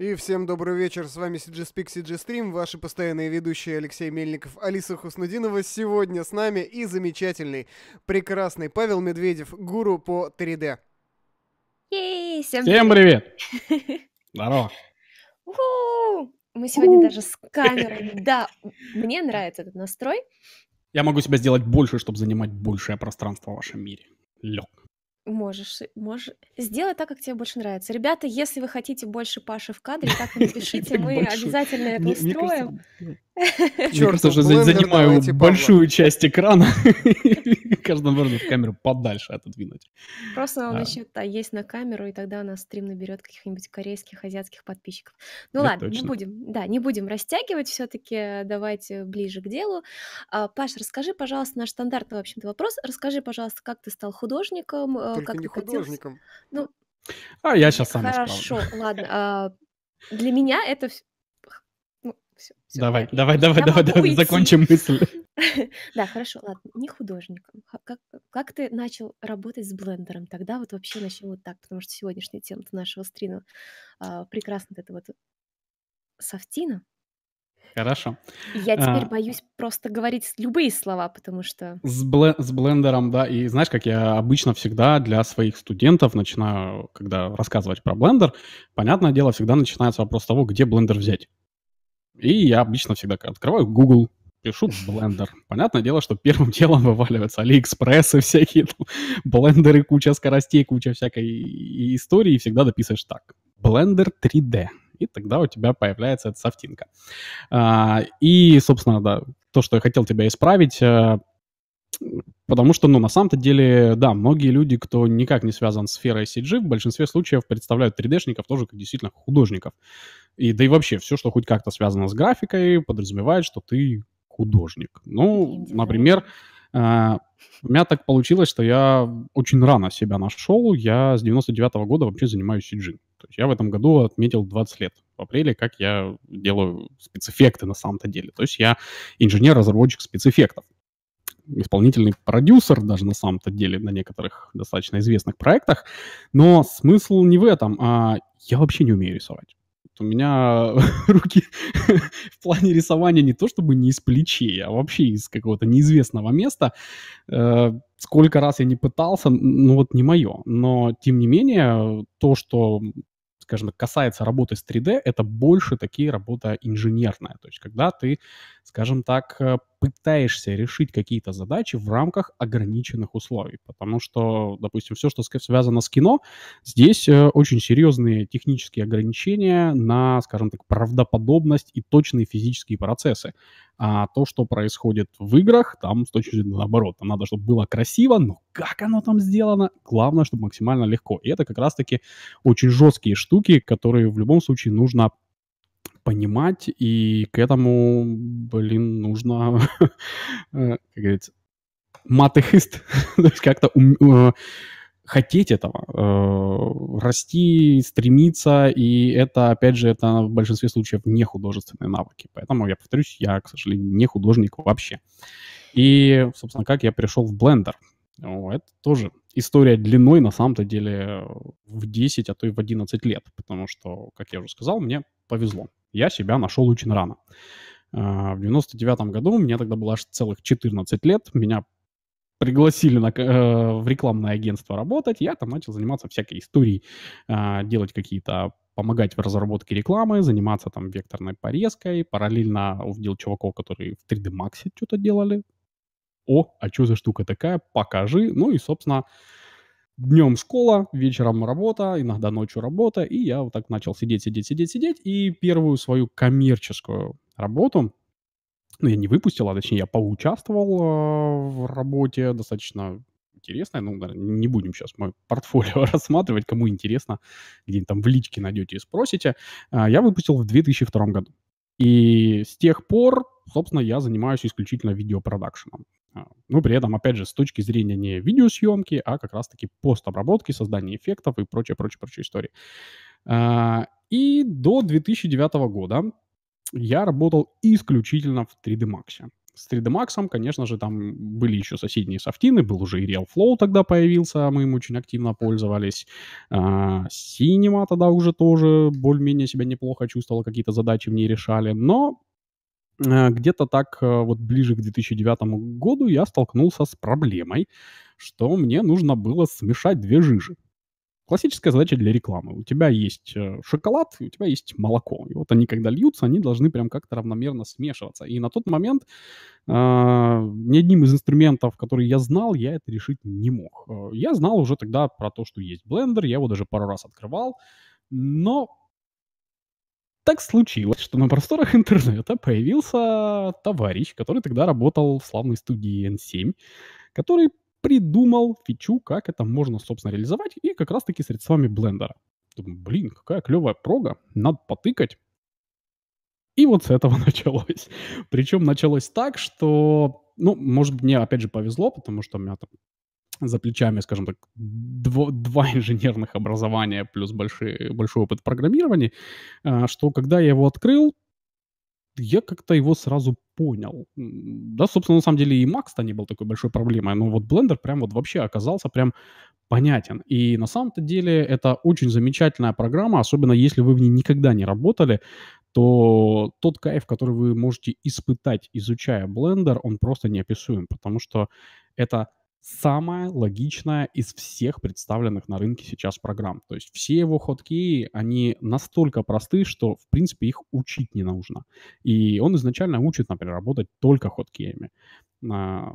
И всем добрый вечер, с вами CGSpeak, CGStream, ваши постоянные ведущие Алексей Мельников, Алиса Хуснудинова. Сегодня с нами и замечательный, прекрасный Павел Медведев, гуру по 3D. Ей, всем, всем привет! привет. Здорово! Мы сегодня даже с камерой. Да, мне нравится этот настрой. Я могу себя сделать больше, чтобы занимать большее пространство в вашем мире. Лег. Можешь, э, можешь. сделать так, как тебе больше нравится. Ребята, если вы хотите больше Паши в кадре, так напишите, мы обязательно это устроим. Черт, уже занимаю большую часть экрана. Каждому можно в камеру подальше отодвинуть. Просто он еще а есть на камеру, и тогда она стрим наберет каких-нибудь корейских, азиатских подписчиков. Ну ладно, не будем, да, не будем растягивать все-таки, давайте ближе к делу. А, Паш, расскажи, пожалуйста, наш стандартный, в общем-то, вопрос. Расскажи, пожалуйста, как ты стал художником? Э, как не ты художником. Ну, а я сейчас сам Хорошо, ладно. А, для меня это все, все давай, давай, давай, я давай, давай, закончим мысль. Да, хорошо, ладно, не художником. Как, ты начал работать с блендером? Тогда вот вообще начал вот так, потому что сегодняшняя тема нашего стрина а, прекрасно это вот софтина. Хорошо. Я а, теперь боюсь просто говорить любые слова, потому что... С, бле- с блендером, да. И знаешь, как я обычно всегда для своих студентов начинаю, когда рассказывать про блендер, понятное дело, всегда начинается вопрос того, где блендер взять. И я обычно всегда открываю Google, пишу Blender. Понятное дело, что первым делом вываливаются AliExpress и всякие, там, блендеры, куча скоростей, куча всякой истории, и всегда дописываешь так. Blender 3D. И тогда у тебя появляется эта софтинка. А, и, собственно, да, то, что я хотел тебя исправить, э, Потому что, ну, на самом-то деле, да, многие люди, кто никак не связан с сферой CG, в большинстве случаев представляют 3D-шников тоже как действительно художников. И да и вообще все, что хоть как-то связано с графикой, подразумевает, что ты художник. Ну, например, а, у меня так получилось, что я очень рано себя нашел. Я с 99 -го года вообще занимаюсь CG. То есть я в этом году отметил 20 лет в апреле, как я делаю спецэффекты на самом-то деле. То есть я инженер-разработчик спецэффектов. Исполнительный продюсер даже на самом-то деле на некоторых достаточно известных проектах. Но смысл не в этом. А я вообще не умею рисовать у меня руки в плане рисования не то чтобы не из плечей, а вообще из какого-то неизвестного места. Э, сколько раз я не пытался, ну вот не мое. Но, тем не менее, то, что скажем так, касается работы с 3D, это больше такие работа инженерная. То есть, когда ты, скажем так, э, пытаешься решить какие-то задачи в рамках ограниченных условий. Потому что, допустим, все, что связано с кино, здесь э, очень серьезные технические ограничения на, скажем так, правдоподобность и точные физические процессы. А то, что происходит в играх, там с точки зрения наоборот. Там надо, чтобы было красиво, но как оно там сделано, главное, чтобы максимально легко. И это как раз-таки очень жесткие штуки, которые в любом случае нужно понимать, и к этому, блин, нужно, э, как говорится, матыхист, то есть как-то ум... Э, хотеть этого, э, расти, стремиться, и это, опять же, это в большинстве случаев не художественные навыки. Поэтому, я повторюсь, я, к сожалению, не художник вообще. И, собственно, как я пришел в Blender. Это тоже история длиной, на самом-то деле, в 10, а то и в 11 лет, потому что, как я уже сказал, мне повезло я себя нашел очень рано. А, в 99 году, мне тогда было аж целых 14 лет, меня пригласили на, э, в рекламное агентство работать, я там начал заниматься всякой историей, э, делать какие-то помогать в разработке рекламы, заниматься там векторной порезкой. Параллельно увидел чуваков, которые в 3D Max что-то делали. О, а что за штука такая? Покажи. Ну и, собственно, днем школа, вечером работа, иногда ночью работа, и я вот так начал сидеть, сидеть, сидеть, сидеть, и первую свою коммерческую работу, ну, я не выпустил, а точнее, я поучаствовал э, в работе достаточно интересной, ну, не будем сейчас мой портфолио рассматривать, кому интересно, где-нибудь там в личке найдете и спросите, а, я выпустил в 2002 году. И с тех пор, собственно, я занимаюсь исключительно видеопродакшеном. А, ну, при этом, опять же, с точки зрения не видеосъемки, а как раз-таки постобработки, создания эффектов и прочее, прочее, прочее истории. А, и до 2009 года я работал исключительно в 3D Max с 3D Max, конечно же, там были еще соседние софтины, был уже и Real Flow тогда появился, а мы им очень активно пользовались. А, Cinema тогда уже тоже более-менее себя неплохо чувствовала, какие-то задачи в ней решали, но а, где-то так а, вот ближе к 2009 году я столкнулся с проблемой, что мне нужно было смешать две жижи. Классическая задача для рекламы. У тебя есть э, шоколад, у тебя есть молоко. И вот они, когда льются, они должны прям как-то равномерно смешиваться. И на тот момент э, ни одним из инструментов, которые я знал, я это решить не мог. Э, я знал уже тогда про то, что есть блендер, я его даже пару раз открывал, но так случилось, что на просторах интернета появился товарищ, который тогда работал в славной студии N7, который придумал фичу, как это можно, собственно, реализовать, и как раз-таки средствами Blender. Думаю, блин, какая клевая прога, надо потыкать. И вот с этого началось. Причем началось так, что, ну, может, мне опять же повезло, потому что у меня там за плечами, скажем так, дво, два инженерных образования плюс большой большой опыт программирования, а, что когда я его открыл, я как-то его сразу понял. Да, собственно, на самом деле и Max-то не был такой большой проблемой, но вот Blender прям вот вообще оказался прям понятен. И на самом-то деле это очень замечательная программа, особенно если вы в ней никогда не работали, то тот кайф, который вы можете испытать, изучая Blender, он просто неописуем, потому что это самая логичная из всех представленных на рынке сейчас программ. То есть все его ходки они настолько просты, что, в принципе, их учить не нужно. И он изначально учит, например, работать только хоткеями. А,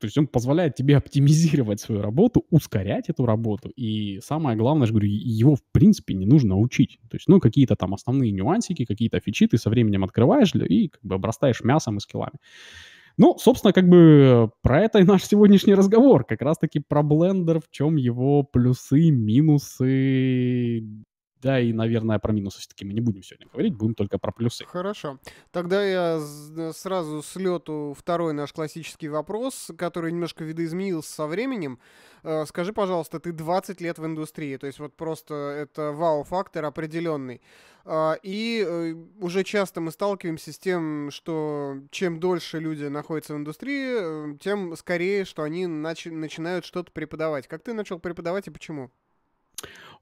то есть он позволяет тебе оптимизировать свою работу, ускорять эту работу. И самое главное, я говорю, его в принципе не нужно учить. То есть, ну, какие-то там основные нюансики, какие-то фичи ты со временем открываешь и как бы обрастаешь мясом и скиллами. Ну, собственно, как бы э, про это и наш сегодняшний разговор. Как раз-таки про Blender, в чем его плюсы, минусы, да и, наверное, про минусы все-таки мы не будем сегодня говорить, будем только про плюсы. Хорошо. Тогда я сразу с лету второй наш классический вопрос, который немножко видоизменился со временем. Э, скажи, пожалуйста, ты 20 лет в индустрии, то есть вот просто это вау-фактор определенный. Э, и э, уже часто мы сталкиваемся с тем, что чем дольше люди находятся в индустрии, тем скорее, что они начи- начинают что-то преподавать. Как ты начал преподавать и почему?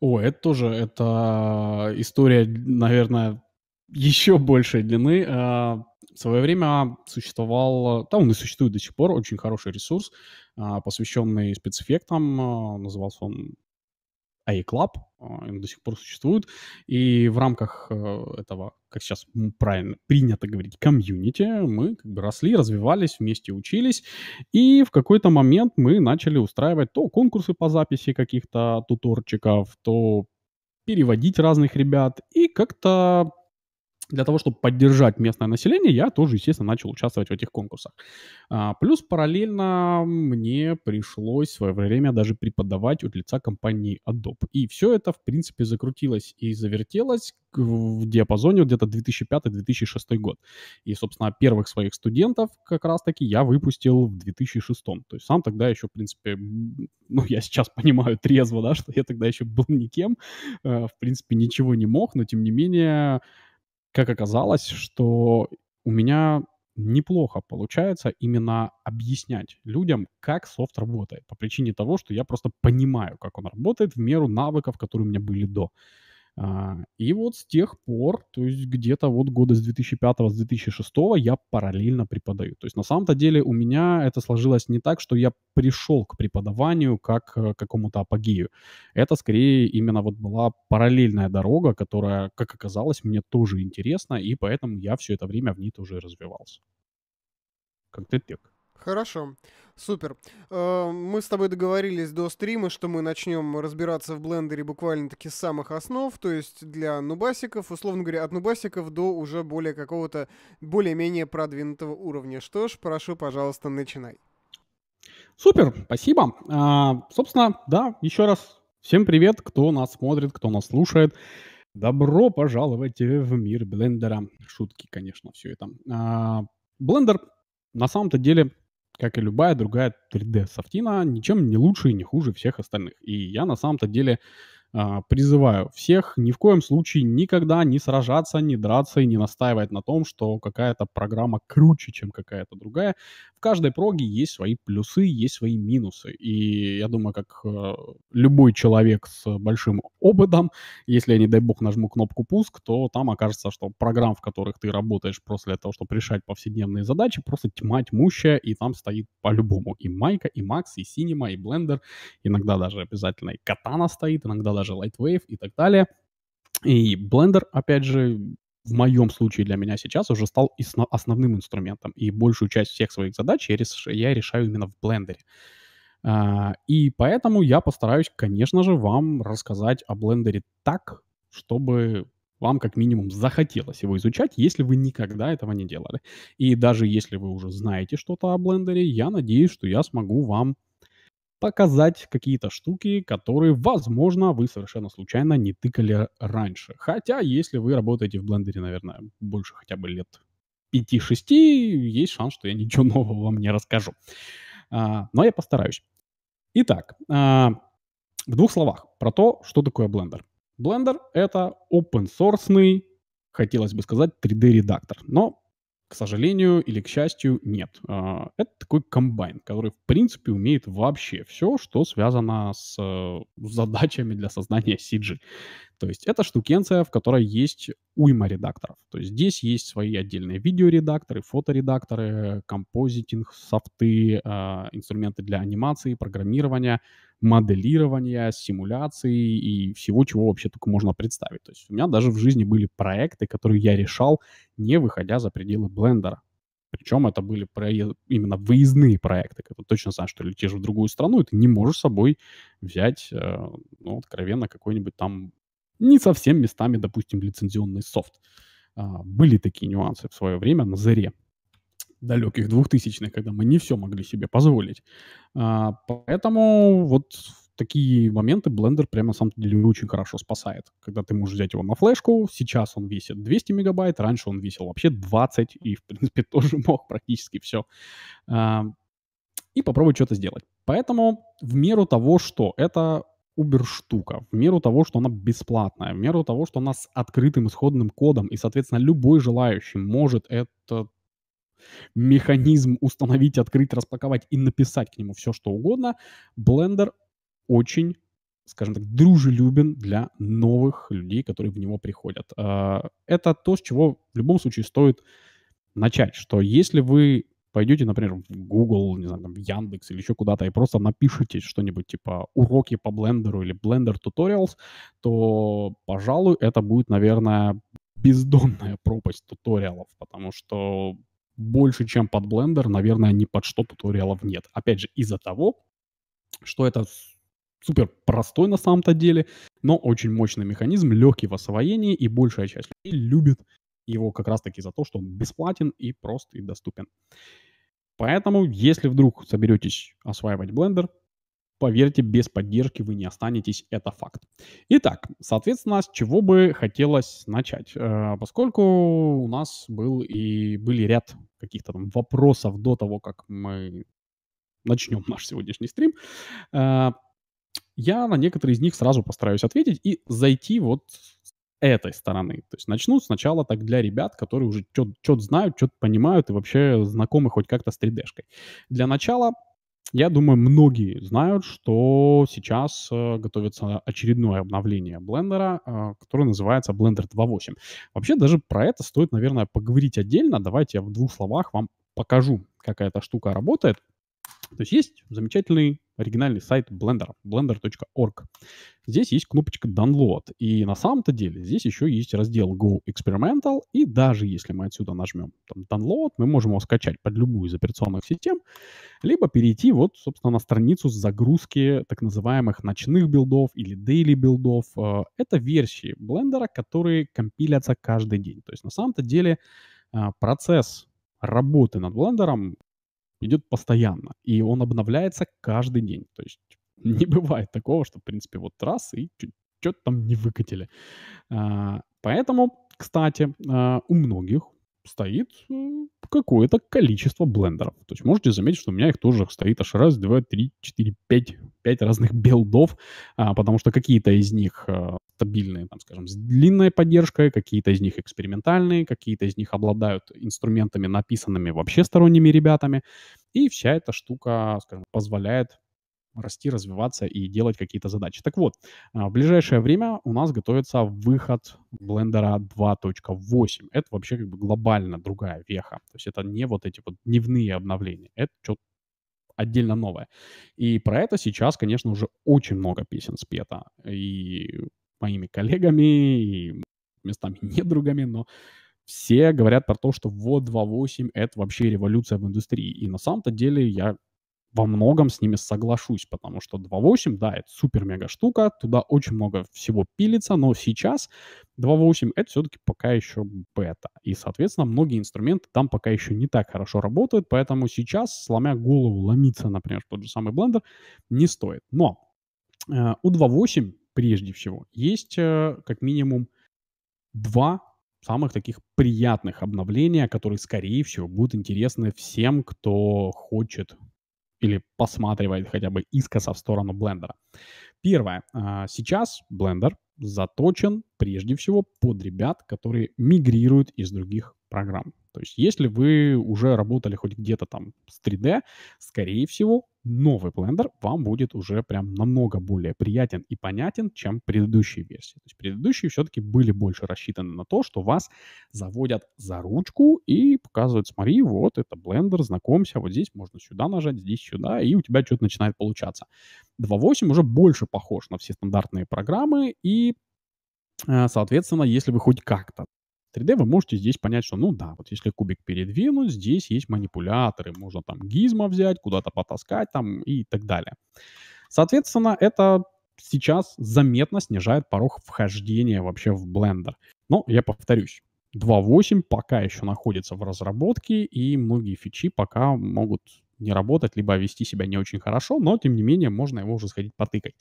О, это тоже, это э, история, наверное, еще большей длины. Э, в свое время существовал, да, он и существует до сих пор, очень хороший ресурс, э, посвященный спецэффектам. Назывался он IA e а, он до сих пор существует, и в рамках э, этого, как сейчас правильно принято говорить, комьюнити, мы как бы росли, развивались, вместе учились, и в какой-то момент мы начали устраивать то конкурсы по записи каких-то туторчиков, то переводить разных ребят, и как-то для того, чтобы поддержать местное население, я тоже, естественно, начал участвовать в этих конкурсах. А, плюс параллельно мне пришлось в свое время даже преподавать от лица компании Adobe. И все это, в принципе, закрутилось и завертелось в диапазоне где-то 2005-2006 год. И, собственно, первых своих студентов как раз-таки я выпустил в 2006. То есть сам тогда еще, в принципе, ну, я сейчас понимаю трезво, да, что я тогда еще был никем, э, в принципе, ничего не мог, но, тем не менее, как оказалось, что у меня неплохо получается именно объяснять людям, как софт работает, по причине того, что я просто понимаю, как он работает в меру навыков, которые у меня были до. А, и вот с тех пор, то есть где-то вот года с 2005 с 2006 я параллельно преподаю. То есть на самом-то деле у меня это сложилось не так, что я пришел к преподаванию как к э, какому-то апогею. Это скорее именно вот была параллельная дорога, которая, как оказалось, мне тоже интересна, и поэтому я все это время в ней тоже развивался. Как-то так. Хорошо, супер. Э, мы с тобой договорились до стрима, что мы начнем разбираться в блендере буквально-таки с самых основ, то есть для нубасиков, условно говоря, от нубасиков до уже более какого-то более-менее продвинутого уровня. Что ж, прошу, пожалуйста, начинай. Супер, спасибо. А, собственно, да, еще раз всем привет, кто нас смотрит, кто нас слушает. Добро пожаловать в мир блендера. Шутки, конечно, все это. А, на самом-то деле как и любая другая 3D-софтина, ничем не лучше и не хуже всех остальных. И я на самом-то деле а, призываю всех ни в коем случае никогда не сражаться, не драться и не настаивать на том, что какая-то программа круче, чем какая-то другая, каждой проге есть свои плюсы, есть свои минусы. И я думаю, как э, любой человек с большим опытом, если я, не дай бог, нажму кнопку «пуск», то там окажется, что программ, в которых ты работаешь просто для того, чтобы решать повседневные задачи, просто тьма тьмущая, и там стоит по-любому и Майка, и Макс, и Синема, и Blender, иногда даже обязательно и Катана стоит, иногда даже Lightwave и так далее. И Blender, опять же, в моем случае для меня сейчас уже стал основным инструментом. И большую часть всех своих задач я, реш... я решаю именно в блендере. А, и поэтому я постараюсь, конечно же, вам рассказать о Blender так, чтобы вам как минимум захотелось его изучать, если вы никогда этого не делали. И даже если вы уже знаете что-то о блендере, я надеюсь, что я смогу вам показать какие-то штуки, которые, возможно, вы совершенно случайно не тыкали раньше. Хотя, если вы работаете в блендере, наверное, больше хотя бы лет 5-6, есть шанс, что я ничего нового вам не расскажу. А, но я постараюсь. Итак, а, в двух словах про то, что такое Blender. Blender — это open-source, хотелось бы сказать, 3D-редактор. Но к сожалению или к счастью, нет. А, это такой комбайн, который, в принципе, умеет вообще все, что связано с э, задачами для создания CG. То есть это штукенция, в которой есть уйма редакторов. То есть здесь есть свои отдельные видеоредакторы, фоторедакторы, композитинг, софты, а, инструменты для анимации, программирования — моделирования, симуляции и всего, чего вообще только можно представить. То есть у меня даже в жизни были проекты, которые я решал, не выходя за пределы блендера. Причем это были проезд... именно выездные проекты, когда ты точно знаешь, что летишь в другую страну, и ты не можешь с собой взять, э, ну, откровенно, какой-нибудь там не совсем местами, допустим, лицензионный софт. А, были такие нюансы в свое время на заре далеких двухтысячных, когда мы не все могли себе позволить. А, поэтому вот такие моменты Blender прямо на самом деле очень хорошо спасает. Когда ты можешь взять его на флешку, сейчас он весит 200 мегабайт, раньше он весил вообще 20, и, в принципе, тоже мог практически все. А, и попробовать что-то сделать. Поэтому в меру того, что это Uber штука, в меру того, что она бесплатная, в меру того, что она с открытым исходным кодом, и, соответственно, любой желающий может этот механизм установить, открыть, распаковать и написать к нему все, что угодно, Blender очень скажем так, дружелюбен для новых людей, которые в него приходят. А, это то, с чего в любом случае стоит начать, что если вы пойдете, например, в Google, не знаю, там, в Яндекс или еще куда-то и просто напишите что-нибудь типа уроки по блендеру или Blender Tutorials, то, пожалуй, это будет, наверное, бездонная пропасть туториалов, потому что больше, чем под Blender, наверное, ни под что туториалов нет. Опять же, из-за того, что это супер простой на самом-то деле, но очень мощный механизм, легкий в освоении, и большая часть людей любит его как раз-таки за то, что он бесплатен и прост и доступен. Поэтому, если вдруг соберетесь осваивать Blender, Поверьте, без поддержки вы не останетесь, это факт. Итак, соответственно, с чего бы хотелось начать? Э, поскольку у нас был и были ряд каких-то там вопросов до того, как мы начнем наш сегодняшний стрим, э, я на некоторые из них сразу постараюсь ответить и зайти вот этой стороны. То есть начну сначала так для ребят, которые уже что-то знают, что-то понимают и вообще знакомы хоть как-то с 3D-шкой. Для начала я думаю, многие знают, что сейчас э, готовится очередное обновление блендера, а, которое называется Blender 2.8. Вообще даже про это стоит, наверное, поговорить отдельно. Давайте я в двух словах вам покажу, как эта штука работает. То есть есть замечательный оригинальный сайт Blender, blender.org. Здесь есть кнопочка Download. И на самом-то деле здесь еще есть раздел Go Experimental. И даже если мы отсюда нажмем там, Download, мы можем его скачать под любую из операционных систем, либо перейти вот, собственно, на страницу с загрузки так называемых ночных билдов или daily билдов. Э, это версии Blender, которые компилятся каждый день. То есть на самом-то деле э, процесс работы над блендером идет постоянно, и он обновляется каждый день. То есть не бывает такого, что, в принципе, вот раз и что-то там не выкатили. А, поэтому, кстати, а, у многих стоит какое-то количество блендеров. То есть можете заметить, что у меня их тоже стоит аж раз, два, три, четыре, пять, пять разных билдов, а, потому что какие-то из них стабильные, там, скажем, с длинной поддержкой, какие-то из них экспериментальные, какие-то из них обладают инструментами, написанными вообще сторонними ребятами. И вся эта штука, скажем, позволяет расти, развиваться и делать какие-то задачи. Так вот, а, в ближайшее время у нас готовится выход Blender 2.8. Это вообще как бы глобально другая веха. То есть это не вот эти вот дневные обновления. Это что-то отдельно новое. И про это сейчас, конечно, уже очень много песен спета. И моими коллегами и местами недругами, но все говорят про то, что вот 2.8 — это вообще революция в индустрии. И на самом-то деле я во многом с ними соглашусь, потому что 2.8, да, это супер-мега штука, туда очень много всего пилится, но сейчас 2.8 это все-таки пока еще бета, и, соответственно, многие инструменты там пока еще не так хорошо работают, поэтому сейчас, сломя голову, ломиться, например, тот же самый блендер, не стоит. Но э, у 2.8 прежде всего. Есть э, как минимум два самых таких приятных обновления, которые, скорее всего, будут интересны всем, кто хочет или посматривает хотя бы искоса в сторону Blender. Первое. А, сейчас Blender заточен прежде всего под ребят, которые мигрируют из других программ. То есть если вы уже работали хоть где-то там с 3D, скорее всего, новый блендер вам будет уже прям намного более приятен и понятен, чем предыдущие версии. То есть предыдущие все-таки были больше рассчитаны на то, что вас заводят за ручку и показывают, смотри, вот это блендер, знакомься, вот здесь можно сюда нажать, здесь сюда, и у тебя что-то начинает получаться. 2.8 уже больше похож на все стандартные программы, и, э, соответственно, если вы хоть как-то 3D вы можете здесь понять, что ну да, вот если кубик передвинуть, здесь есть манипуляторы, можно там гизма взять, куда-то потаскать там и так далее. Соответственно, это сейчас заметно снижает порог вхождения вообще в Blender. Но я повторюсь, 2.8 пока еще находится в разработке, и многие фичи пока могут не работать, либо вести себя не очень хорошо, но, тем не менее, можно его уже сходить потыкать.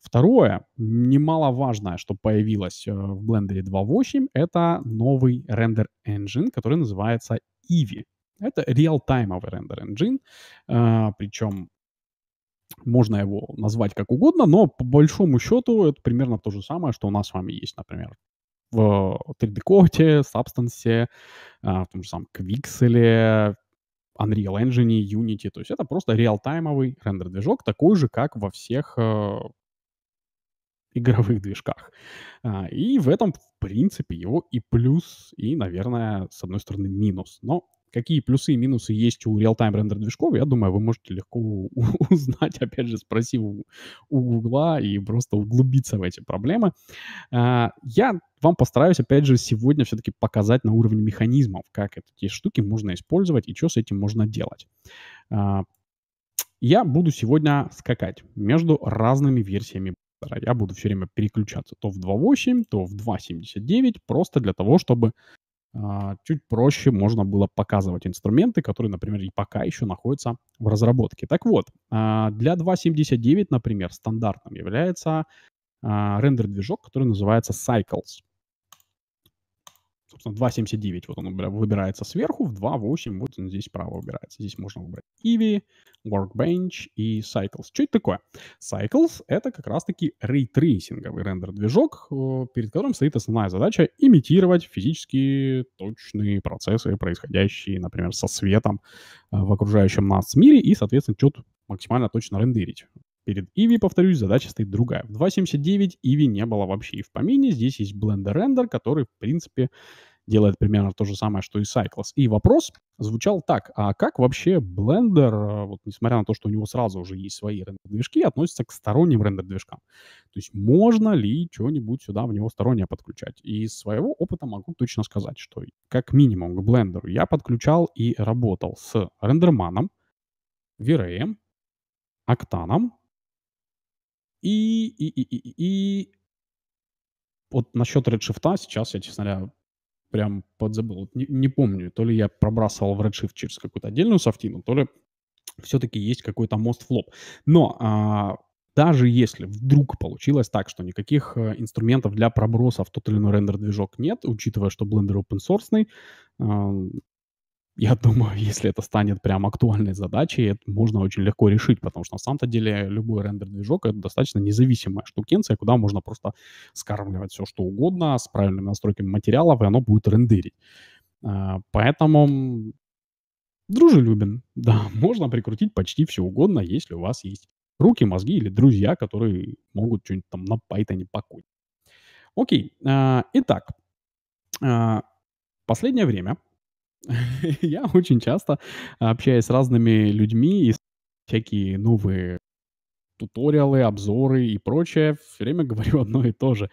Второе, немаловажное, что появилось э, в Blender 2.8, это новый рендер engine, который называется Eevee. Это real реалтаймовый рендер engine, а, причем можно его назвать как угодно, но по большому счету это примерно то же самое, что у нас с вами есть, например, в э, 3D-коде, Substance, а, в том же самом Quixel, Unreal Engine, Unity. То есть это просто реалтаймовый рендер-движок, такой же, как во всех э, игровых движках. А, и в этом, в принципе, его и плюс, и, наверное, с одной стороны, минус. Но какие плюсы и минусы есть у real-time рендер движков, я думаю, вы можете легко узнать, опять же, спросив у, у Гугла и просто углубиться в эти проблемы. А, я вам постараюсь, опять же, сегодня все-таки показать на уровне механизмов, как эти штуки можно использовать и что с этим можно делать. А, я буду сегодня скакать между разными версиями я буду все время переключаться то в 2.8, то в 2.79, просто для того, чтобы а, чуть проще можно было показывать инструменты, которые, например, и пока еще находятся в разработке. Так вот, а, для 2.79, например, стандартным является а, рендер-движок, который называется Cycles собственно, 2.79, вот он выбирается сверху, в 2.8 вот он здесь справа выбирается. Здесь можно выбрать Eevee, Workbench и Cycles. Что это такое? Cycles — это как раз-таки рейтрейсинговый рендер-движок, э, перед которым стоит основная задача — имитировать физически точные процессы, происходящие, например, со светом э, в окружающем нас мире, и, соответственно, что-то максимально точно рендерить. Перед Иви, повторюсь, задача стоит другая. В 2.79 Иви не было вообще и в помине. Здесь есть Blender Render, который, в принципе, делает примерно то же самое, что и Cycles. И вопрос звучал так, а как вообще Blender, э, вот несмотря на то, что у него сразу уже есть свои рендер-движки, относится к сторонним рендер-движкам? То есть можно ли что-нибудь сюда в него стороннее подключать? И из своего опыта могу точно сказать, что как минимум к Blender я подключал и работал с рендерманом, VRM, Октаном, и, и, и, и, и, и... Вот насчет Redshift сейчас я, честно говоря, прям подзабыл. Не, не помню, то ли я пробрасывал в Redshift через какую-то отдельную софтину, то ли все-таки есть какой-то мост флоп. Но а, даже если вдруг получилось так, что никаких э, инструментов для проброса в тот или иной рендер-движок нет, учитывая, что Blender open source, а, я думаю, если это станет прям актуальной задачей, это можно очень легко решить, потому что на самом-то деле любой рендер-движок — это достаточно независимая штукенция, куда можно просто скармливать все, что угодно с правильными настройками материалов, и оно будет рендерить. А, поэтому дружелюбен. Да, можно прикрутить почти все угодно, если у вас есть руки, мозги или друзья, которые могут что-нибудь там на Python покуть. Окей, а, итак, а, последнее время я очень часто а, общаюсь с разными людьми и всякие новые туториалы, обзоры и прочее, все время говорю одно и то же.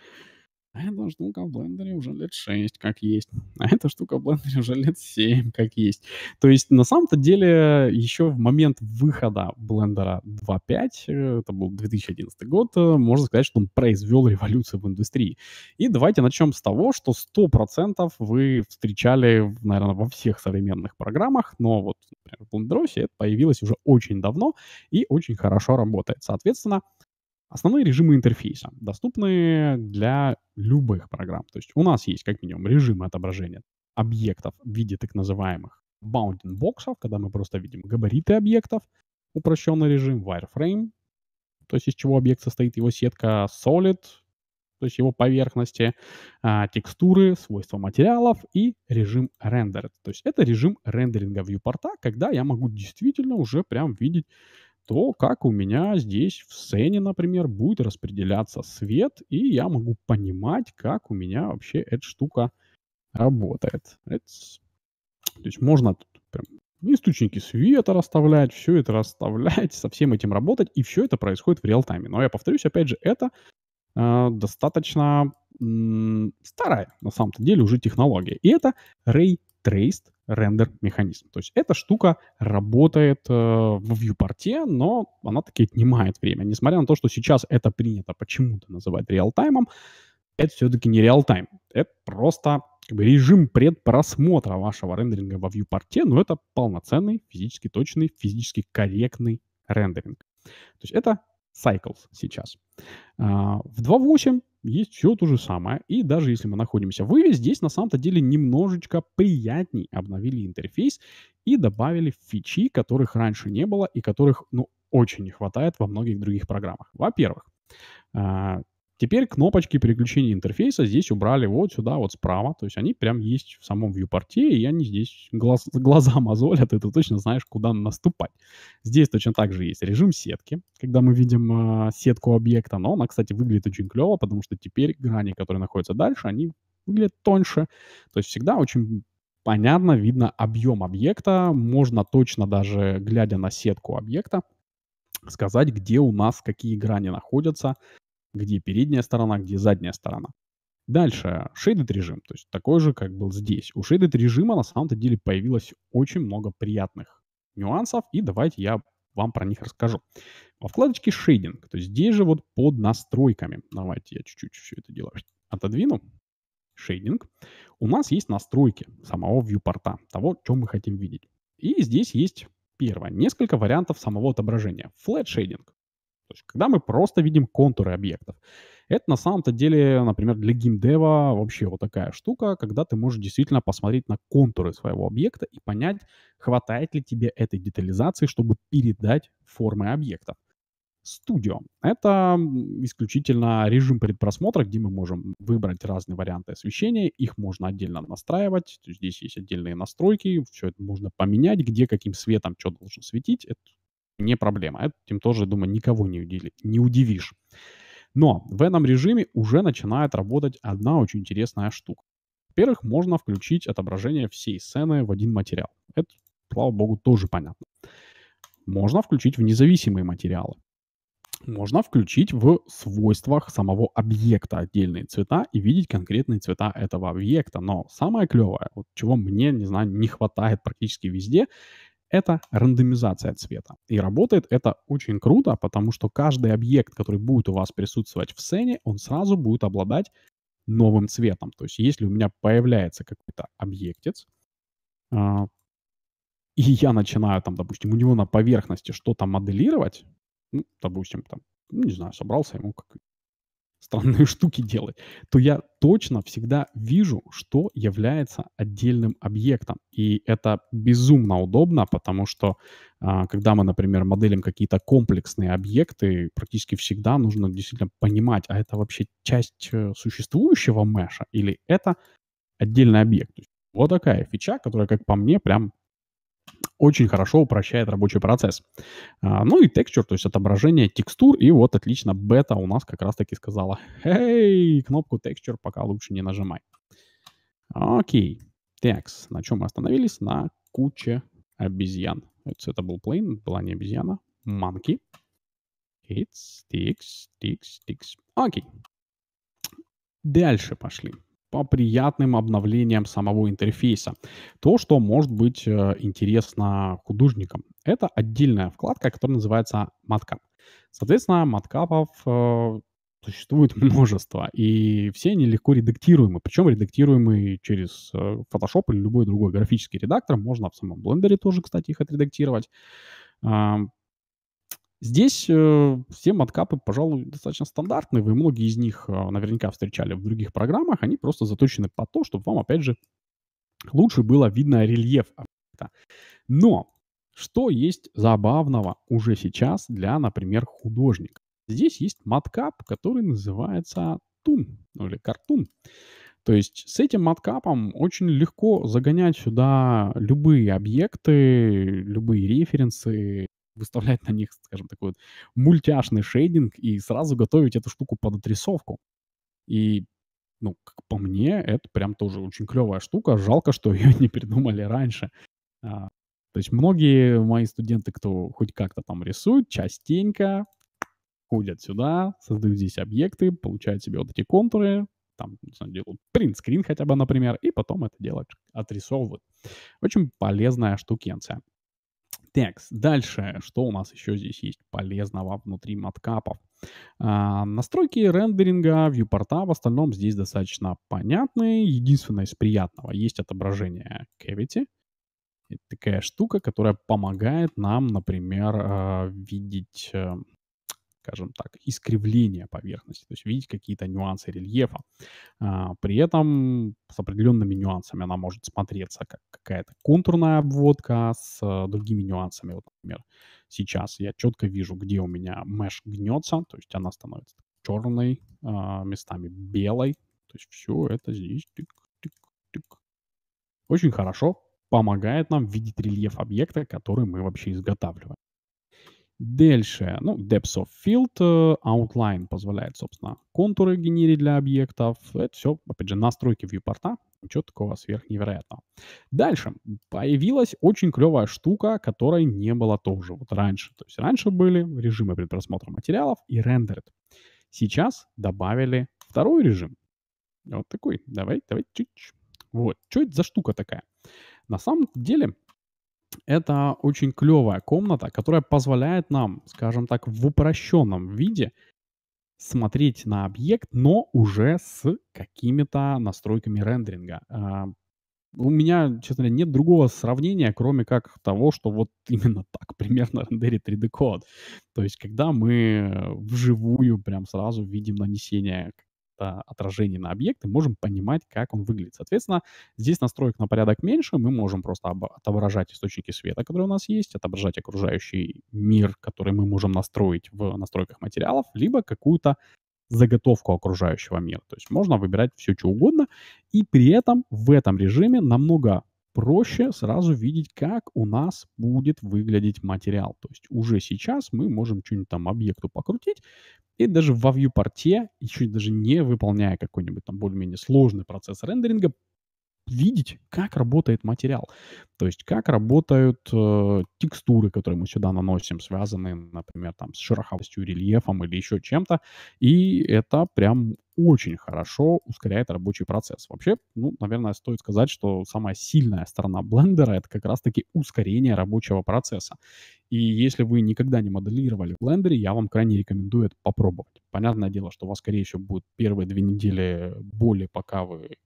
А эта штука в блендере уже лет 6 как есть. А эта штука в блендере уже лет 7 как есть. То есть на самом-то деле еще в момент выхода блендера 2.5, э, это был 2011 год, э, можно сказать, что он произвел революцию в индустрии. И давайте начнем с того, что 100% вы встречали, наверное, во всех современных программах, но вот, например, в Blenderose это появилось уже очень давно и очень хорошо работает. Соответственно, Основные режимы интерфейса доступны для любых программ. То есть у нас есть как минимум режимы отображения объектов в виде так называемых bounding боксов, когда мы просто видим габариты объектов, упрощенный режим, wireframe, то есть из чего объект состоит, его сетка solid, то есть его поверхности, а, текстуры, свойства материалов и режим rendered. То есть это режим рендеринга вьюпорта, когда я могу действительно уже прям видеть то, как у меня здесь в сцене, например, будет распределяться свет, и я могу понимать, как у меня вообще эта штука работает. Это... То есть можно тут прям источники света расставлять, все это расставлять, со всем этим работать, и все это происходит в реал-тайме. Но я повторюсь, опять же, это э, достаточно м- старая, на самом-то деле, уже технология. И это Ray Traced рендер-механизм. То есть эта штука работает э, в viewport, но она таки отнимает время. Несмотря на то, что сейчас это принято почему-то называть реалтаймом, это все-таки не реалтайм. Это просто как бы, режим предпросмотра вашего рендеринга во viewport, но это полноценный, физически точный, физически корректный рендеринг. То есть это Cycles сейчас. А, в 2.8 есть все то же самое. И даже если мы находимся в Виве, здесь на самом-то деле немножечко приятней обновили интерфейс и добавили фичи, которых раньше не было и которых, ну, очень не хватает во многих других программах. Во-первых, а, Теперь кнопочки переключения интерфейса здесь убрали вот сюда, вот справа. То есть они прям есть в самом вьюпорте, и они здесь глаз, глаза мозолят, и ты точно знаешь, куда наступать. Здесь точно так же есть режим сетки, когда мы видим э, сетку объекта, но она, кстати, выглядит очень клево, потому что теперь грани, которые находятся дальше, они выглядят тоньше. То есть всегда очень понятно, видно объем объекта, можно точно даже, глядя на сетку объекта, сказать, где у нас какие грани находятся, где передняя сторона, где задняя сторона. Дальше, шейдед режим, то есть такой же, как был здесь. У шейдед режима на самом-то деле появилось очень много приятных нюансов, и давайте я вам про них расскажу. Во вкладочке шейдинг, то есть здесь же вот под настройками, давайте я чуть-чуть все это дело отодвину, шейдинг, у нас есть настройки самого вьюпорта, того, что мы хотим видеть. И здесь есть первое, несколько вариантов самого отображения. Flat shading, точек, когда мы просто видим контуры объектов. Это на самом-то деле, например, для геймдева вообще вот такая штука, когда ты можешь действительно посмотреть на контуры своего объекта и понять, хватает ли тебе этой детализации, чтобы передать формы объекта. Студио — это исключительно режим предпросмотра, где мы можем выбрать разные варианты освещения, их можно отдельно настраивать, здесь есть отдельные настройки, все это можно поменять, где каким светом что должен светить, это не проблема. Этим тоже, думаю, никого не, удивили, не удивишь. Но в этом режиме уже начинает работать одна очень интересная штука. Во-первых, можно включить отображение всей сцены в один материал. Это, слава богу, тоже понятно. Можно включить в независимые материалы. Можно включить в свойствах самого объекта отдельные цвета и видеть конкретные цвета этого объекта. Но самое клевое, вот чего мне, не знаю, не хватает практически везде, это рандомизация цвета. И работает это очень круто, потому что каждый объект, который будет у вас присутствовать в сцене, он сразу будет обладать новым цветом. То есть если у меня появляется какой-то объектец, а, и я начинаю там, допустим, у него на поверхности что-то моделировать, ну, допустим, там, не знаю, собрался ему как странные штуки делать, то я точно всегда вижу, что является отдельным объектом. И это безумно удобно, потому что а, когда мы, например, моделим какие-то комплексные объекты, практически всегда нужно действительно понимать, а это вообще часть э, существующего меша или это отдельный объект. Вот такая фича, которая, как по мне, прям очень хорошо упрощает рабочий процесс. А, ну и текстур, то есть отображение текстур, и вот отлично, бета у нас как раз-таки сказала, эй, кнопку текстур пока лучше не нажимай. Окей, так, на чем мы остановились? На куче обезьян. Это был плейн, была не обезьяна, манки. It's sticks, sticks, sticks. Окей. Дальше пошли по приятным обновлениям самого интерфейса. То, что может быть э, интересно художникам. Это отдельная вкладка, которая называется Matcap. Соответственно, маткапов э, существует множество, и все они легко редактируемы, причем редактируемы через э, Photoshop или любой другой графический редактор. Можно в самом Blender тоже, кстати, их отредактировать. Здесь э, все маткапы, пожалуй, достаточно стандартные. Вы многие из них э, наверняка встречали в других программах. Они просто заточены по то, чтобы вам, опять же, лучше было видно рельеф объекта. Но что есть забавного уже сейчас для, например, художника? Здесь есть маткап, который называется Тун, ну или Картун. То есть с этим маткапом очень легко загонять сюда любые объекты, любые референсы, выставлять на них, скажем, такой вот мультяшный шейдинг и сразу готовить эту штуку под отрисовку. И, ну, как по мне, это прям тоже очень клевая штука. Жалко, что ее не придумали раньше. А, то есть многие мои студенты, кто хоть как-то там рисует, частенько ходят сюда, создают здесь объекты, получают себе вот эти контуры, там, не знаю, делают принт-скрин хотя бы, например, и потом это делают, отрисовывают. Очень полезная штукенция. Текст. Дальше, что у нас еще здесь есть полезного внутри маткапов? А, настройки рендеринга, вьюпорта в остальном здесь достаточно понятны. Единственное из приятного есть отображение cavity. Это такая штука, которая помогает нам, например, а, видеть э, скажем так, искривление поверхности, то есть видеть какие-то нюансы рельефа. А, при этом с определенными нюансами она может смотреться как какая-то контурная обводка с э, другими нюансами. Вот, например, сейчас я четко вижу, где у меня mesh гнется, то есть она становится черной, а, местами белой. То есть все это здесь тик, тик, тик. очень хорошо помогает нам видеть рельеф объекта, который мы вообще изготавливаем. Дальше, ну, depth of field, э, outline позволяет, собственно, контуры генерить для объектов. Это все, опять же, настройки вьюпорта. Ничего такого сверхневероятного. Дальше появилась очень клевая штука, которой не было тоже вот раньше. То есть раньше были режимы предпросмотра материалов и rendered Сейчас добавили второй режим. Вот такой. Давай, давай, чуть-чуть. Вот. Что это за штука такая? На самом деле, это очень клевая комната, которая позволяет нам, скажем так, в упрощенном виде смотреть на объект, но уже с какими-то настройками рендеринга. А, у меня, честно говоря, нет другого сравнения, кроме как того, что вот именно так примерно рендерит 3D-код. То есть, когда мы э, вживую прям сразу видим нанесение отражение на объекты, можем понимать, как он выглядит. Соответственно, здесь настроек на порядок меньше, мы можем просто отображать источники света, которые у нас есть, отображать окружающий мир, который мы можем настроить в настройках материалов, либо какую-то заготовку окружающего мира. То есть можно выбирать все, что угодно, и при этом в этом режиме намного проще сразу видеть, как у нас будет выглядеть материал. То есть уже сейчас мы можем что-нибудь там объекту покрутить, и даже во viewport, еще даже не выполняя какой-нибудь там более-менее сложный процесс рендеринга, видеть, как работает материал. То есть как работают э, текстуры, которые мы сюда наносим, связанные, например, там, с шероховостью, рельефом или еще чем-то. И это прям очень хорошо ускоряет рабочий процесс. Вообще, ну, наверное, стоит сказать, что самая сильная сторона блендера — это как раз-таки ускорение рабочего процесса. И если вы никогда не моделировали в блендере, я вам крайне рекомендую это попробовать. Понятное дело, что у вас, скорее всего, будут первые две недели боли, пока вы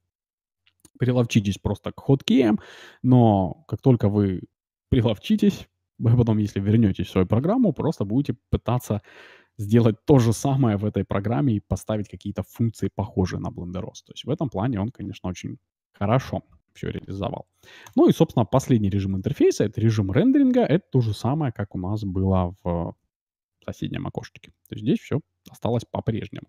приловчитесь просто к хоткеям, но как только вы приловчитесь, вы потом, если вернетесь в свою программу, просто будете пытаться сделать то же самое в этой программе и поставить какие-то функции, похожие на BlenderOS. То есть в этом плане он, конечно, очень хорошо все реализовал. Ну и, собственно, последний режим интерфейса — это режим рендеринга. Это то же самое, как у нас было в соседнем окошечке. То есть здесь все осталось по-прежнему.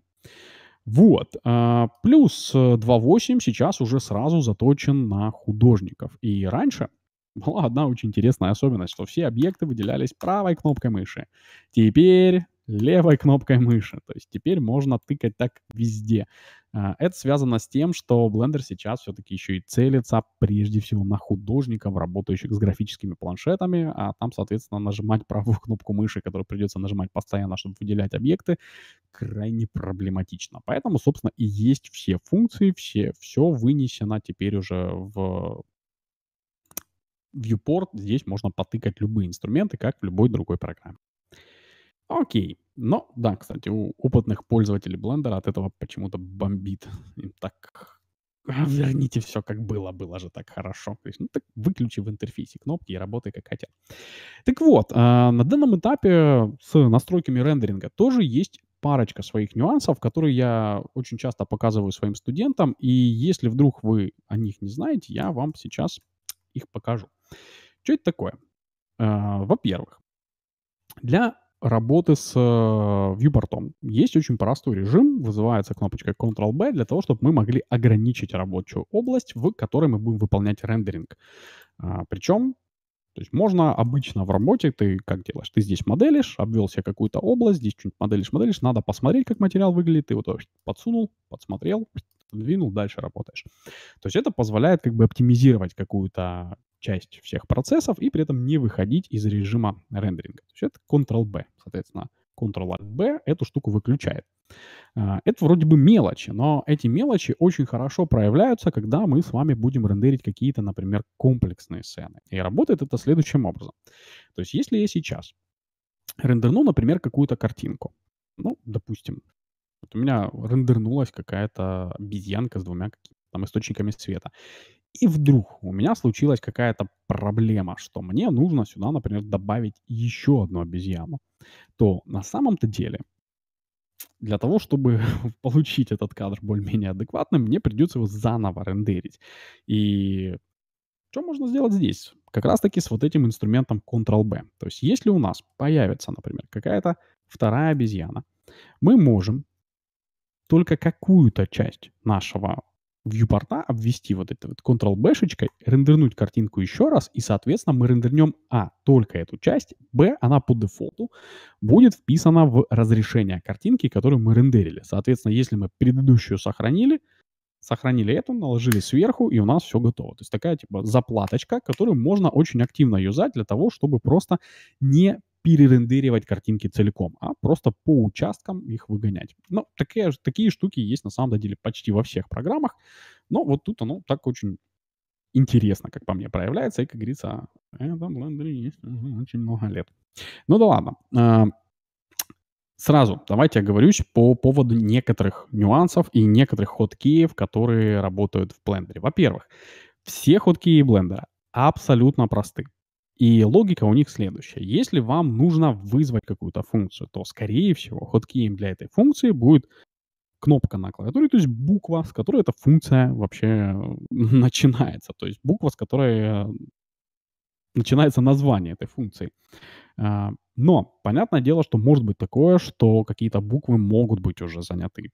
Вот. А, плюс 2.8 э, сейчас уже сразу заточен на художников. И раньше была одна очень интересная особенность, что все объекты выделялись правой кнопкой мыши. Теперь левой кнопкой мыши. То есть теперь можно тыкать так везде. А, это связано с тем, что Blender сейчас все-таки еще и целится прежде всего на художников, работающих с графическими планшетами, а там, соответственно, нажимать правую кнопку мыши, которую придется нажимать постоянно, чтобы выделять объекты, крайне проблематично. Поэтому, собственно, и есть все функции, все, все вынесено теперь уже в viewport. Здесь можно потыкать любые инструменты, как в любой другой программе. Окей. Но, да, кстати, у опытных пользователей Blender от этого почему-то бомбит. Им так а, верните все как было, было же так хорошо. То есть, ну так выключи в интерфейсе кнопки и работай как хотят. Так вот, э, на данном этапе с настройками рендеринга тоже есть парочка своих нюансов, которые я очень часто показываю своим студентам, и если вдруг вы о них не знаете, я вам сейчас их покажу. Что это такое? Э, во-первых, для работы с вьюпортом. Э, есть очень простой режим, вызывается кнопочкой Ctrl-B для того, чтобы мы могли ограничить рабочую область, в которой мы будем выполнять рендеринг. А, причем то есть можно обычно в работе, ты как делаешь? Ты здесь моделишь, обвел себе какую-то область, здесь что-нибудь моделишь, моделишь, надо посмотреть, как материал выглядит, ты его подсунул, подсмотрел, двинул, дальше работаешь. То есть это позволяет как бы оптимизировать какую-то часть всех процессов и при этом не выходить из режима рендеринга. То есть это Ctrl-B, соответственно. Ctrl-B эту штуку выключает. А, это вроде бы мелочи, но эти мелочи очень хорошо проявляются, когда мы с вами будем рендерить какие-то, например, комплексные сцены. И работает это следующим образом. То есть если я сейчас рендерну, например, какую-то картинку, ну, допустим, вот у меня рендернулась какая-то обезьянка с двумя там источниками света. И вдруг у меня случилась какая-то проблема, что мне нужно сюда, например, добавить еще одну обезьяну, то на самом-то деле для того, чтобы получить этот кадр более-менее адекватным, мне придется его заново рендерить. И что можно сделать здесь? Как раз-таки с вот этим инструментом Ctrl-B. То есть если у нас появится, например, какая-то вторая обезьяна, мы можем только какую-то часть нашего вьюпорта обвести вот это вот Ctrl-B-шечкой, рендернуть картинку еще раз, и, соответственно, мы рендернем, а, только эту часть, б, она по дефолту будет вписана в разрешение картинки, которую мы рендерили. Соответственно, если мы предыдущую сохранили, сохранили эту, наложили сверху, и у нас все готово. То есть такая типа заплаточка, которую можно очень активно юзать для того, чтобы просто не перерендеривать картинки целиком, а просто по участкам их выгонять. Ну, такие, такие штуки есть на самом деле почти во всех программах, но вот тут оно так очень интересно, как по мне, проявляется, и, как говорится, это блендере есть очень много лет. Ну да ладно. А, сразу давайте оговорюсь по поводу некоторых нюансов и некоторых хоткеев, которые работают в Blender. Во-первых, все хоткеи Blender абсолютно просты. И логика у них следующая. Если вам нужно вызвать какую-то функцию, то, скорее всего, hotkey для этой функции будет кнопка на клавиатуре, то есть буква, с которой эта функция вообще э, начинается. То есть буква, с которой э, начинается название этой функции. А, но понятное дело, что может быть такое, что какие-то буквы могут быть уже заняты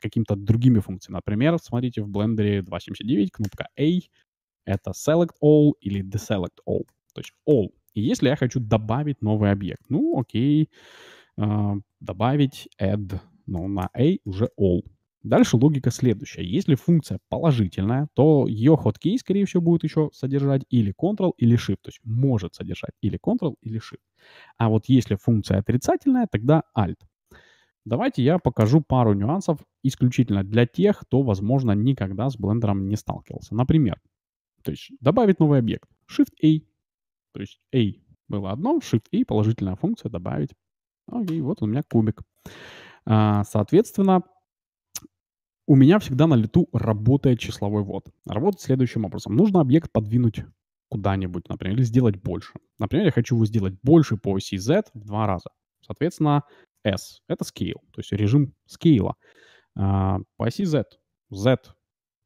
какими-то другими функциями. Например, смотрите в Blender 2.79 кнопка A, это select all или deselect all то all. И если я хочу добавить новый объект, ну, окей, э, добавить add, но на a уже all. Дальше логика следующая. Если функция положительная, то ее хоткей, скорее всего, будет еще содержать или Ctrl, или Shift. То есть может содержать или Ctrl, или Shift. А вот если функция отрицательная, тогда Alt. Давайте я покажу пару нюансов исключительно для тех, кто, возможно, никогда с блендером не сталкивался. Например, то есть добавить новый объект. Shift A то есть A было одно, Shift и e, положительная функция добавить. Окей, ну вот у меня кубик. А, соответственно, у меня всегда на лету работает числовой вот. Работает следующим образом. Нужно объект подвинуть куда-нибудь, например, или сделать больше. Например, я хочу его сделать больше по оси Z в два раза. Соответственно, S — это scale, то есть режим скейла. А, по оси Z, Z,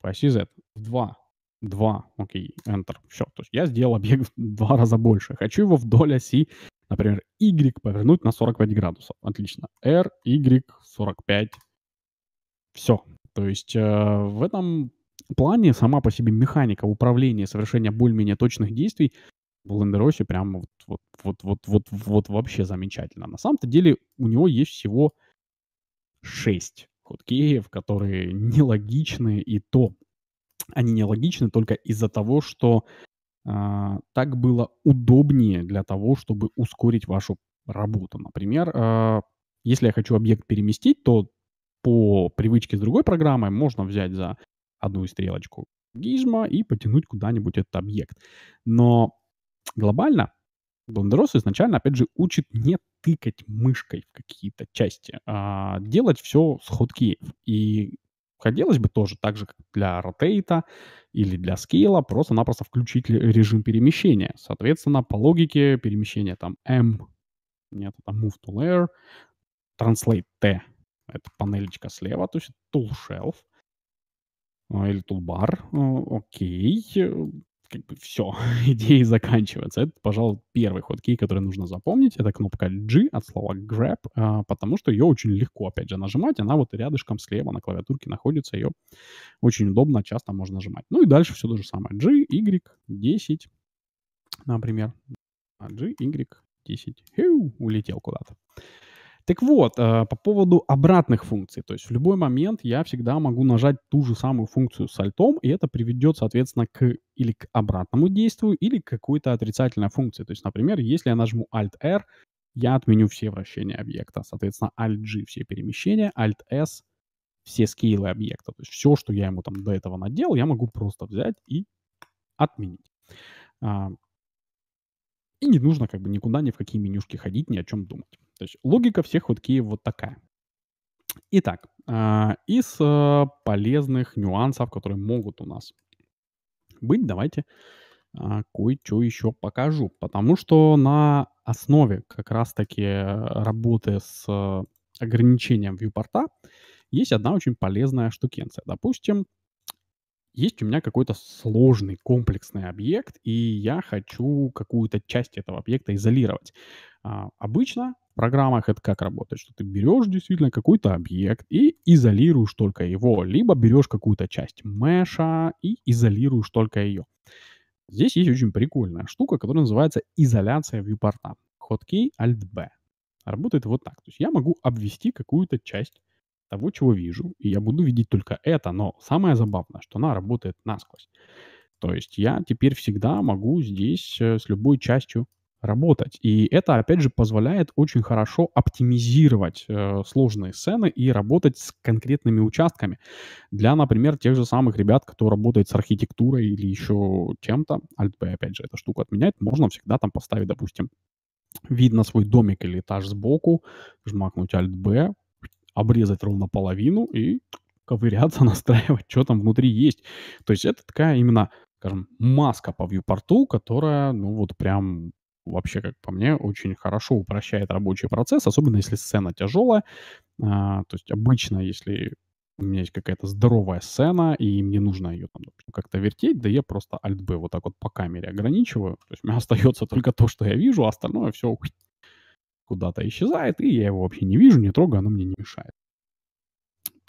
по оси Z в два 2. Окей, Enter. Все. То есть я сделал объект в два раза больше. Хочу его вдоль оси, например, Y повернуть на 45 градусов. Отлично. R, Y, 45. Все. То есть э, в этом плане сама по себе механика управления, совершения более-менее точных действий в Лендеросе прям вот, вот, вот, вот, вот, вот вообще замечательно. На самом-то деле у него есть всего 6 хоткеев, которые нелогичны, и то они нелогичны только из-за того, что э, так было удобнее для того, чтобы ускорить вашу работу. Например, э, если я хочу объект переместить, то по привычке с другой программой можно взять за одну стрелочку гизма и потянуть куда-нибудь этот объект. Но глобально BlenderOS изначально, опять же, учит не тыкать мышкой в какие-то части, а делать все с хоткеев. И хотелось бы тоже, так же, как для ротейта или для скейла, просто-напросто включить режим перемещения. Соответственно, по логике перемещения там M, нет, там move to layer, translate T, это панелечка слева, то есть tool shelf, а, или toolbar, а, окей, как бы все, идеи заканчиваются. Это, пожалуй, первый ходкей, который нужно запомнить. Это кнопка G от слова grab, а, потому что ее очень легко, опять же, нажимать. Она вот рядышком слева на клавиатурке находится. Ее очень удобно, часто можно нажимать. Ну и дальше все то же самое. G, Y, 10, например. А, G, Y, 10. Хью, улетел куда-то. Так вот, э, по поводу обратных функций. То есть в любой момент я всегда могу нажать ту же самую функцию с альтом, и это приведет, соответственно, к или к обратному действию, или к какой-то отрицательной функции. То есть, например, если я нажму Alt-R, я отменю все вращения объекта. Соответственно, Alt-G все перемещения, Alt-S все скейлы объекта. То есть все, что я ему там до этого надел, я могу просто взять и отменить. А, и не нужно как бы никуда ни в какие менюшки ходить, ни о чем думать. То есть логика всех вот Киев вот такая. Итак, а, из а, полезных нюансов, которые могут у нас быть, давайте а, кое-что еще покажу. Потому что на основе как раз-таки работы с ограничением вьюпорта есть одна очень полезная штукенция. Допустим, есть у меня какой-то сложный комплексный объект, и я хочу какую-то часть этого объекта изолировать. А, обычно в программах это как работает, что ты берешь действительно какой-то объект и изолируешь только его, либо берешь какую-то часть меша и изолируешь только ее. Здесь есть очень прикольная штука, которая называется изоляция вьюпорта. Hotkey Alt-B. Работает вот так. То есть я могу обвести какую-то часть того, чего вижу, и я буду видеть только это, но самое забавное, что она работает насквозь. То есть я теперь всегда могу здесь э, с любой частью работать. И это, опять же, позволяет очень хорошо оптимизировать э, сложные сцены и работать с конкретными участками. Для, например, тех же самых ребят, кто работает с архитектурой или еще чем-то, Alt-B, опять же, эта штука отменяет, можно всегда там поставить, допустим, вид на свой домик или этаж сбоку, жмакнуть Alt-B, обрезать ровно половину и ковыряться, настраивать, что там внутри есть. То есть это такая именно, скажем, маска по вьюпорту, которая, ну вот прям вообще, как по мне, очень хорошо упрощает рабочий процесс, особенно если сцена тяжелая. А, то есть обычно, если у меня есть какая-то здоровая сцена, и мне нужно ее там как-то вертеть, да я просто Alt-B вот так вот по камере ограничиваю. То есть у меня остается только то, что я вижу, а остальное все куда-то исчезает, и я его вообще не вижу, не трогаю, оно мне не мешает.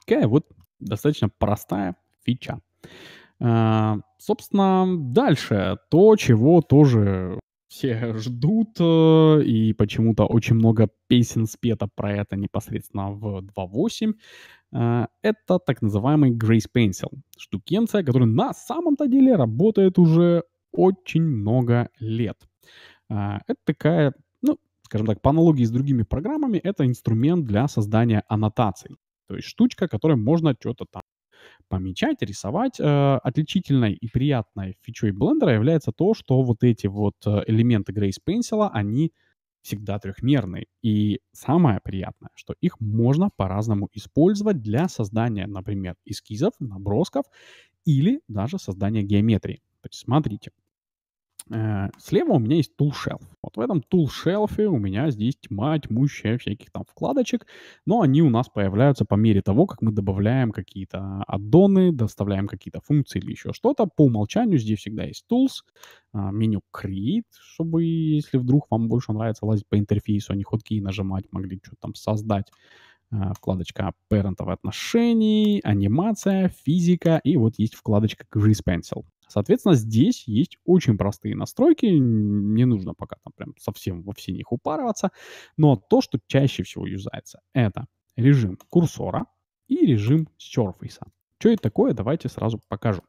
Такая вот достаточно простая фича. А, собственно, дальше то, чего тоже все ждут, э, и почему-то очень много песен спета про это непосредственно в 2.8. А, это так называемый Grace Pencil. Штукенция, которая на самом-то деле работает уже очень много лет. А, это такая скажем так, по аналогии с другими программами, это инструмент для создания аннотаций. То есть штучка, которой можно что-то там помечать, рисовать. Э, отличительной и приятной фичой блендера является то, что вот эти вот э, элементы Grace Pencil, они всегда трехмерные. И самое приятное, что их можно по-разному использовать для создания, например, эскизов, набросков или даже создания геометрии. То есть смотрите, Э, слева у меня есть Tool Shelf. Вот в этом Tool Shelf у меня здесь тьма тьмущая всяких там вкладочек, но они у нас появляются по мере того, как мы добавляем какие-то аддоны, доставляем какие-то функции или еще что-то. По умолчанию здесь всегда есть Tools, э, меню Create, чтобы, если вдруг вам больше нравится лазить по интерфейсу, а не ходки нажимать, могли что-то там создать э, вкладочка парентов отношений, анимация, физика, и вот есть вкладочка Grease Pencil. Соответственно, здесь есть очень простые настройки, не нужно пока там прям совсем во все них упарываться, но то, что чаще всего юзается, это режим курсора и режим Surface. Что это такое, давайте сразу покажу.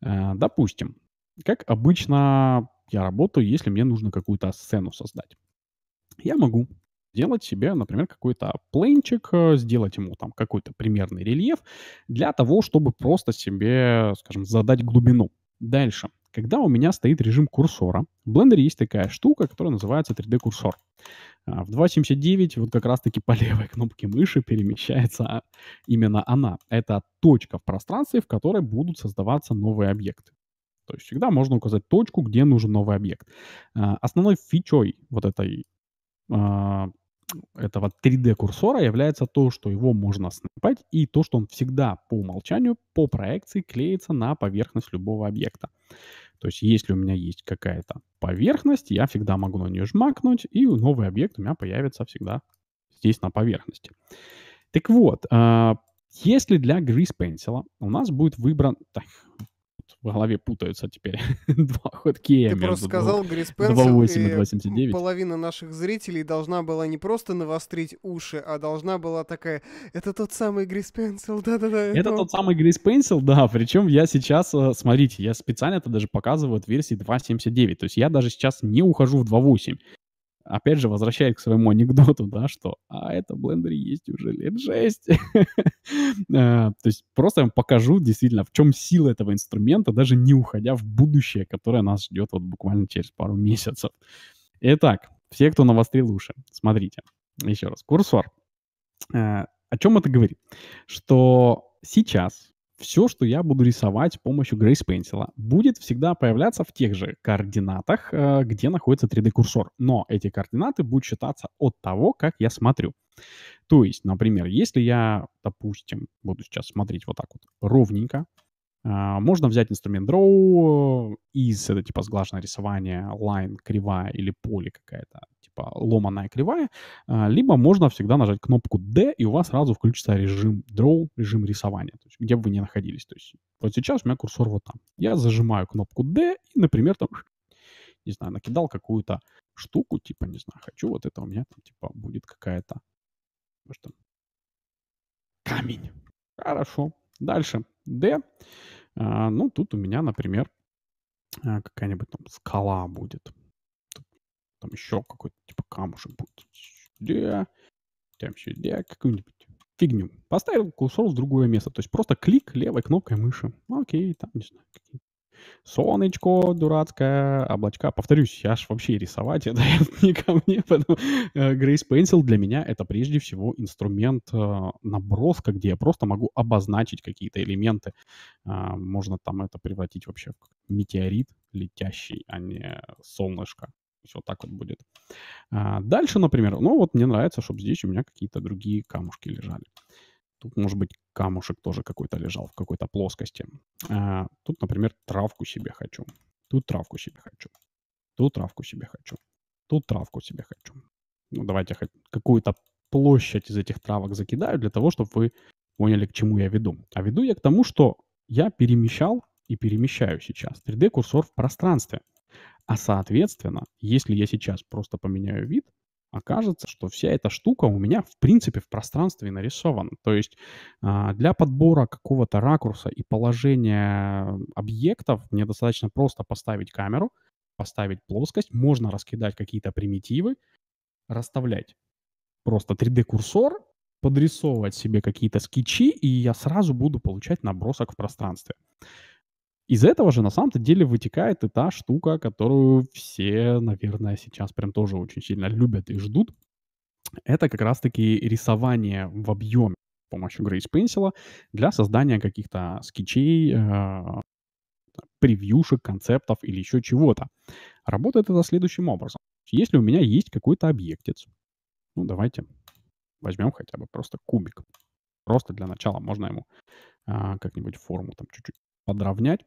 Э, допустим, как обычно я работаю, если мне нужно какую-то сцену создать. Я могу сделать себе, например, какой-то плейнчик, э, сделать ему там какой-то примерный рельеф для того, чтобы просто себе, скажем, задать глубину. Дальше. Когда у меня стоит режим курсора, в Blender есть такая штука, которая называется 3D-курсор. А, в 2.79 вот как раз-таки по левой кнопке мыши перемещается а, именно она. Это точка в пространстве, в которой будут создаваться новые объекты. То есть всегда можно указать точку, где нужен новый объект. А, основной фичой вот этой этого 3D-курсора является то, что его можно снимать и то, что он всегда по умолчанию по проекции клеится на поверхность любого объекта. То есть если у меня есть какая-то поверхность, я всегда могу на нее жмакнуть, и новый объект у меня появится всегда здесь на поверхности. Так вот, а, если для Grease Pencil у нас будет выбран... Так, в голове путаются теперь. Два ходки. Ты просто сказал Грис Пенсил, половина наших зрителей должна была не просто навострить уши, а должна была такая, это тот самый Грис Пенсил, да-да-да. Это, тот самый Грис Пенсил, да, причем я сейчас, э, смотрите, я специально это даже показываю от версии 2.79, то есть я даже сейчас не ухожу в 2.8 опять же, возвращаясь к своему анекдоту, да, что «а это в есть уже лет 6». Э, то есть просто я вам покажу действительно, в чем сила этого инструмента, даже не уходя в будущее, которое нас ждет вот буквально через пару месяцев. Итак, все, кто навострил уши, смотрите. Еще раз, курсор. Э, о чем это говорит? Что сейчас все, что я буду рисовать с помощью Grace Pencil, будет всегда появляться в тех же координатах, э, где находится 3D-курсор. Но эти координаты будут считаться от того, как я смотрю. То есть, например, если я, допустим, буду сейчас смотреть вот так вот ровненько, э, можно взять инструмент Draw э, из, это типа сглаженное рисование, line, кривая или поле какая-то, типа ломаная кривая, э, либо можно всегда нажать кнопку D, и у вас сразу включится режим Draw, режим рисования, то есть где бы вы ни находились. То есть вот сейчас у меня курсор вот там. Я зажимаю кнопку D и, например, там, не знаю, накидал какую-то штуку, типа, не знаю, хочу вот это у меня там, типа, будет какая-то, может, там, камень. Хорошо. Дальше D. Э, ну, тут у меня, например, э, какая-нибудь там скала будет там еще какой-то типа камушек будет. Сюда, там сюда, какую-нибудь фигню. Поставил курсор в другое место. То есть просто клик левой кнопкой мыши. Ну, окей, там, не знаю, какие Солнечко дурацкое, облачка. Повторюсь, я ж вообще рисовать это не ко мне, поэтому Grace э, Pencil для меня это прежде всего инструмент э, наброска, где я просто могу обозначить какие-то элементы. А, можно там это превратить вообще в метеорит летящий, а не солнышко есть вот так вот будет. А дальше, например, ну вот мне нравится, чтобы здесь у меня какие-то другие камушки лежали. Тут, может быть, камушек тоже какой-то лежал в какой-то плоскости. А, тут, например, травку себе хочу. Тут травку себе хочу. Тут травку себе хочу. Тут травку себе хочу. Ну, давайте хоть какую-то площадь из этих травок закидаю для того, чтобы вы поняли, к чему я веду. А веду я к тому, что я перемещал и перемещаю сейчас 3D-курсор в пространстве. А соответственно, если я сейчас просто поменяю вид, окажется, что вся эта штука у меня в принципе в пространстве нарисована. То есть а, для подбора какого-то ракурса и положения объектов мне достаточно просто поставить камеру, поставить плоскость, можно раскидать какие-то примитивы, расставлять просто 3D-курсор, подрисовывать себе какие-то скетчи, и я сразу буду получать набросок в пространстве. Из этого же на самом-то деле вытекает и та штука, которую все, наверное, сейчас прям тоже очень сильно любят и ждут. Это как раз-таки рисование в объеме с помощью Grace Pencil для создания каких-то скетчей, э, превьюшек, концептов или еще чего-то. Работает это следующим образом. Если у меня есть какой-то объектец, ну давайте возьмем хотя бы просто кубик. Просто для начала можно ему а, как-нибудь форму там чуть-чуть подровнять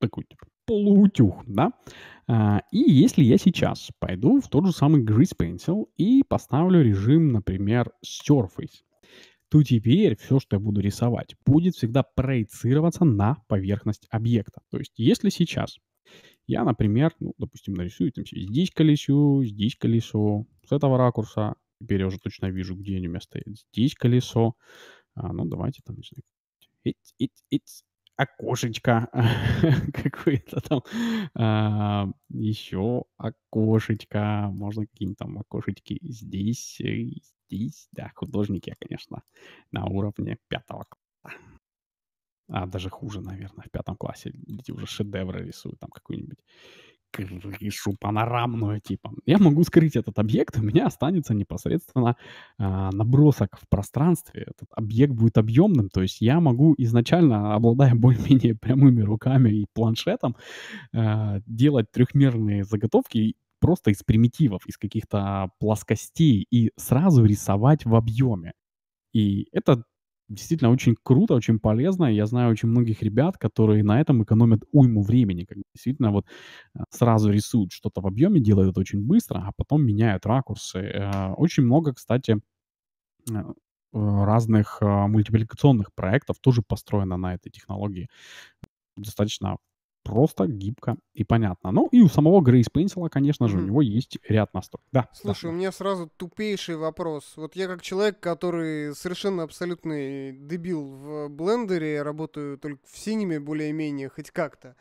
такой типа, полуутюг, да? А, и если я сейчас пойду в тот же самый Grease Pencil и поставлю режим, например, Surface, то теперь все, что я буду рисовать, будет всегда проецироваться на поверхность объекта. То есть если сейчас я, например, ну, допустим, нарисую там здесь колесо, здесь колесо, с этого ракурса, теперь я уже точно вижу, где они у меня стоит. здесь колесо, а, ну давайте там, не знаю, иц, иц, иц, окошечко какое-то там, а, еще окошечко, можно какие-нибудь там окошечки здесь, э, здесь, да, художники, конечно, на уровне пятого класса. А даже хуже, наверное, в пятом классе, дети уже шедевры рисуют, там какую-нибудь крышу панорамную, типа. Я могу скрыть этот объект, у меня останется непосредственно э, набросок в пространстве. Этот объект будет объемным, то есть я могу изначально, обладая более-менее прямыми руками и планшетом, э, делать трехмерные заготовки просто из примитивов, из каких-то плоскостей и сразу рисовать в объеме. И это действительно очень круто, очень полезно. Я знаю очень многих ребят, которые на этом экономят уйму времени. Как действительно вот э, сразу рисуют что-то в объеме, делают это очень быстро, а потом меняют ракурсы. Э, очень много, кстати, э, разных мультипликационных проектов тоже построено на этой технологии. Достаточно просто гибко и понятно. Ну и у самого Грейс Пенсила, конечно же, mm у него есть ряд настроек. Да. Слушай, да. у меня сразу тупейший вопрос. Вот я как человек, который совершенно абсолютный дебил в блендере, работаю только в синими более-менее, хоть как-то.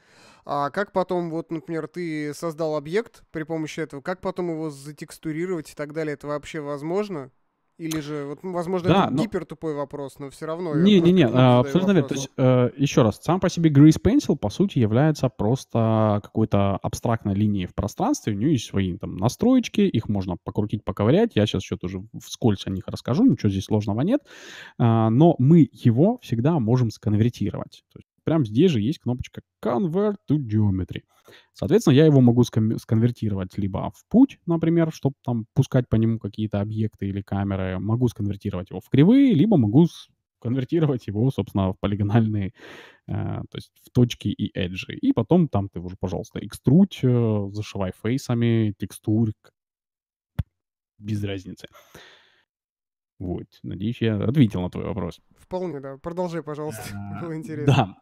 А как потом, вот, например, ты создал объект при помощи этого, как потом его затекстурировать и так далее, это вообще возможно? Или же, вот, ну, возможно, да, это но... Ну гипер тупой вопрос, но все равно... Не, не, не, а, абсолютно верно. То есть, э, еще раз, сам по себе Grease Pencil, по сути, является просто какой-то абстрактной линией в пространстве. У нее есть свои там настроечки, их можно покрутить, поковырять. Я сейчас что-то уже вскользь о них расскажу, ничего здесь сложного нет. А, но мы его всегда можем сконвертировать. То прямо здесь же есть кнопочка Convert to Geometry. Соответственно, я его могу сконвертировать либо в путь, например, чтобы там пускать по нему какие-то объекты или камеры. Могу сконвертировать его в кривые, либо могу конвертировать его, собственно, в полигональные, э, то есть в точки и эджи. И потом там ты уже, пожалуйста, экструдь, э, зашивай фейсами, текстур, без разницы. Вот, надеюсь, я ответил на твой вопрос. Вполне, да. Продолжи, пожалуйста, эм, было интересно.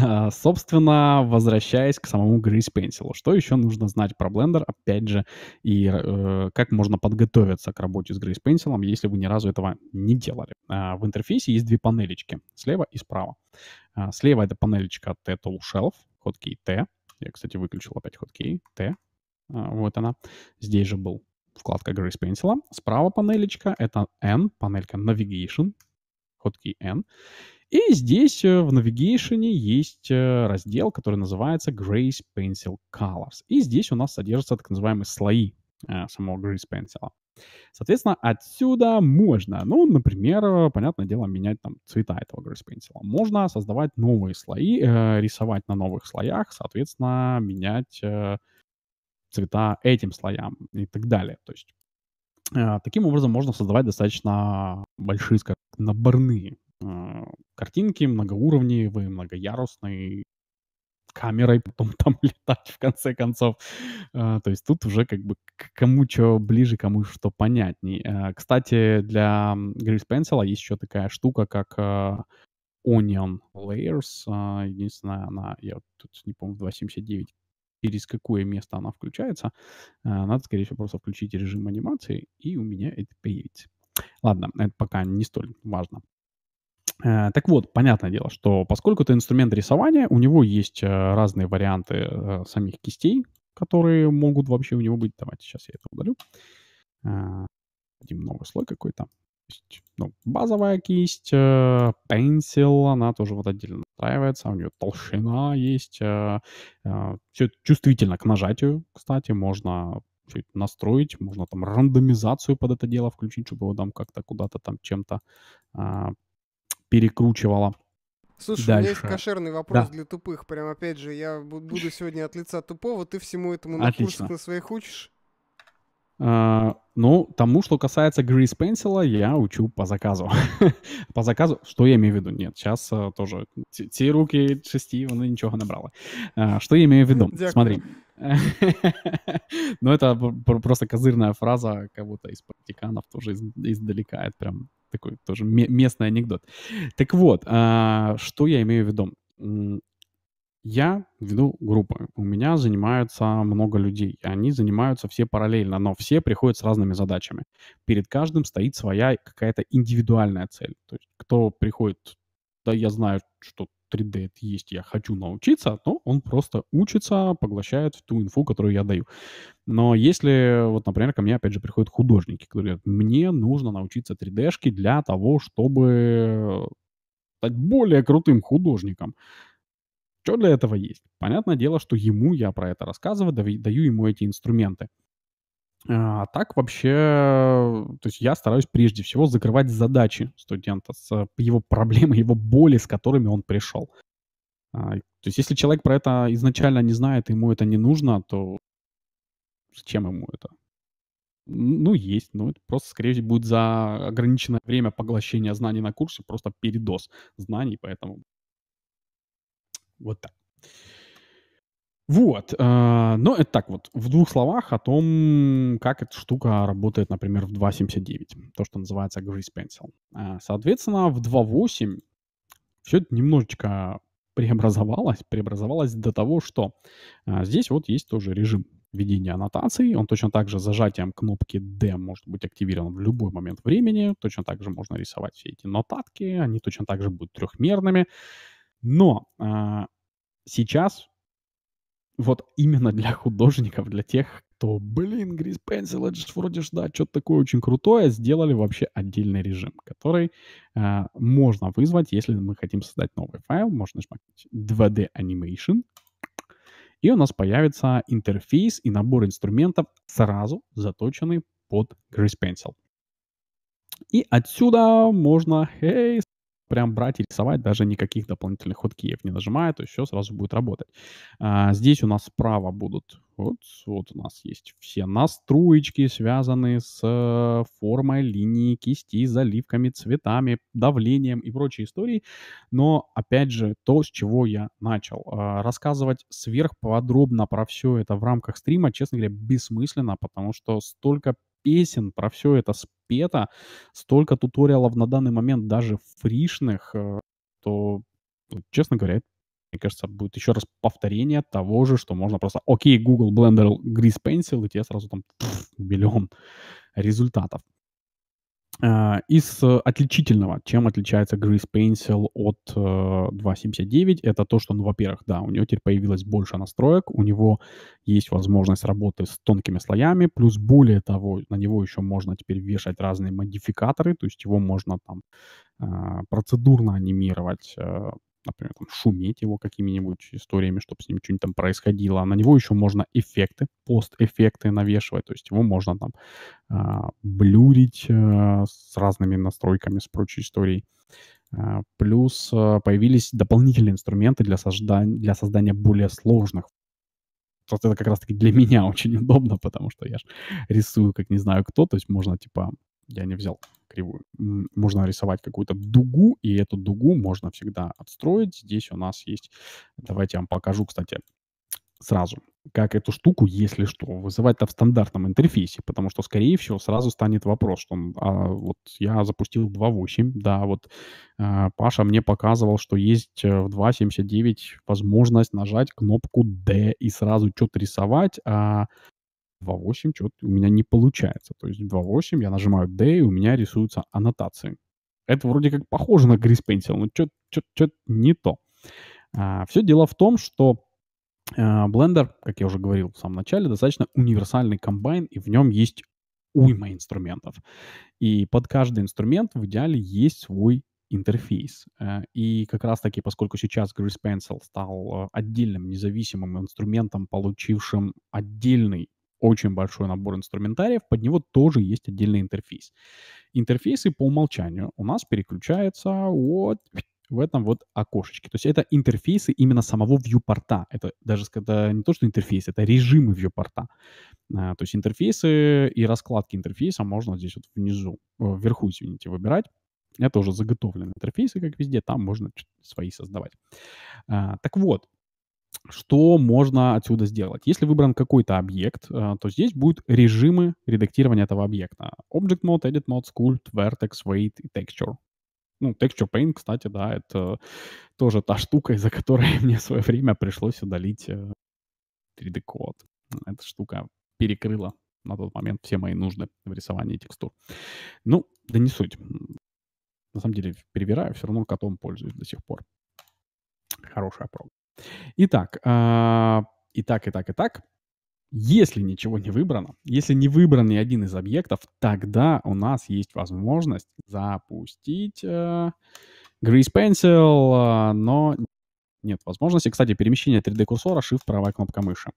Да. Собственно, возвращаясь к самому Grease Pencil, что еще нужно знать про Blender, опять же, и э, как можно подготовиться к работе с Grease Pencil, если вы ни разу этого не делали. Э, в интерфейсе есть две панелечки, слева и справа. Э, слева это панелечка T-Tool Shelf, hotkey T. Я, кстати, выключил опять hotkey T. Э, вот она. Здесь же был вкладка Grace Pencil. Справа панелечка — это N, панелька Navigation, hotkey N. И здесь э, в Navigation есть э, раздел, который называется Grace Pencil Colors. И здесь у нас содержатся так называемые слои э, самого Grace Pencil. Соответственно, отсюда можно, ну, например, понятное дело, менять там цвета этого Grace Pencil. Можно создавать новые слои, рисовать на новых слоях, соответственно, менять цвета этим слоям и так далее. То есть а, таким образом можно создавать достаточно большие, скажем, наборные а, картинки, многоуровневые, многоярусные, камерой потом там летать в конце концов. А, то есть тут уже как бы кому что ближе, кому что понятней. кстати, для Grease Pencil есть еще такая штука, как Onion Layers. Единственное, она, я тут не помню, 2.79 через какое место она включается, а, надо, скорее всего, просто включить режим анимации, и у меня это появится. Ладно, это пока не столь важно. Э, так вот, понятное дело, что поскольку это инструмент рисования, у него есть э, разные варианты э, самих кистей, которые могут вообще у него быть. Давайте сейчас я это удалю. Один новый слой какой-то ну, базовая кисть, э, пенсил, она тоже вот отдельно настраивается, у нее толщина есть. Э, э, все чувствительно к нажатию, кстати, можно все настроить, можно там рандомизацию под это дело включить, чтобы его там как-то куда-то там чем-то э, перекручивало. Слушай, Дальше. у меня есть кошерный вопрос да. для тупых. Прям опять же, я буду сегодня от лица тупого. Ты всему этому на курсах на своих учишь? А, ну, тому, что касается Grease Pencil, я учу по заказу. по заказу, что я имею в виду? Нет, сейчас uh, а, тоже те руки шести, вона нічого не брала. Uh, а, что я имею в виду? Дякую. Смотри. ну, это просто козырная фраза кого-то из практиканов тоже из издалека. Это прям такой тоже местный анекдот. Так вот, uh, что я имею в виду? Я веду группы, у меня занимаются много людей, они занимаются все параллельно, но все приходят с разными задачами. Перед каждым стоит своя какая-то индивидуальная цель. То есть кто приходит, да я знаю, что 3D это есть, я хочу научиться, но он просто учится, поглощает ту инфу, которую я даю. Но если, вот, например, ко мне опять же приходят художники, которые говорят, мне нужно научиться 3D-шке для того, чтобы стать более крутым художником. Что для этого есть? Понятное дело, что ему я про это рассказываю, даю ему эти инструменты. А, а так вообще, то есть я стараюсь прежде всего закрывать задачи студента с э, его проблемы, его боли, с которыми он пришел. А, то есть если человек про это изначально не знает, ему это не нужно, то зачем ему это? Ну, есть, но ну, это просто, скорее всего, будет за ограниченное время поглощения знаний на курсе, просто передоз знаний, поэтому вот так. Вот. А, но это так вот, в двух словах о том, как эта штука работает, например, в 2.79, то, что называется Grease Pencil. А, соответственно, в 2.8 все это немножечко преобразовалось, преобразовалось до того, что а, здесь вот есть тоже режим введения аннотаций. Он точно так же зажатием кнопки D может быть активирован в любой момент времени. Точно так же можно рисовать все эти нотатки. Они точно так же будут трехмерными. Но сейчас вот именно для художников, для тех, кто, блин, grease Pencil, это же вроде ж, да, что-то такое очень крутое, сделали вообще отдельный режим, который э, можно вызвать, если мы хотим создать новый файл, можно нажмакнуть 2D Animation, и у нас появится интерфейс и набор инструментов, сразу заточенный под Grease Pencil. И отсюда можно, эй, прям брать и рисовать, даже никаких дополнительных хоткеев не нажимая, то еще сразу будет работать. А, здесь у нас справа будут, вот, вот у нас есть все настроечки, связанные с э, формой линии кисти, заливками, цветами, давлением и прочей историей Но, опять же, то, с чего я начал. А, рассказывать сверхподробно про все это в рамках стрима, честно говоря, бессмысленно, потому что столько песен, про все это спето, столько туториалов на данный момент даже фришных, э, то, честно говоря, мне кажется, будет еще раз повторение того же, что можно просто «Окей, Google Blender Grease Pencil», и тебе сразу там пфф, миллион результатов. А, из э, отличительного, чем отличается Grease Pencil от 2.79, э, это то, что, ну, во-первых, да, у него теперь появилось больше настроек, у него есть возможность работы с тонкими слоями, плюс более того, на него еще можно теперь вешать разные модификаторы, то есть его можно там а, процедурно анимировать э, например, там, шуметь его какими-нибудь историями, чтобы с ним что-нибудь там происходило. А на него еще можно эффекты, пост-эффекты навешивать, то есть его можно там э, блюрить э, с разными настройками, с прочей историей. Э, плюс э, появились дополнительные инструменты для, созда- для создания более сложных вот это как раз-таки для меня очень удобно, потому что я же рисую, как не знаю кто, то есть можно, типа, я не взял кривую. Можно рисовать какую-то дугу, и эту дугу можно всегда отстроить. Здесь у нас есть... Давайте я вам покажу, кстати, сразу, как эту штуку, если что, вызывать-то в стандартном интерфейсе, потому что, скорее всего, сразу станет вопрос, что а, вот я запустил 2.8, да, вот э, Паша мне показывал, что есть э, в 2.79 возможность нажать кнопку D и сразу что-то рисовать, а 2.8 что-то у меня не получается. То есть в 2.8 я нажимаю D, и у меня рисуются аннотации. Это вроде как похоже на Gris Pencil, но что-то не то. А, все дело в том, что а, Blender, как я уже говорил в самом начале, достаточно универсальный комбайн, и в нем есть уйма инструментов. И под каждый инструмент в идеале есть свой интерфейс. Э, и как раз-таки, поскольку сейчас Grease Pencil стал э, отдельным независимым инструментом, получившим отдельный очень большой набор инструментариев, под него тоже есть отдельный интерфейс. Интерфейсы по умолчанию у нас переключаются вот в этом вот окошечке. То есть это интерфейсы именно самого viewport. Это даже это не то, что интерфейс, это режимы viewport. Э, то есть интерфейсы и раскладки интерфейса можно здесь вот внизу, э, вверху, извините, выбирать. Это уже заготовленные интерфейсы, как везде, там можно свои создавать. Э, так вот, что можно отсюда сделать? Если выбран какой-то объект, э, то здесь будут режимы редактирования этого объекта. Object Mode, Edit Mode, Sculpt, Vertex, Weight и Texture. Ну, Texture Paint, кстати, да, это тоже та штука, из-за которой мне в свое время пришлось удалить 3D-код. Э, Эта штука перекрыла на тот момент все мои нужды в рисовании текстур. Ну, да не суть. На самом деле, перебираю, все равно котом пользуюсь до сих пор. Хорошая программа. Итак, а, и так, и так, и так. Если ничего не выбрано, если не выбран ни один из объектов, тогда у нас есть возможность запустить э, Grease Pencil, э, но нет возможности. Кстати, перемещение 3D-курсора, Shift, правая кнопка мыши.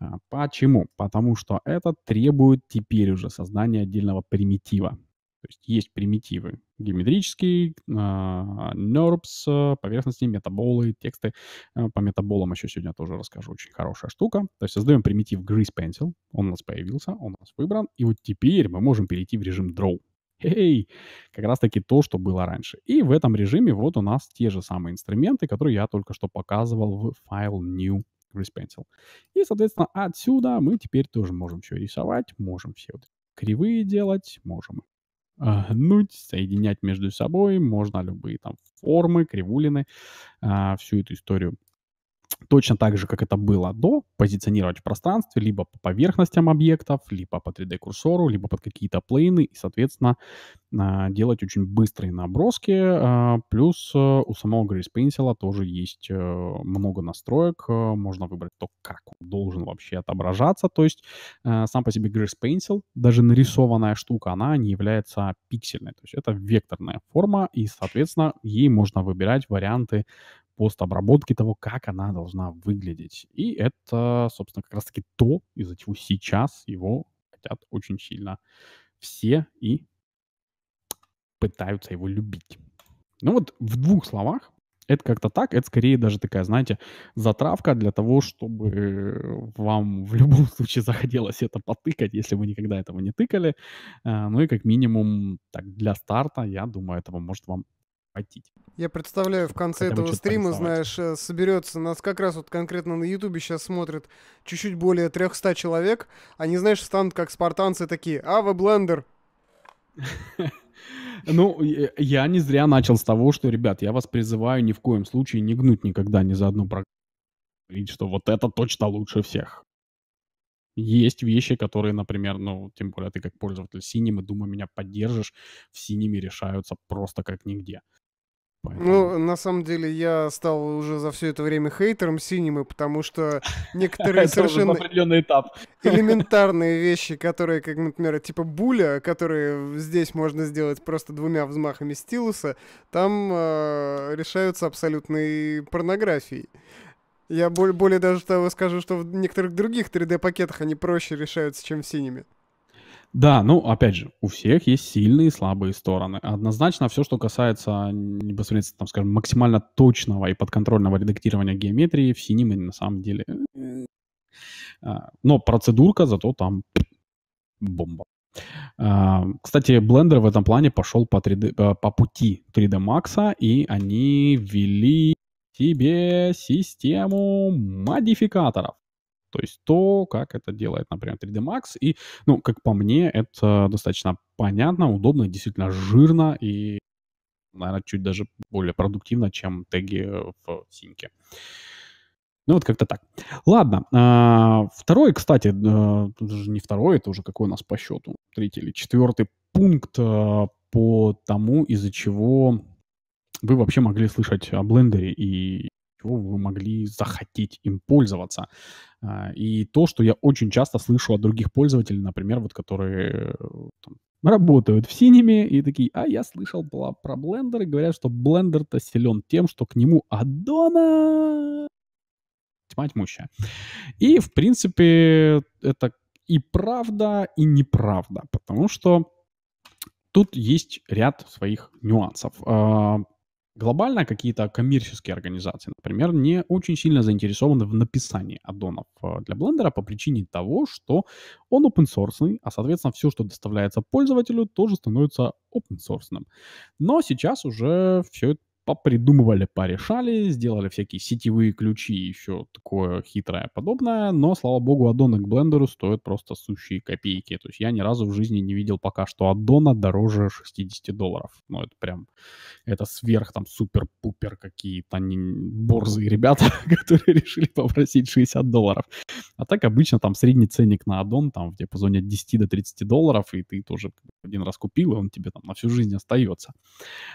А, почему? Потому что это требует теперь уже создания отдельного примитива. То есть есть примитивы геометрические, а, NURBS, а, поверхности, метаболы, тексты. А, по метаболам еще сегодня тоже расскажу. Очень хорошая штука. То есть создаем примитив Grease Pencil. Он у нас появился, он у нас выбран. И вот теперь мы можем перейти в режим Draw. Эй, как раз таки то, что было раньше. И в этом режиме вот у нас те же самые инструменты, которые я только что показывал в файл new Grease Pencil. И, соответственно, отсюда мы теперь тоже можем все рисовать, можем все вот кривые делать, можем а, гнуть, соединять между собой, можно любые там формы, кривулины, а, всю эту историю точно так же, как это было до, позиционировать в пространстве либо по поверхностям объектов, либо по 3D-курсору, либо под какие-то плейны, и, соответственно, а, делать очень быстрые наброски. А, плюс э, у самого Grace Pencil тоже есть э, много настроек, э, можно выбрать то, как он должен вообще отображаться. То есть сам по себе Grace Pencil, даже нарисованная штука, она не является пиксельной, то есть это векторная форма, и, соответственно, ей можно выбирать варианты постобработки того, как она должна выглядеть. И это, собственно, как раз-таки то, из-за чего сейчас его хотят очень сильно все и пытаются его любить. Ну вот в двух словах это как-то так, это скорее даже такая, знаете, затравка для того, чтобы вам в любом случае захотелось это потыкать, если вы никогда этого не тыкали. А, ну и как минимум так для старта, я думаю, этого может вам хотите. Я представляю, в конце этого стрима, знаешь, э, соберется, нас как раз вот конкретно на Ютубе сейчас смотрит чуть-чуть более 300 человек, они, знаешь, станут как спартанцы такие, а вы блендер. Ну, э, я не зря начал с того, что, ребят, я вас призываю ни в коем случае не гнуть никогда ни за одну программу. Говорить, что вот это точно лучше всех. Есть вещи, которые, например, ну, тем более ты как пользователь синим, и думаю, меня поддержишь, в синими решаются просто как нигде. Поэтому... Ну, на самом деле, я стал уже за все это время хейтером синемы, потому что некоторые совершенно... определенный этап. Элементарные вещи, которые, как, например, типа буля, которые здесь можно сделать просто двумя взмахами стилуса, там э, решаются абсолютной порнографией. Я более, более даже того скажу, что в некоторых других 3D-пакетах они проще решаются, чем в синими. Да, ну, опять же, у всех есть сильные и слабые стороны. Однозначно все, что касается непосредственно, там, скажем, максимально точного и подконтрольного редактирования геометрии в синеме на самом деле. Э, а, но процедурка зато там бомба. А, кстати, Blender в этом плане пошел по, 3D, э, по пути 3D Max, и они ввели себе систему модификаторов. То есть то, как это делает, например, 3D Max. И, ну, как по мне, это достаточно понятно, удобно, действительно жирно и, наверное, чуть даже более продуктивно, чем теги в синке. Ну вот как-то так. Ладно. А, второй, кстати, даже не второй, это уже какой у нас по счету, третий или четвертый пункт а, по тому, из-за чего вы вообще могли слышать о блендере и что вы могли захотеть им пользоваться. А, и то, что я очень часто слышу от других пользователей, например, вот которые э, там, работают в синеме и такие, а я слышал про Blender, и говорят, что Blender-то силен тем, что к нему аддона тьма тьмущая. И, в принципе, это и правда, и неправда, потому что тут есть ряд своих нюансов. А, Глобально какие-то коммерческие организации, например, не очень сильно заинтересованы в написании аддонов э, для Blender по причине того, что он open source, а соответственно все, что доставляется пользователю, тоже становится open source. Но сейчас уже все это попридумывали, порешали, сделали всякие сетевые ключи еще такое хитрое подобное, но, слава богу, аддоны к блендеру стоят просто сущие копейки. То есть я ни разу в жизни не видел пока что аддона дороже 60 долларов. Ну, это прям, это сверх там супер-пупер какие-то они борзые ребята, которые решили попросить 60 долларов. А так обычно там средний ценник на аддон там в диапазоне от 10 до 30 долларов, и ты тоже один раз купил, и он тебе там на всю жизнь остается.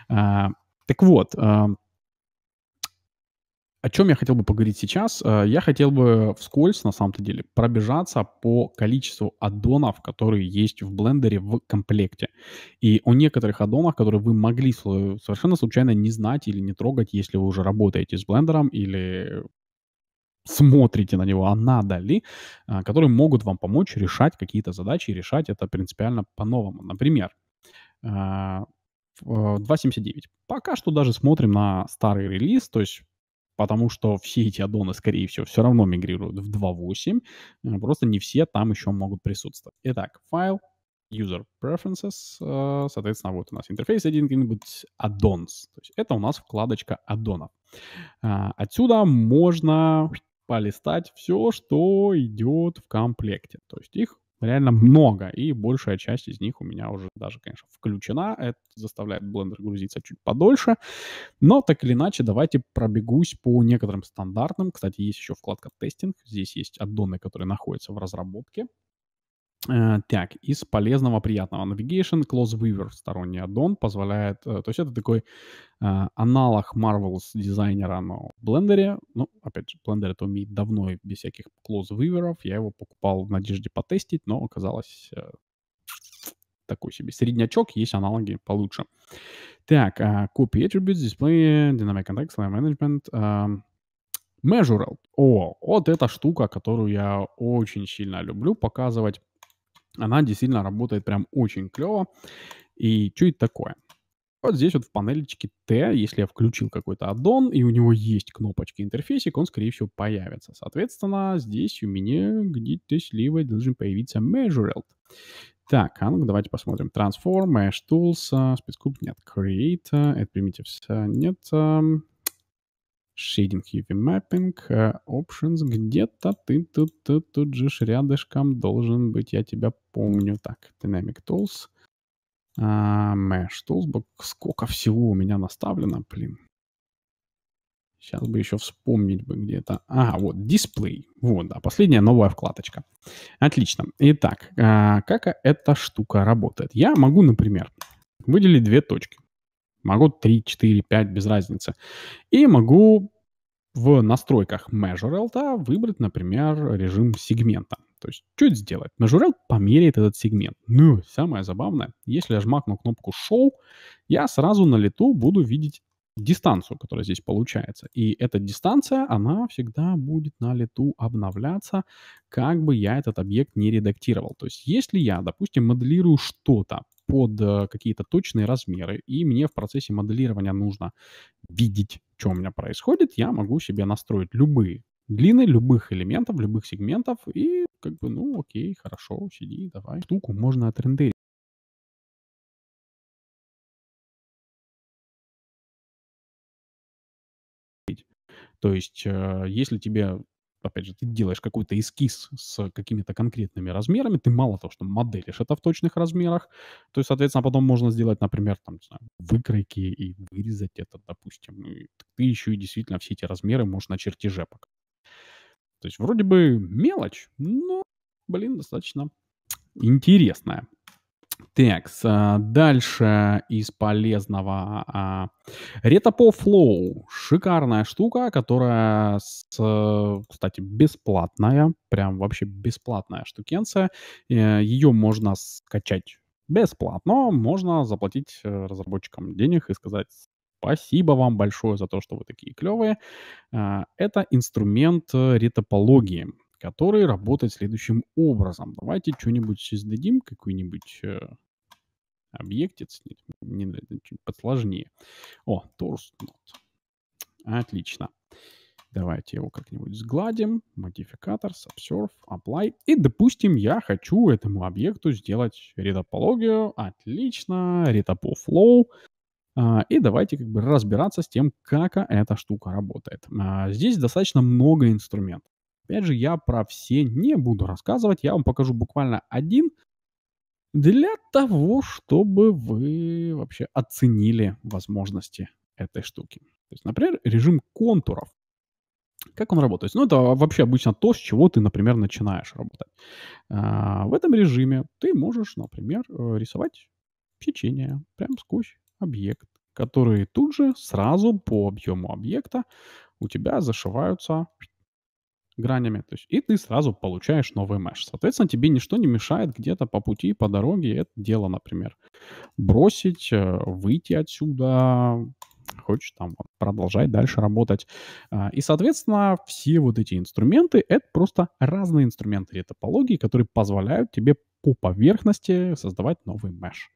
А, так вот, а, о чем я хотел бы поговорить сейчас? А, я хотел бы вскользь, на самом-то деле, пробежаться по количеству аддонов, которые есть в блендере в комплекте. И о некоторых аддонах, которые вы могли совершенно случайно не знать или не трогать, если вы уже работаете с блендером или смотрите на него, а надо ли, а, которые могут вам помочь решать какие-то задачи и решать это принципиально по-новому. Например, 2.79. Э, Пока что даже смотрим на старый релиз, то есть потому что все эти аддоны, скорее всего, все равно мигрируют в 2.8, э, просто не все там еще могут присутствовать. Итак, файл, user preferences, э, соответственно, вот у нас интерфейс один быть add-ons. То есть это у нас вкладочка аддонов. Отсюда можно полистать все, что идет в комплекте. То есть их реально много, и большая часть из них у меня уже даже, конечно, включена. Это заставляет Blender грузиться чуть подольше. Но так или иначе, давайте пробегусь по некоторым стандартным. Кстати, есть еще вкладка «Тестинг». Здесь есть аддоны, которые находятся в разработке. Э, так, из полезного, приятного. Navigation Close Weaver, сторонний аддон, позволяет... Э, то есть это такой э, аналог Marvel's дизайнера, но в Blender. Ну, опять же, Blender это умеет давно и без всяких Close Weaver. Я его покупал в надежде потестить, но оказалось такой себе среднячок, есть аналоги получше. Так, Copy Attributes, Display, Dynamic Context, Line Management, Measurable. О, вот эта штука, которую я очень сильно люблю показывать она действительно работает прям очень клево. И что это такое? Вот здесь вот в панельчике T, если я включил какой-то аддон, и у него есть кнопочки интерфейсик, он, скорее всего, появится. Соответственно, здесь у меня где-то слева должен появиться Measured. Так, а ну давайте посмотрим. Transform, Mesh Tools, Spacecube, нет. Create, Add Primitives, нет. Эм, Shading UV Mapping, Options, где-то ты тут, тут, тут же рядышком должен быть, я тебя помню. Так, Dynamic Tools, а, Mesh Tools, сколько всего у меня наставлено, блин. Сейчас бы еще вспомнить бы где-то. А, вот, дисплей. Вот, да, последняя новая вкладочка. Отлично. Итак, а, как эта штука работает? Я могу, например, выделить две точки. Могу 3, 4, 5, без разницы. И могу в настройках Measure LTA выбрать, например, режим сегмента. То есть, что это сделает? Measure померяет этот сегмент. Ну, самое забавное, если я жмакну кнопку Show, я сразу на лету буду видеть дистанцию, которая здесь получается. И эта дистанция, она всегда будет на лету обновляться, как бы я этот объект не редактировал. То есть, если я, допустим, моделирую что-то под э, какие-то точные размеры, и мне в процессе моделирования нужно видеть, что у меня происходит, я могу себе настроить любые длины любых элементов, любых сегментов, и как бы, ну, окей, хорошо, сиди, давай. Штуку можно отрендерить. То есть, э, если тебе опять же, ты делаешь какой-то эскиз с какими-то конкретными размерами, ты мало того, что моделишь это в точных размерах, то есть, соответственно, потом можно сделать, например, там, не знаю, выкройки и вырезать это, допустим. И ты еще и действительно все эти размеры можешь на чертеже показать. То есть вроде бы мелочь, но, блин, достаточно интересная. Так, дальше из полезного. А, Ретопо Flow. Шикарная штука, которая, с, кстати, бесплатная. Прям вообще бесплатная штукенция. Э, Ее можно скачать бесплатно. Можно заплатить э, разработчикам денег и сказать спасибо вам большое за то, что вы такие клевые. А, это инструмент э, ретопологии который работает следующим образом. Давайте что-нибудь создадим, какой-нибудь э, объектец. Нет, не, чуть подсложнее. О, торс. Отлично. Давайте его как-нибудь сгладим. Модификатор, Subsurf, Apply. И, допустим, я хочу этому объекту сделать редопологию. Отлично. Редопо Flow. А, и давайте как бы разбираться с тем, как эта штука работает. А, здесь достаточно много инструментов. Опять же, я про все не буду рассказывать, я вам покажу буквально один для того, чтобы вы вообще оценили возможности этой штуки. То есть, например, режим контуров. Как он работает? Ну, это вообще обычно то, с чего ты, например, начинаешь работать. А, в этом режиме ты можешь, например, э, рисовать сечение прям сквозь объект, которые тут же сразу по объему объекта у тебя зашиваются гранями. То есть, и ты сразу получаешь новый меш. Соответственно, тебе ничто не мешает где-то по пути, по дороге это дело, например, бросить, э, выйти отсюда, хочешь там продолжать дальше работать. А, и, соответственно, все вот эти инструменты — это просто разные инструменты или топологии, которые позволяют тебе по поверхности создавать новый меш.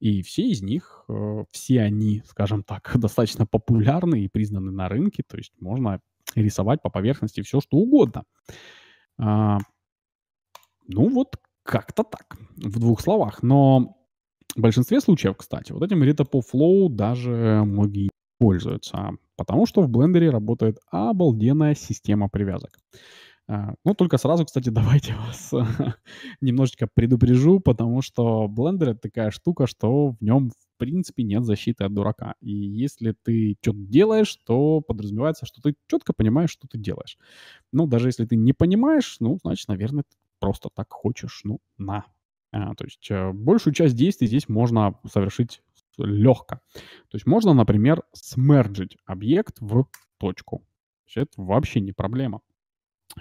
И все из них, э, все они, скажем так, достаточно популярны и признаны на рынке, то есть можно рисовать по поверхности все, что угодно. А, ну вот как-то так, в двух словах. Но в большинстве случаев, кстати, вот этим Rita по Flow даже многие пользуются, потому что в Blender работает обалденная система привязок. А, ну, только сразу, кстати, давайте вас немножечко предупрежу, потому что Blender — это такая штука, что в нем, в принципе, нет защиты от дурака. И если ты что-то делаешь, то подразумевается, что ты четко понимаешь, что ты делаешь. Ну, даже если ты не понимаешь, ну, значит, наверное, ты просто так хочешь, ну, на. А, то есть э, большую часть действий здесь можно совершить легко. То есть можно, например, смерджить объект в точку. То есть это вообще не проблема.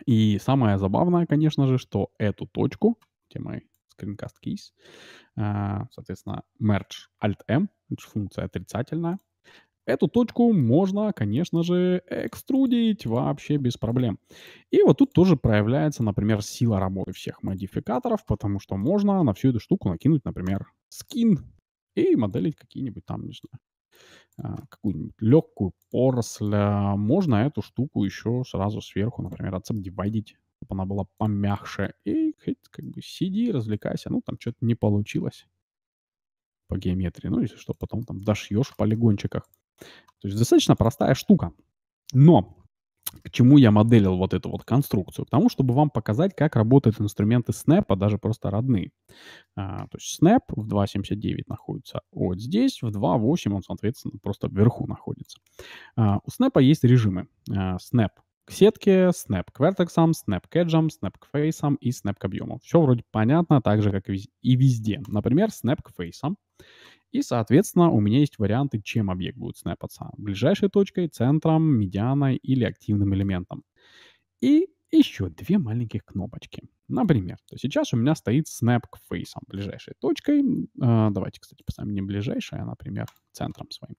И самое забавное, конечно же, что эту точку, где мы screencast keys, а, соответственно, merge alt-m, функция отрицательная, Эту точку можно, конечно же, экструдить вообще без проблем. И вот тут тоже проявляется, например, сила работы всех модификаторов, потому что можно на всю эту штуку накинуть, например, скин и моделить какие-нибудь там, не знаю, а, какую-нибудь легкую поросль а, можно эту штуку еще сразу сверху, например, отсубдивайдить, чтобы она была помягче. И хоть как бы сиди, развлекайся. Ну, там что-то не получилось по геометрии. Ну, если что, потом там дошьешь в полигончиках. То есть достаточно простая штука. Но к чему я моделил вот эту вот конструкцию? К тому, чтобы вам показать, как работают инструменты Snap, а даже просто родные. А, то есть Snap в 2.79 находится вот здесь, в 2.8 он, соответственно, просто вверху находится. А, у Snap есть режимы. А, snap к сетке, Snap к вертексам, Snap к Edge, Snap к фейсам и Snap к объему. Все вроде понятно, так же, как и везде. Например, Snap к фейсам И, соответственно, у меня есть варианты, чем объект будет снэпаться. Ближайшей точкой, центром, медианой или активным элементом. И еще две маленьких кнопочки. Например, то сейчас у меня стоит Snap к фейсам, ближайшей точкой. Э, давайте, кстати, поставим не ближайшей, а, например, центром своим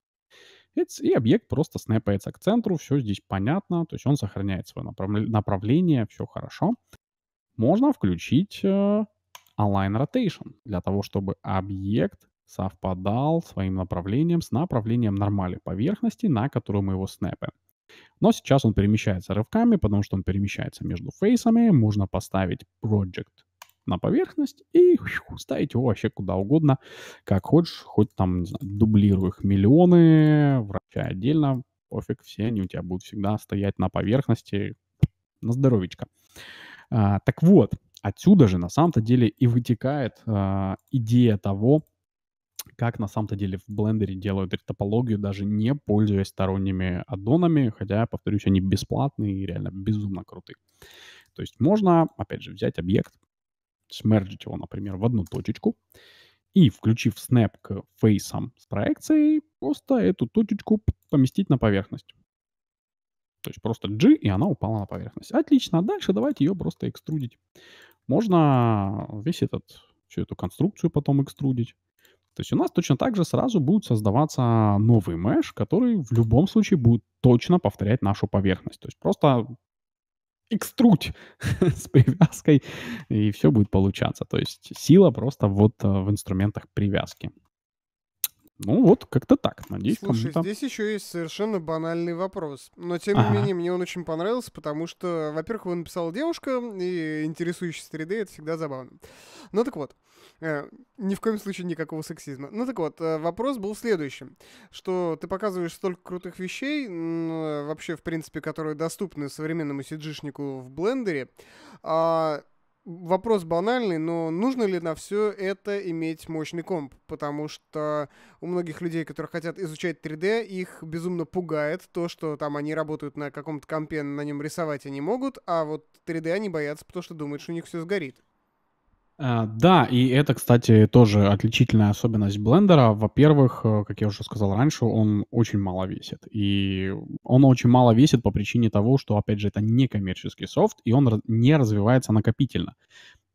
и объект просто снэпается к центру, все здесь понятно, то есть он сохраняет свое направление, все хорошо. Можно включить Align э, Rotation для того, чтобы объект совпадал своим направлением с направлением нормали поверхности, на которую мы его снэпаем. Но сейчас он перемещается рывками, потому что он перемещается между фейсами. Можно поставить Project на поверхность и ставить его вообще куда угодно, как хочешь, хоть там, не знаю, дублируй их миллионы, врача отдельно, пофиг, все они у тебя будут всегда стоять на поверхности, на здоровечко. А, так вот, отсюда же на самом-то деле и вытекает а, идея того, как на самом-то деле в блендере делают топологию даже не пользуясь сторонними аддонами, хотя, повторюсь, они бесплатные и реально безумно крутые. То есть можно, опять же, взять объект, смержить его, например, в одну точечку, и, включив Snap к фейсам с проекцией, просто эту точечку поместить на поверхность. То есть просто G, и она упала на поверхность. Отлично, дальше давайте ее просто экструдить. Можно весь этот, всю эту конструкцию потом экструдить. То есть у нас точно так же сразу будет создаваться новый меш, который в любом случае будет точно повторять нашу поверхность. То есть просто экструдь с привязкой, и все будет получаться. То есть сила просто вот э, в инструментах привязки. Ну вот, как-то так. Надеюсь, Слушай, кому-то... здесь еще есть совершенно банальный вопрос. Но, тем ага. не менее, мне он очень понравился, потому что, во-первых, его написала девушка, и интересующийся 3D — это всегда забавно. Ну так вот, Э, ни в коем случае никакого сексизма. Ну так вот, э, вопрос был следующим, что ты показываешь столько крутых вещей, вообще, в принципе, которые доступны современному сиджишнику в блендере, а вопрос банальный, но нужно ли на все это иметь мощный комп? Потому что у многих людей, которые хотят изучать 3D, их безумно пугает то, что там они работают на каком-то компе, на нем рисовать они могут, а вот 3D они боятся, потому что думают, что у них все сгорит. Э, да, и это, кстати, тоже отличительная особенность блендера. Во-первых, э, как я уже сказал раньше, он очень мало весит. И он очень мало весит по причине того, что, опять же, это не коммерческий софт, и он не развивается накопительно.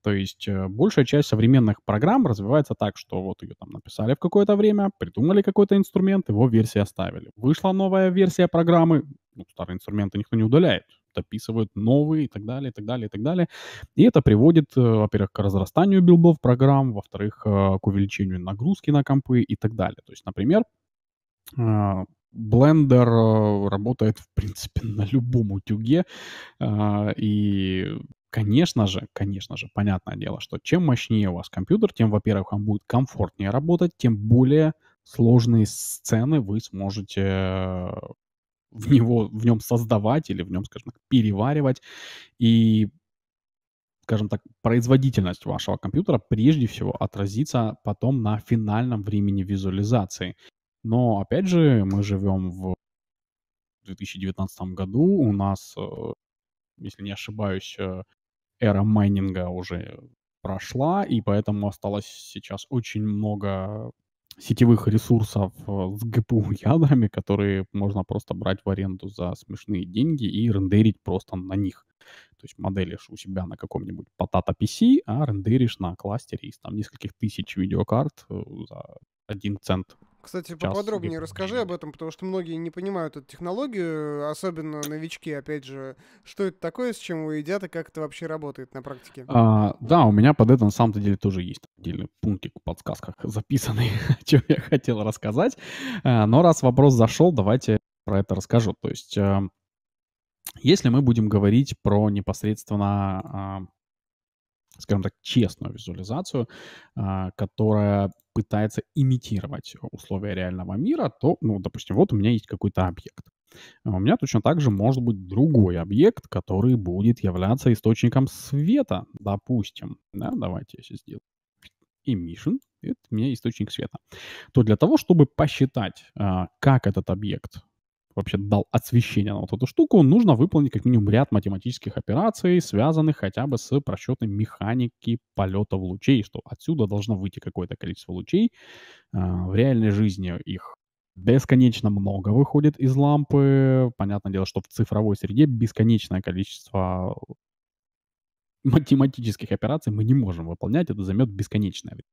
То есть э, большая часть современных программ развивается так, что вот ее там написали в какое-то время, придумали какой-то инструмент, его версии оставили. Вышла новая версия программы, ну, старые инструменты никто не удаляет описывают новые и так далее, и так далее, и так далее. И это приводит, э, во-первых, к разрастанию билдов программ, во-вторых, э, к увеличению нагрузки на компы и так далее. То есть, например, а, Blender э, работает, в принципе, на любом утюге, а, и Конечно же, конечно же, понятное дело, что чем мощнее у вас компьютер, тем, во-первых, вам будет комфортнее работать, тем более сложные сцены вы сможете в него, в нем создавать или в нем, скажем так, переваривать. И скажем так, производительность вашего компьютера прежде всего отразится потом на финальном времени визуализации. Но, опять же, мы живем в 2019 году, у нас, э, если не ошибаюсь, э, эра майнинга уже прошла, и поэтому осталось сейчас очень много сетевых ресурсов э, с GPU ядрами, которые можно просто брать в аренду за смешные деньги и рендерить просто на них. То есть моделишь у себя на каком-нибудь Patata PC, а рендеришь на кластере из там нескольких тысяч видеокарт э, за один цент кстати, час поподробнее где расскажи об этом, потому что многие не понимают эту технологию, особенно новички, опять же. Что это такое, с чем его и как это вообще работает на практике? А, да, у меня под это на самом-то деле тоже есть отдельный пунктик в подсказках записанный, о чем я хотел рассказать. А, но раз вопрос зашел, давайте про это расскажу. То есть, эм, если мы будем говорить про непосредственно а, скажем так, честную визуализацию, а, которая пытается имитировать условия реального мира, то, ну, допустим, вот у меня есть какой-то объект. А у меня точно так же может быть другой объект, который будет являться источником света, допустим. Да, давайте я сейчас сделаю emission, это у меня источник света, то для того, чтобы посчитать, а, как этот объект вообще дал отсвещение на вот эту штуку, нужно выполнить как минимум ряд математических операций, связанных хотя бы с просчетной механики полетов лучей, что отсюда должно выйти какое-то количество лучей. А, в реальной жизни их бесконечно много выходит из лампы. Понятное дело, что в цифровой среде бесконечное количество математических операций мы не можем выполнять, это займет бесконечное время.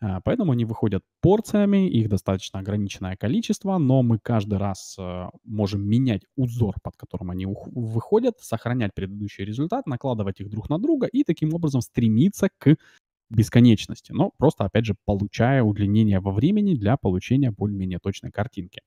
А, поэтому они выходят порциями, их достаточно ограниченное количество, но мы каждый раз э, можем менять узор, под которым они выходят, сохранять предыдущий результат, накладывать их друг на друга и таким образом стремиться к бесконечности, но просто, опять же, получая удлинение во времени для получения более-менее точной картинки.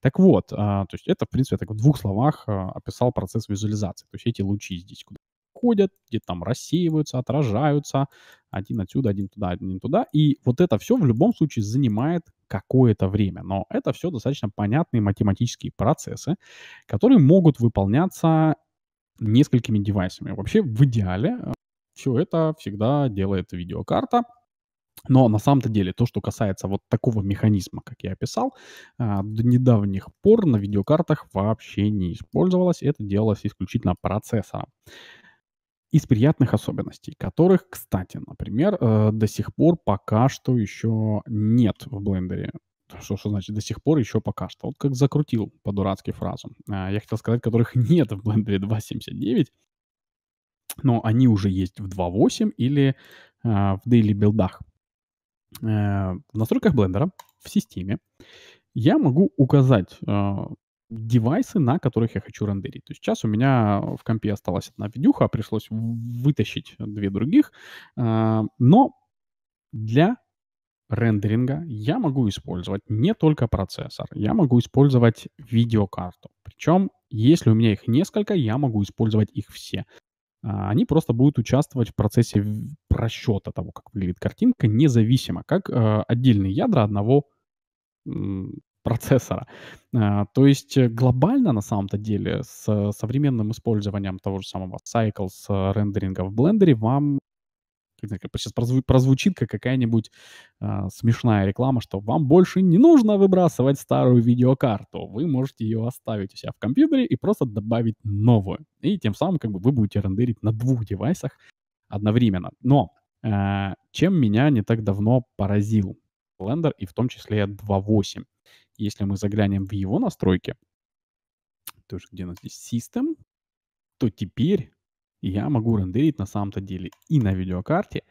Так вот, а, то есть это, в принципе, я так в двух словах а, описал процесс визуализации, то есть эти лучи здесь куда ходят где там рассеиваются, отражаются, один отсюда, один туда, один туда. И вот это все в любом случае занимает какое-то время. Но это все достаточно понятные математические процессы, которые могут выполняться несколькими девайсами. Вообще в идеале э, все это всегда делает видеокарта, но на самом-то деле то, что касается вот такого механизма, как я описал, а, до недавних пор на видеокартах вообще не использовалось. Это делалось исключительно процессором. Из приятных особенностей, которых, кстати, например, э, до сих пор пока что еще нет в блендере. Что, что значит до сих пор еще пока что? Вот как закрутил по-дурацки фразу. А, я хотел сказать, которых нет в блендере 2.79, но они уже есть в 2.8 или а, в daily билдах. Э, в настройках блендера в системе я могу указать э, девайсы, на которых я хочу рендерить. То есть сейчас у меня в компе осталась одна видюха, а пришлось вытащить две других. А, но для рендеринга я могу использовать не только процессор, я могу использовать видеокарту. Причем, если у меня их несколько, я могу использовать их все. А, они просто будут участвовать в процессе просчета того, как выглядит картинка, независимо, как э, отдельные ядра одного процессора. А, то есть э, глобально, на самом-то деле, с современным использованием того же самого cycles с рендеринга в блендере вам сейчас прозвучит как какая-нибудь э, смешная реклама, что вам больше не нужно выбрасывать старую видеокарту, вы можете ее оставить у себя в компьютере и просто добавить новую. И тем самым как бы вы будете рендерить на двух девайсах одновременно. Но э, чем меня не так давно поразил Blender и в том числе 2.8, если мы заглянем в его настройки, то же где у нас здесь System, то теперь я могу рендерить на самом-то деле и на видеокарте,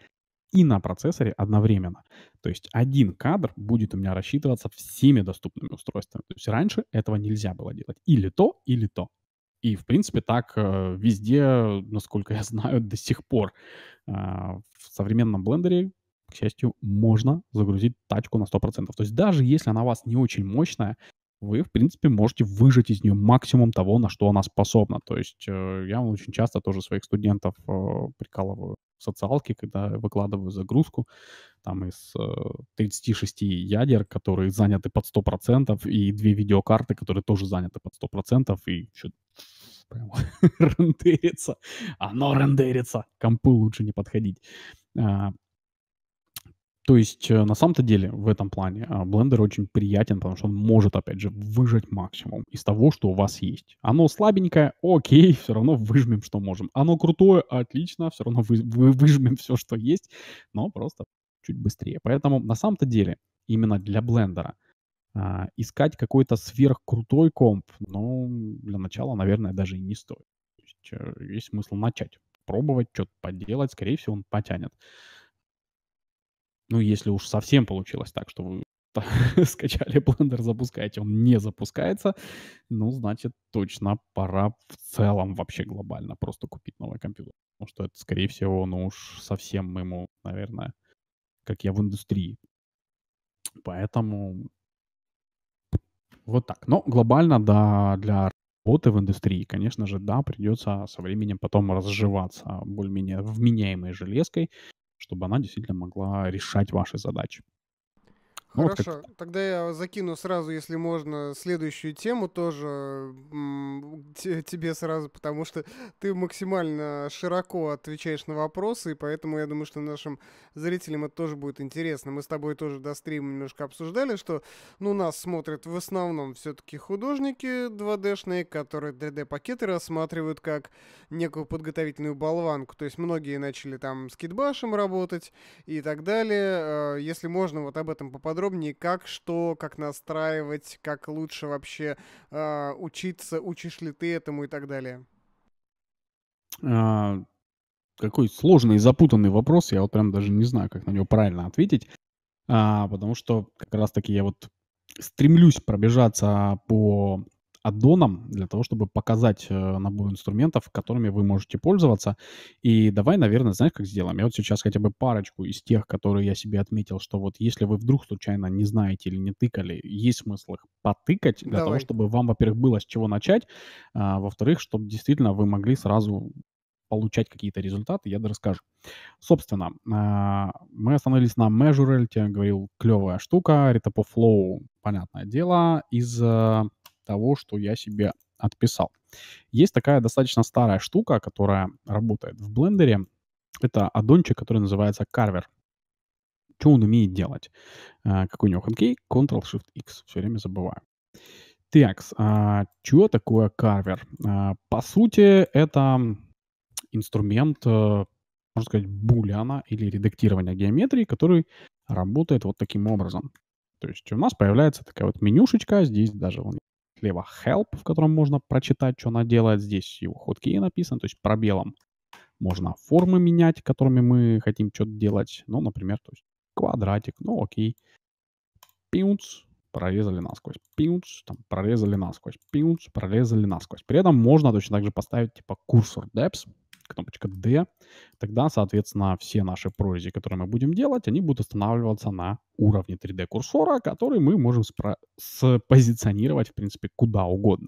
и на процессоре одновременно. То есть один кадр будет у меня рассчитываться всеми доступными устройствами. То есть раньше этого нельзя было делать. Или то, или то. И, в принципе, так э, везде, насколько я знаю, до сих пор а, в современном блендере к счастью, можно загрузить тачку на 100%. То есть даже если она у вас не очень мощная, вы, в принципе, можете выжать из нее максимум того, на что она способна. То есть э, я очень часто тоже своих студентов э, прикалываю в социалке, когда выкладываю загрузку там из э, 36 ядер, которые заняты под 100%, и две видеокарты, которые тоже заняты под 100%, и что рендерится. Оно рендерится. Компы лучше не подходить. А, то есть, э, на самом-то деле, в этом плане Blender а, очень приятен, потому что он может, опять же, выжать максимум из того, что у вас есть. Оно слабенькое, окей, все равно выжмем, что можем. Оно крутое, отлично, все равно вы, вы, выжмем все, что есть, но просто чуть быстрее. Поэтому, на самом-то деле, именно для Blender а, искать какой-то сверхкрутой комп, ну, для начала, наверное, даже и не стоит. То есть, э, есть смысл начать пробовать, что-то поделать, скорее всего, он потянет. Ну, если уж совсем получилось так, что вы скачали Blender, запускаете, он не запускается, ну, значит, точно пора в целом вообще глобально просто купить новый компьютер. Потому что это, скорее всего, ну уж совсем ему, наверное, как я в индустрии. Поэтому вот так. Но глобально, да, для работы в индустрии, конечно же, да, придется со временем потом разживаться более-менее вменяемой железкой, чтобы она действительно могла решать ваши задачи. Ну, Хорошо, вот тогда я закину сразу, если можно, следующую тему тоже тебе сразу, потому что ты максимально широко отвечаешь на вопросы, и поэтому я думаю, что нашим зрителям это тоже будет интересно. Мы с тобой тоже до стрима немножко обсуждали, что ну, нас смотрят в основном все-таки художники 2D-шные, которые 3D-пакеты рассматривают как некую подготовительную болванку. То есть многие начали там с китбашем работать и так далее. Э, если можно, вот об этом поподробнее поподробнее, как, что, как настраивать, как лучше вообще э, учиться, учишь ли ты этому и так далее? А, какой сложный и запутанный вопрос, я вот прям даже не знаю, как на него правильно ответить, а, потому что как раз-таки я вот стремлюсь пробежаться по аддоном для того, чтобы показать э, набор инструментов, которыми вы можете пользоваться. И давай, наверное, знаешь, как сделаем? Я вот сейчас хотя бы парочку из тех, которые я себе отметил, что вот если вы вдруг случайно не знаете или не тыкали, есть смысл их потыкать для давай. того, чтобы вам, во-первых, было с чего начать, а, во-вторых, чтобы действительно вы могли сразу получать какие-то результаты, я расскажу. Собственно, а, мы остановились на Measurel, я говорил, клевая штука, Retapo Flow, понятное дело, из э, того, что я себе отписал. Есть такая достаточно старая штука, которая работает в блендере. Это аддончик, который называется Carver. Что он умеет делать? А, какой у него хоккей? Ctrl-Shift-X. Все время забываю. Так, а, что такое Carver? А, по сути, это инструмент, э, можно сказать, буляна или редактирования геометрии, который работает вот таким образом. То есть у нас появляется такая вот менюшечка, здесь даже вон, слева help, в котором можно прочитать, что она делает. Здесь его хоткей написан, то есть пробелом. Можно формы менять, которыми мы хотим что-то делать. Ну, например, то есть квадратик, ну окей. Пиунц, прорезали насквозь. Пиунц, там, прорезали насквозь. Пиунц, прорезали насквозь. При этом можно точно так же поставить, типа, курсор depth, кнопочка D, тогда, соответственно, все наши прорези, которые мы будем делать, они будут останавливаться на уровне 3D-курсора, который мы можем спро- спозиционировать, в принципе, куда угодно.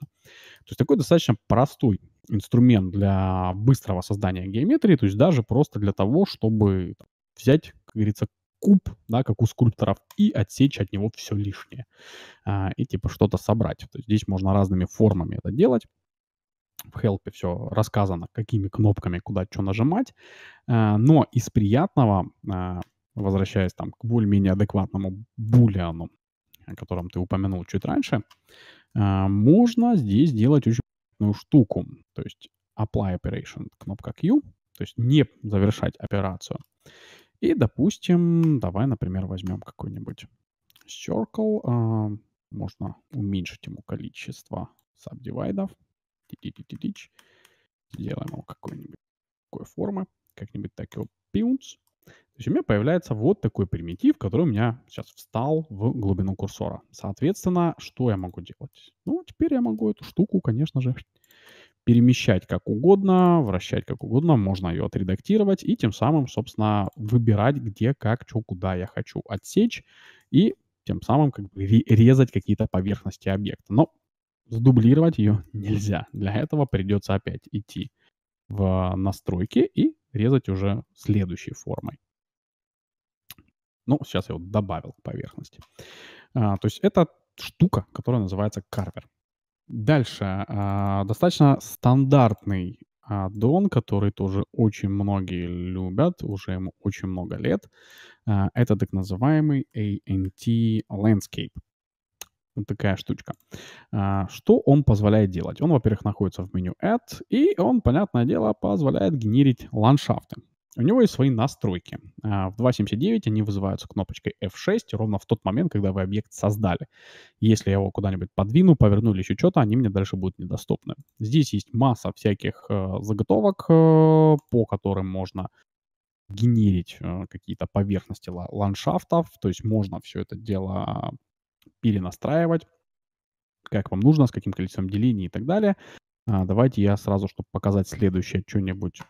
То есть такой достаточно простой инструмент для быстрого создания геометрии, то есть даже просто для того, чтобы взять, как говорится, куб, да, как у скульпторов, и отсечь от него все лишнее. А, и типа что-то собрать. То есть здесь можно разными формами это делать в хелпе все рассказано, какими кнопками куда что нажимать. Э, но из приятного, э, возвращаясь там к более-менее адекватному булиану, о котором ты упомянул чуть раньше, э, можно здесь делать очень приятную штуку. То есть apply operation, кнопка Q, то есть не завершать операцию. И, допустим, давай, например, возьмем какой-нибудь circle. Можно уменьшить ему количество сабдивайдов. Сделаем его какой-нибудь такой формы, как-нибудь так его пиунц. То есть у меня появляется вот такой примитив, который у меня сейчас встал в глубину курсора. Соответственно, что я могу делать? Ну, теперь я могу эту штуку, конечно же, перемещать как угодно, вращать как угодно, можно ее отредактировать и тем самым, собственно, выбирать, где, как, что, куда я хочу отсечь и тем самым как бы резать какие-то поверхности объекта. Но сдублировать ее нельзя. Для этого придется опять идти в настройки и резать уже следующей формой. Ну, сейчас я вот добавил к поверхности. А, то есть это штука, которая называется карвер. Дальше. А, достаточно стандартный аддон, который тоже очень многие любят, уже ему очень много лет. А, это так называемый ANT Landscape такая штучка. А, что он позволяет делать? Он, во-первых, находится в меню Add, и он, понятное дело, позволяет генерить ландшафты. У него есть свои настройки. А, в 2.79 они вызываются кнопочкой F6 ровно в тот момент, когда вы объект создали. Если я его куда-нибудь подвину, поверну или еще что-то, они мне дальше будут недоступны. Здесь есть масса всяких э, заготовок, э, по которым можно генерить э, какие-то поверхности ландшафтов, то есть можно все это дело перенастраивать, как вам нужно, с каким количеством делений и так далее. А, давайте я сразу, чтобы показать следующее, что-нибудь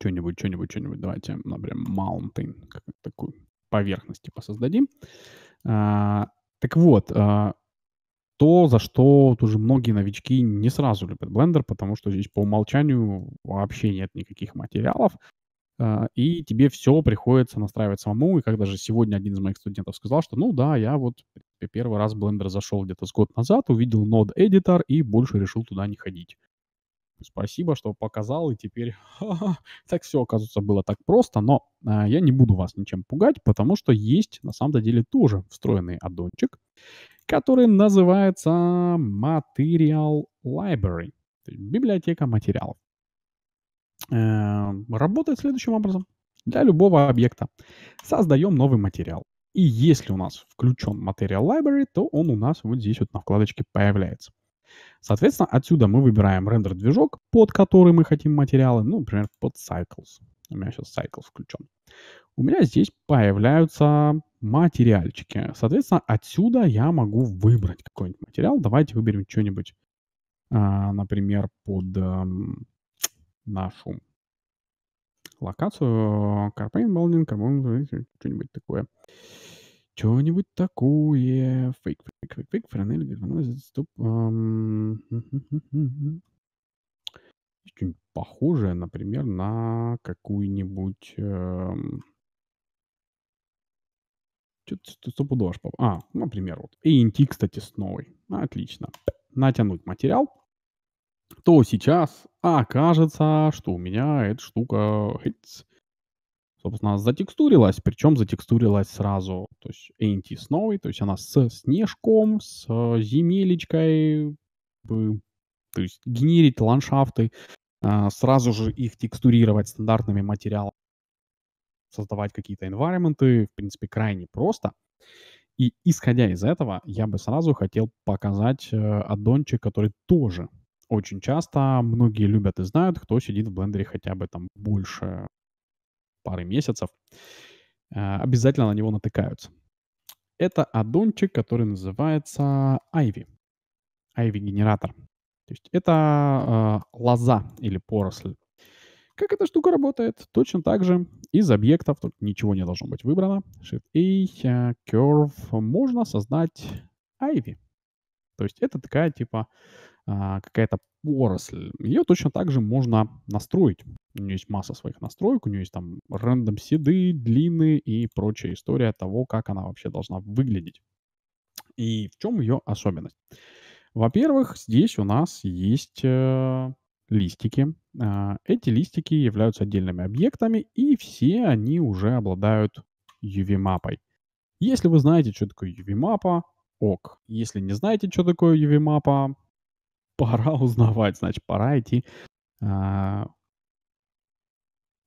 что-нибудь, что-нибудь, что-нибудь. Давайте, например, ну, mountain, такую поверхность типа создадим. А, так вот, а, то, за что уже многие новички не сразу любят Blender, потому что здесь по умолчанию вообще нет никаких материалов. А, и тебе все приходится настраивать самому. И как даже сегодня один из моих студентов сказал, что ну да, я вот первый раз в Blender зашел где-то с год назад, увидел Node Editor и больше решил туда не ходить. Спасибо, что показал, и теперь так все, оказывается, было так просто, но э, я не буду вас ничем пугать, потому что есть на самом деле тоже встроенный аддончик, который называется Material Library, библиотека материалов. Э, работает следующим образом. Для любого объекта создаем новый материал. И если у нас включен Material Library, то он у нас вот здесь вот на вкладочке появляется. Соответственно, отсюда мы выбираем рендер-движок, под который мы хотим материалы, ну, например, под Cycles. У меня сейчас Cycles включен. У меня здесь появляются материальчики. Соответственно, отсюда я могу выбрать какой-нибудь материал. Давайте выберем что-нибудь, а, например, под эм, на Локацию Карпейн Балдин, что-нибудь такое. Что-нибудь такое. Фейк, фейк, фейк, фейк, франель, германозит, стоп. Что-нибудь похожее, например, на какую-нибудь... Эм, что-то стопудово А, например, вот. ANT, кстати, с новой. Отлично. Натянуть материал то сейчас окажется, что у меня эта штука, собственно, затекстурилась, причем затекстурилась сразу, то есть anti-snowy, то есть она с снежком, с э, земелечкой, то есть генерить ландшафты, э, сразу же их текстурировать стандартными материалами, создавать какие-то environment, в принципе, крайне просто. И исходя из этого, я бы сразу хотел показать э, аддончик, который тоже очень часто многие любят и знают, кто сидит в блендере хотя бы там больше пары месяцев, э, обязательно на него натыкаются. Это аддончик, который называется Ivy. Ivy-генератор. То есть это э, лоза или поросль. Как эта штука работает? Точно так же из объектов, тут ничего не должно быть выбрано, Shift-A, э, Curve, можно создать Ivy. То есть это такая типа а, какая-то поросль, ее точно так же можно настроить. У нее есть масса своих настроек, у нее есть там рандом седы, длины и прочая история того, как она вообще должна выглядеть. И в чем ее особенность? Во-первых, здесь у нас есть э, листики. Э, эти листики являются отдельными объектами, и все они уже обладают UV-мапой. Если вы знаете, что такое UV-мапа, ок. Если не знаете, что такое UV-мапа, пора узнавать, значит, пора идти а,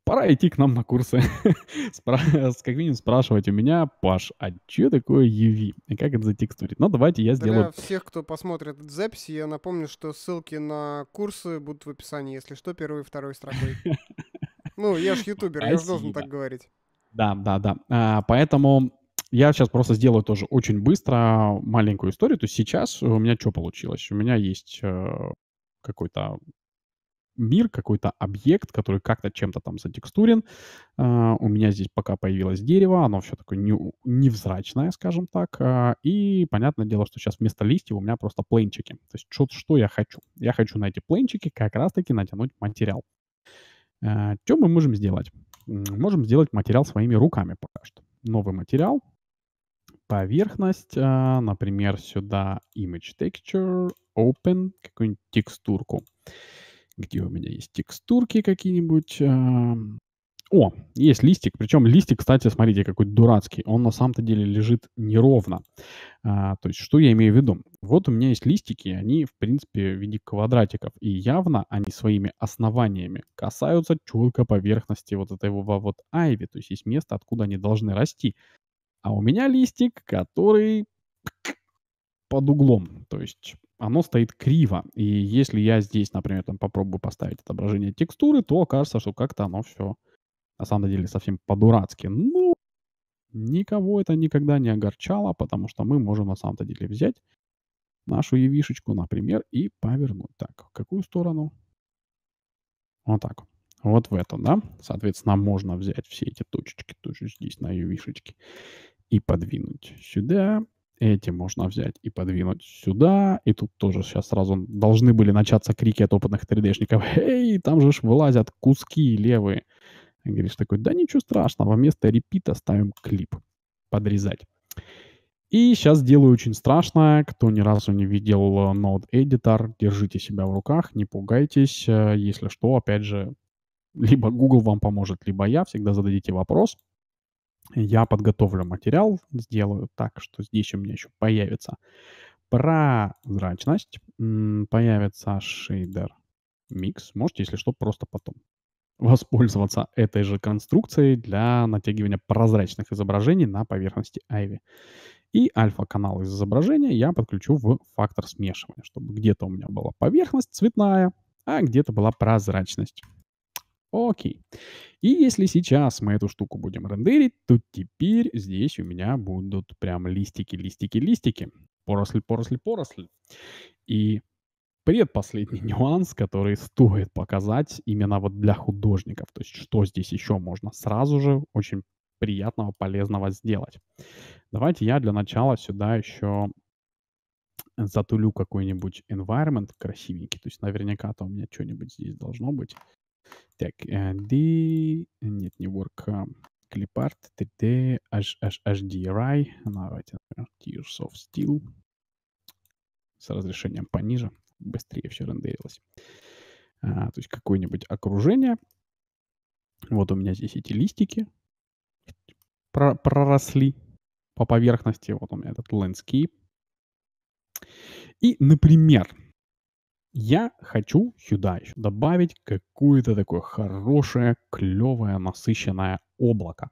пора идти к нам на курсы. Спра- как минимум спрашивать у меня, Паш, а что такое UV? И как это за текст Ну, давайте я сделаю... Для всех, кто посмотрит эту запись, я напомню, что ссылки на курсы будут в описании, если что, первой и второй строкой. ну, я ж ютубер, Спасибо. я же должен так говорить. Да, да, да. А, поэтому я сейчас просто сделаю тоже очень быстро маленькую историю. То есть сейчас у меня что получилось? У меня есть э, какой-то мир, какой-то объект, который как-то чем-то там затекстурен. Э, у меня здесь пока появилось дерево, оно все такое невзрачное, скажем так. Э, и понятное дело, что сейчас вместо листьев у меня просто пленчики. То есть что, что я хочу? Я хочу на эти плейнчики как раз-таки натянуть материал. Что мы можем сделать? Можем сделать материал своими руками пока что. Новый материал, поверхность, а, например, сюда image texture, open, какую-нибудь текстурку. Где у меня есть текстурки какие-нибудь? А, о, есть листик. Причем листик, кстати, смотрите, какой дурацкий. Он на самом-то деле лежит неровно. А, то есть, что я имею в виду? Вот у меня есть листики, они, в принципе, в виде квадратиков. И явно они своими основаниями касаются четко поверхности вот этого вот айви. То есть, есть место, откуда они должны расти. А у меня листик, который под углом. То есть оно стоит криво. И если я здесь, например, там попробую поставить отображение текстуры, то окажется, что как-то оно все на самом деле совсем по-дурацки. Ну, никого это никогда не огорчало, потому что мы можем на самом деле взять нашу явишечку, например, и повернуть. Так, в какую сторону? Вот так вот вот в это, да? Соответственно, можно взять все эти точечки, тоже здесь на ювишечке, и подвинуть сюда. Эти можно взять и подвинуть сюда. И тут тоже сейчас сразу должны были начаться крики от опытных 3D-шников. «Эй, там же ж вылазят куски левые!» И говоришь такой, да ничего страшного, вместо репита ставим клип. Подрезать. И сейчас делаю очень страшное. Кто ни разу не видел Node Editor, держите себя в руках, не пугайтесь. Э, если что, опять же, либо Google вам поможет, либо я. Всегда зададите вопрос. Я подготовлю материал, сделаю так, что здесь у меня еще появится прозрачность, появится шейдер микс. Можете, если что, просто потом воспользоваться этой же конструкцией для натягивания прозрачных изображений на поверхности Ivy. И альфа-канал из изображения я подключу в фактор смешивания, чтобы где-то у меня была поверхность цветная, а где-то была прозрачность. Окей. И если сейчас мы эту штуку будем рендерить, то теперь здесь у меня будут прям листики, листики, листики. поросли, поросли, поросли. И предпоследний нюанс, который стоит показать именно вот для художников. То есть что здесь еще можно сразу же очень приятного, полезного сделать. Давайте я для начала сюда еще затулю какой-нибудь environment красивенький. То есть наверняка-то у меня что-нибудь здесь должно быть. Так, э, D... Нет, не work. А, Clipart, 3D, H, H, HDRI. Давайте, например, Tears of Steel. С разрешением пониже. Быстрее все рендерилось. А, то есть какое-нибудь окружение. Вот у меня здесь эти листики проросли по поверхности. Вот у меня этот landscape. И, например, я хочу сюда еще добавить какое-то такое хорошее, клевое, насыщенное облако.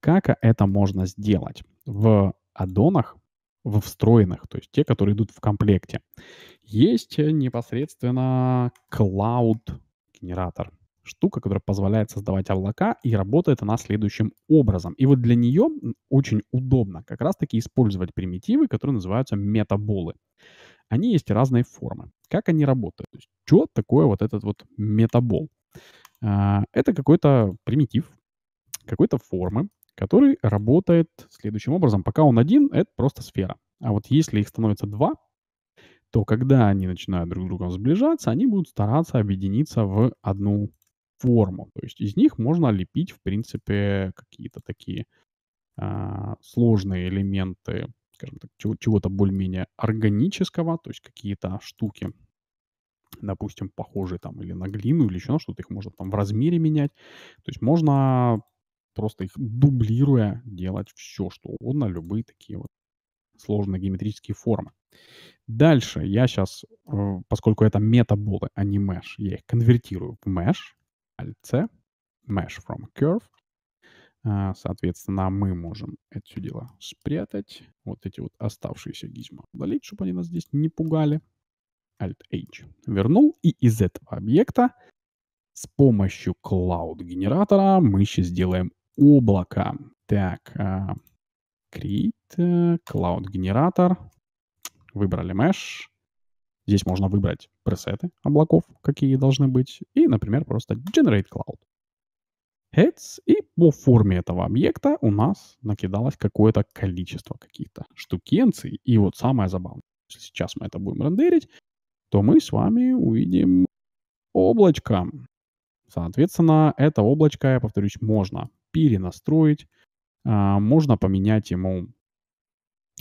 Как а это можно сделать? В аддонах, в встроенных, то есть те, которые идут в комплекте, есть непосредственно клауд-генератор штука, которая позволяет создавать облака, и работает она следующим образом. И вот для нее очень удобно как раз-таки использовать примитивы, которые называются метаболы. Они есть разные формы. Как они работают? То есть, что такое вот этот вот метабол? А, это какой-то примитив, какой-то формы, который работает следующим образом. Пока он один, это просто сфера. А вот если их становится два, то когда они начинают друг с другом сближаться, они будут стараться объединиться в одну форму. То есть из них можно лепить, в принципе, какие-то такие а, сложные элементы скажем так, чего-то более-менее органического, то есть какие-то штуки, допустим, похожие там или на глину, или еще на что-то, их можно там в размере менять. То есть можно просто их дублируя делать все, что угодно, любые такие вот сложные геометрические формы. Дальше я сейчас, э, поскольку это метаболы, а не mesh, я их конвертирую в mesh, alt-c, mesh from curve, Э, соответственно, мы можем это все дело спрятать. Вот эти вот оставшиеся гизма удалить, чтобы они нас здесь не пугали. Alt-H вернул. И из этого объекта с помощью Cloud генератора мы сейчас сделаем облако. Так, а, create Cloud э, генератор Выбрали mesh. Здесь можно выбрать пресеты облаков, какие должны быть. И, например, просто generate cloud heads, и по форме этого объекта у нас накидалось какое-то количество каких-то штукенций. И вот самое забавное, если сейчас мы это будем рендерить, то мы с вами увидим облачко. Соответственно, это облачко, я повторюсь, можно перенастроить, а, можно поменять ему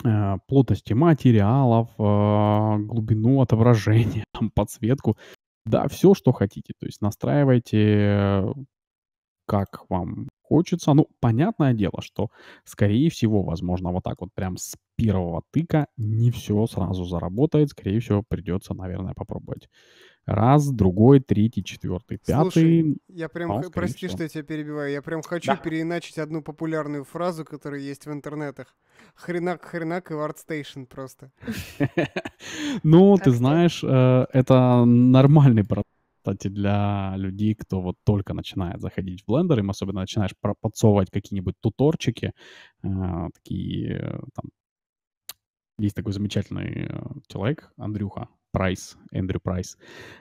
а, плотности материалов, а, глубину отображения, подсветку. Да, все, что хотите. То есть настраивайте как вам хочется. Ну, понятное дело, что, скорее всего, возможно, вот так вот прям с первого тыка не все сразу заработает. Скорее всего, придется, наверное, попробовать. Раз, другой, третий, четвертый, пятый. Слушай, я прям, а, прости, всего. что я тебя перебиваю, я прям хочу да. переиначить одну популярную фразу, которая есть в интернетах. Хренак, хренак и Workstation просто. Ну, ты знаешь, э, это нормальный процесс кстати, для людей, кто вот только начинает заходить в Blender, им особенно начинаешь подсовывать какие-нибудь туторчики, а, такие э, там... Есть такой замечательный э, человек, Андрюха, Прайс, Эндрю Прайс.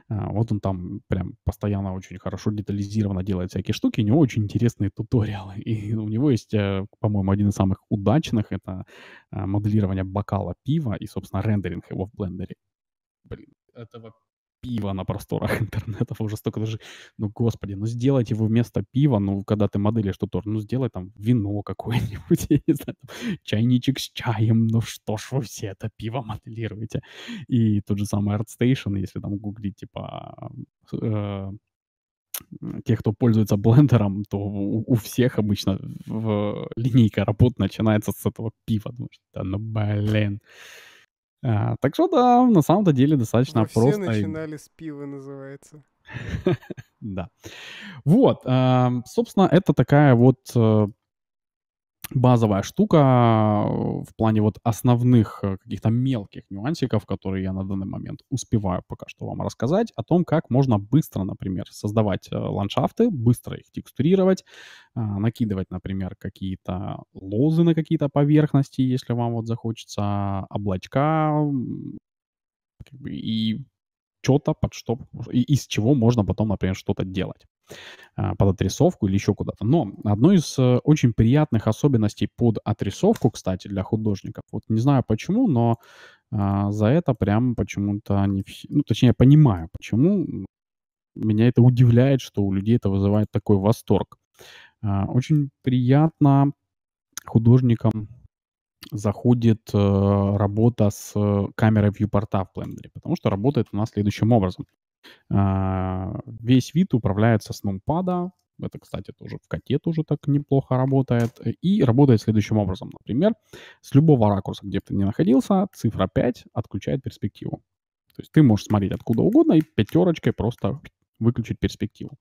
А, вот он там прям постоянно очень хорошо детализированно делает всякие штуки. У него очень интересные туториалы. И у него есть, э, по-моему, один из самых удачных. Это моделирование бокала пива и, собственно, рендеринг его в блендере. Блин, это пива на просторах интернета, уже столько даже... Ну, господи, ну сделайте вы вместо пива, ну, когда ты модели что-то, ну, сделай там вино какое-нибудь, я не знаю, там, чайничек с чаем, ну что ж вы все это пиво моделируете. И тот же самый ArtStation, если там гуглить, типа, э, тех, кто пользуется блендером, то у, у всех обычно в, в, линейка работ начинается с этого пива. Думаешь, да ну блин. А, так что да, на самом-то деле достаточно ну, Вы просто. Все начинали с пива, называется. Да. Вот, а, собственно, это такая вот э, базовая штука э, в плане вот основных э, каких-то мелких нюансиков, которые я на данный момент успеваю пока что вам рассказать, о том, как можно быстро, например, создавать э, ландшафты, быстро их текстурировать, накидывать, например, какие-то лозы на какие-то поверхности, если вам вот захочется, облачка, как бы, и что-то под что, и из чего можно потом, например, что-то делать. А, под отрисовку или еще куда-то. Но одной из э, очень приятных особенностей под отрисовку, кстати, для художников, вот не знаю почему, но а, за это прям почему-то не... Ну, точнее, я понимаю, почему. Меня это удивляет, что у людей это вызывает такой восторг. А, очень приятно художникам заходит э, работа с э, камерой viewport в Blender, потому что работает она следующим образом. А, весь вид управляется с нумпада. Это, кстати, тоже в коте тоже так неплохо работает. И работает следующим образом. Например, с любого ракурса, где ты не находился, цифра 5 отключает перспективу. То есть ты можешь смотреть откуда угодно и пятерочкой просто выключить перспективу.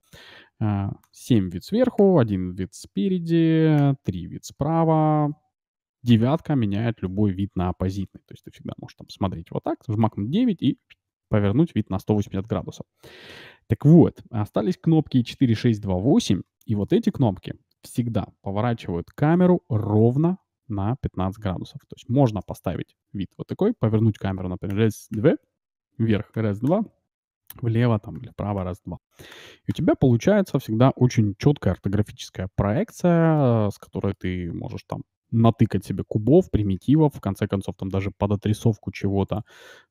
7 а, вид сверху, 1 вид спереди, 3 вид справа. Девятка меняет любой вид на оппозитный. То есть ты всегда можешь там смотреть вот так, жмакнуть 9 и повернуть вид на 180 градусов. Так вот, остались кнопки 4, 6, 2, 8, и вот эти кнопки всегда поворачивают камеру ровно на 15 градусов. То есть можно поставить вид вот такой, повернуть камеру, например, раз, два, вверх, раз, два, влево там или вправо, раз, два. И у тебя получается всегда очень четкая ортографическая проекция, э, с которой ты можешь там натыкать себе кубов, примитивов, в конце концов, там даже под отрисовку чего-то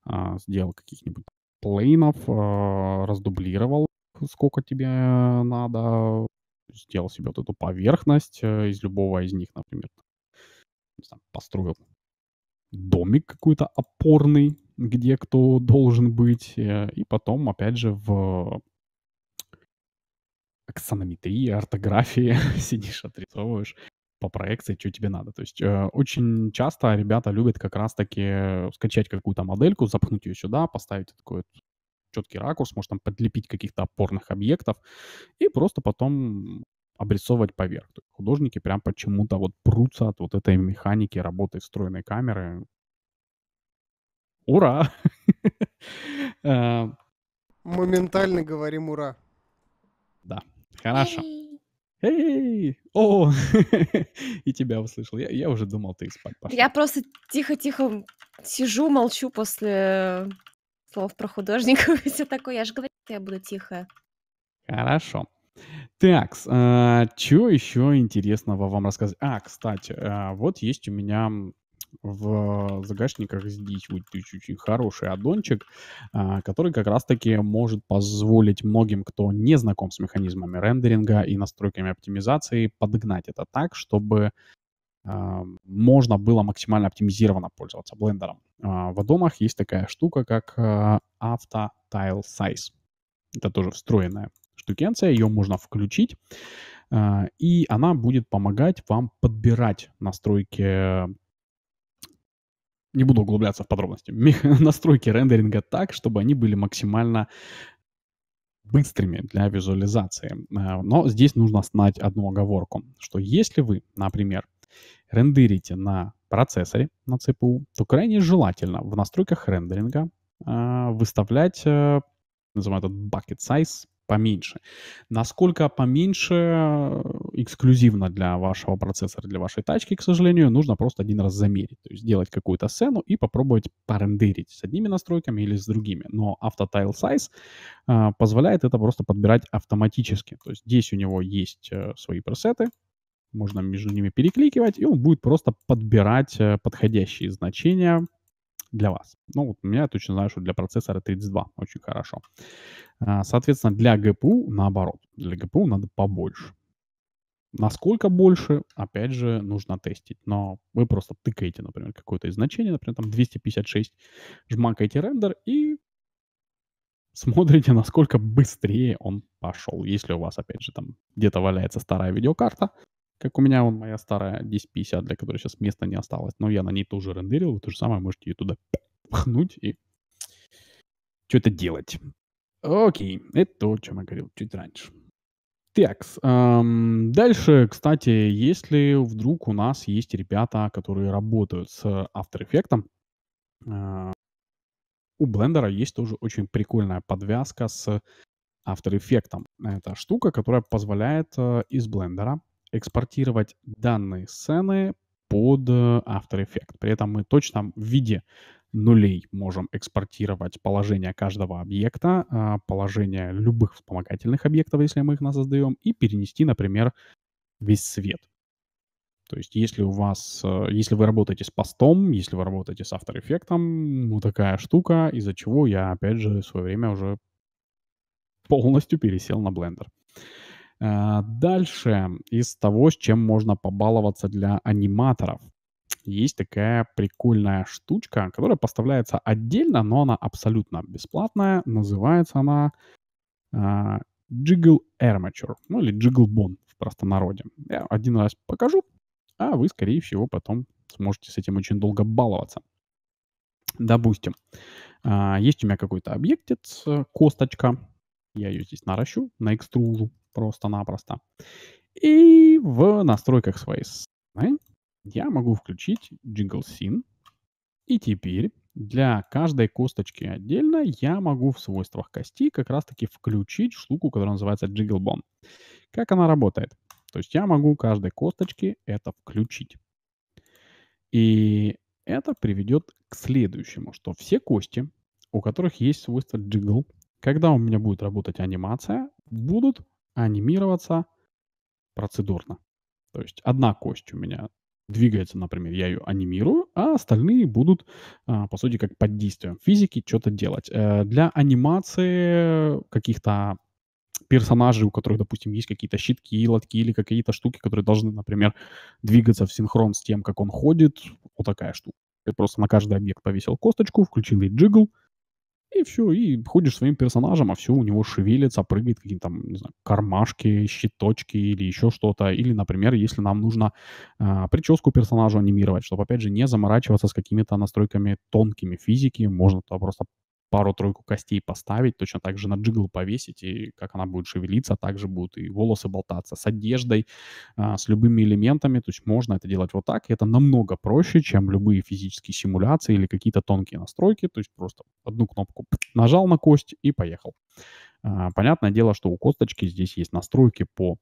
э, сделал каких-нибудь плейнов, э, раздублировал, сколько тебе надо, сделал себе вот эту поверхность э, из любого из них, например, знаю, построил домик какой-то опорный, где кто должен быть, э, и потом, опять же, в аксонометрии, ортографии сидишь, отрисовываешь по проекции, что тебе надо. То есть э, очень часто ребята любят как раз-таки скачать какую-то модельку, запхнуть ее сюда, поставить такой четкий ракурс, может там подлепить каких-то опорных объектов и просто потом обрисовывать поверх. То есть художники прям почему-то вот прутся от вот этой механики работы встроенной камеры. Ура! Э, Моментально говорим ура. Да, хорошо. Эй! О! И тебя услышал. Я, я уже думал, ты спать пошла. Я просто тихо-тихо сижу, молчу после слов про художников и все такое. Я же говорю, что я буду тихая. Хорошо. Так, э, а, что еще интересного вам рассказать? А, кстати, э, вот есть у меня в загашниках здесь вот очень хороший аддончик, а, который как раз-таки может позволить многим, кто не знаком с механизмами рендеринга и настройками оптимизации, подогнать это так, чтобы а, можно было максимально оптимизированно пользоваться блендером. А, в аддонах есть такая штука, как Auto Tile Size. Это тоже встроенная штукенция, ее можно включить, и она будет помогать вам подбирать настройки не буду углубляться в подробности, настройки рендеринга так, чтобы они были максимально быстрыми для визуализации. А, но здесь нужно знать одну оговорку, что если вы, например, рендерите на процессоре, на CPU, то крайне желательно в настройках рендеринга а, выставлять, э, называем этот bucket size, поменьше. Насколько поменьше э, эксклюзивно для вашего процессора, для вашей тачки, к сожалению, нужно просто один раз замерить. То есть сделать какую-то сцену и попробовать порендерить с одними настройками или с другими. Но AutoTile Size э, позволяет это просто подбирать автоматически. То есть здесь у него есть э, свои пресеты, можно между ними перекликивать, и он будет просто подбирать подходящие значения для вас. Ну, вот у меня я точно знаю, что для процессора 32 очень хорошо. А, соответственно, для GPU наоборот. Для GPU надо побольше. Насколько больше, опять же, нужно тестить. Но вы просто тыкаете, например, какое-то значение, например, там 256, жмакаете рендер и смотрите, насколько быстрее он пошел. Если у вас, опять же, там где-то валяется старая видеокарта, как у меня, вон моя старая 1050, для которой сейчас места не осталось. Но я на ней тоже рендерил. Вы то же самое можете ее туда пхнуть и что-то делать. Окей, это то, о чем я говорил чуть раньше. Так, эм, дальше, кстати, если вдруг у нас есть ребята, которые работают с After Effects, э, у Blender есть тоже очень прикольная подвязка с After Effects. Это штука, которая позволяет э, из Blender экспортировать данные сцены под э, After Effects. При этом мы точно в виде нулей можем экспортировать положение каждого объекта, а, положение любых вспомогательных объектов, если мы их на создаем, и перенести, например, весь свет. То есть если у вас, э, если вы работаете с постом, если вы работаете с After Effects, вот ну, такая штука, из-за чего я, опять же, в свое время уже полностью пересел на Blender. А, дальше из того, с чем можно побаловаться для аниматоров. Есть такая прикольная штучка, которая поставляется отдельно, но она абсолютно бесплатная. Называется она э, Jiggle Armature, ну или Jiggle Bone в простонародье. Я один раз покажу, а вы, скорее всего, потом сможете с этим очень долго баловаться. Допустим, э, есть у меня какой-то объектец, э, косточка, я ее здесь наращу, на наэкстружу, Просто-напросто. И в настройках своей сцены я могу включить Jingle Scene. И теперь для каждой косточки отдельно я могу в свойствах кости как раз-таки включить штуку, которая называется Jiggle Bone. Как она работает? То есть я могу каждой косточке это включить. И это приведет к следующему, что все кости, у которых есть свойство Jiggle, когда у меня будет работать анимация, будут анимироваться процедурно. То есть одна кость у меня двигается, например, я ее анимирую, а остальные будут, а, по сути, как под действием физики что-то делать. Э, для анимации каких-то персонажей, у которых, допустим, есть какие-то щитки, лотки или какие-то штуки, которые должны, например, двигаться в синхрон с тем, как он ходит, вот такая штука. Ты просто на каждый объект повесил косточку, включил и джигл, и все, и ходишь своим персонажем, а все у него шевелится, прыгает какие-то там, не знаю, кармашки, щиточки или еще что-то. Или, например, если нам нужно э, прическу персонажа анимировать, чтобы, опять же, не заморачиваться с какими-то настройками тонкими физики, можно туда просто пару-тройку костей поставить, точно так же на джигл повесить, и как она будет шевелиться, также будут и волосы болтаться с одеждой, а, с любыми элементами. То есть можно это делать вот так. И это намного проще, чем любые физические симуляции или какие-то тонкие настройки. То есть просто одну кнопку нажал на кость и поехал. А, понятное дело, что у косточки здесь есть настройки по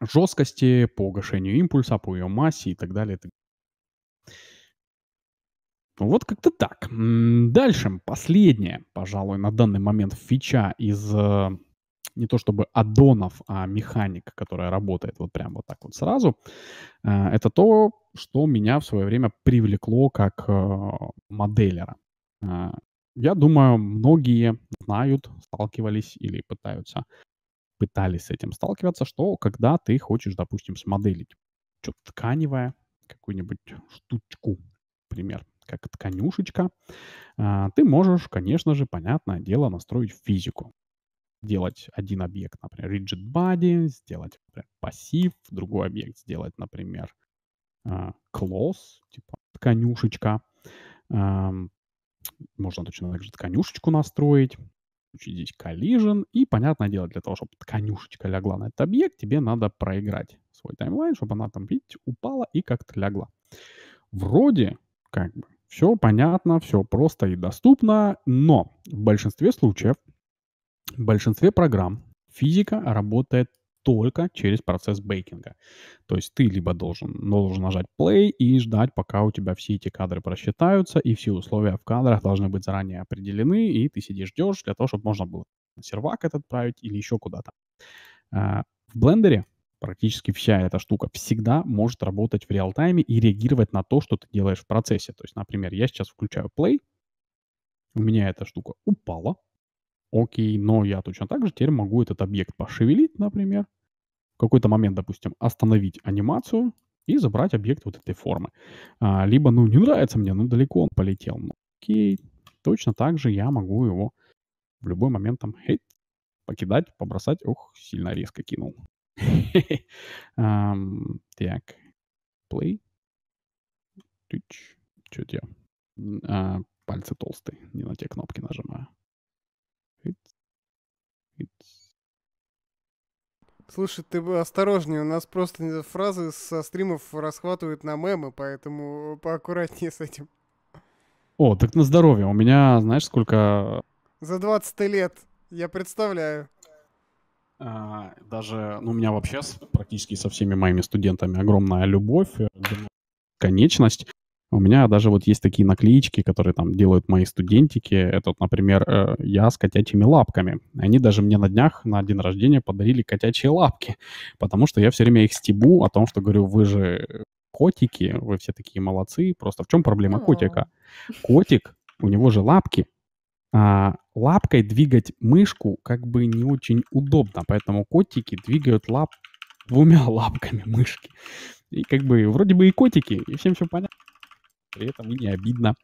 жесткости, по гашению импульса, по ее массе и так далее. Вот как-то так. Дальше, последнее, пожалуй, на данный момент фича из э, не то чтобы аддонов, а механик, которая работает вот прям вот так вот сразу, э, это то, что меня в свое время привлекло как э, моделлера. Я думаю, многие знают, сталкивались или пытаются, пытались с этим сталкиваться, что когда ты хочешь, допустим, смоделить что-то тканевое, какую-нибудь штучку, например, как тканюшечка, а, ты можешь, конечно же, понятное дело, настроить физику. Делать один объект, например, rigid body, сделать, например, пассив, другой объект сделать, например, а, клосс, типа тканюшечка. Можно точно так же тканюшечку настроить здесь collision. И, понятное дело, для того, чтобы тканюшечка лягла на этот объект, тебе надо проиграть свой таймлайн, чтобы она там, видите, упала и как-то лягла. Вроде, как бы, все понятно, все просто и доступно, но в большинстве случаев, в большинстве программ физика работает только через процесс бейкинга. То есть ты либо должен, должен нажать play и ждать, пока у тебя все эти кадры просчитаются, и все условия в кадрах должны быть заранее определены, и ты сидишь, ждешь для того, чтобы можно было на сервак этот отправить или еще куда-то. А, в блендере практически вся эта штука всегда может работать в реал-тайме и реагировать на то, что ты делаешь в процессе. То есть, например, я сейчас включаю play, у меня эта штука упала, окей, но я точно так же теперь могу этот объект пошевелить, например, в какой-то момент, допустим, остановить анимацию и забрать объект вот этой формы. А, либо, ну, не нравится мне, ну, далеко он полетел. Ну, окей, точно так же я могу его в любой момент там, хей, покидать, побросать. Ох, сильно резко кинул. Ам, Так, play. Тыч. что я? А, Пальцы толстые, не на те кнопки нажимаю. Иц. Иц. Слушай, ты бы осторожнее, у нас просто э, фразы со стримов расхватывают на мемы, поэтому поаккуратнее с этим. О, так на здоровье. У меня, знаешь, сколько... Э, За 20 лет, я представляю. А, даже, ну, у меня вообще с, практически со всеми моими студентами огромная любовь, э, конечность. У меня даже вот есть такие наклеечки, которые там делают мои студентики. Это, например, э, я с котячьими лапками. Они даже мне на днях на день рождения подарили котячьи лапки, потому что я все время их стебу о том, что говорю, вы же котики, вы все такие молодцы. Просто в чем проблема котика? Котик, у него же лапки, а лапкой двигать мышку как бы не очень удобно, поэтому котики двигают лап двумя лапками мышки. И как бы вроде бы и котики, и всем все понятно. При этом и не обидно.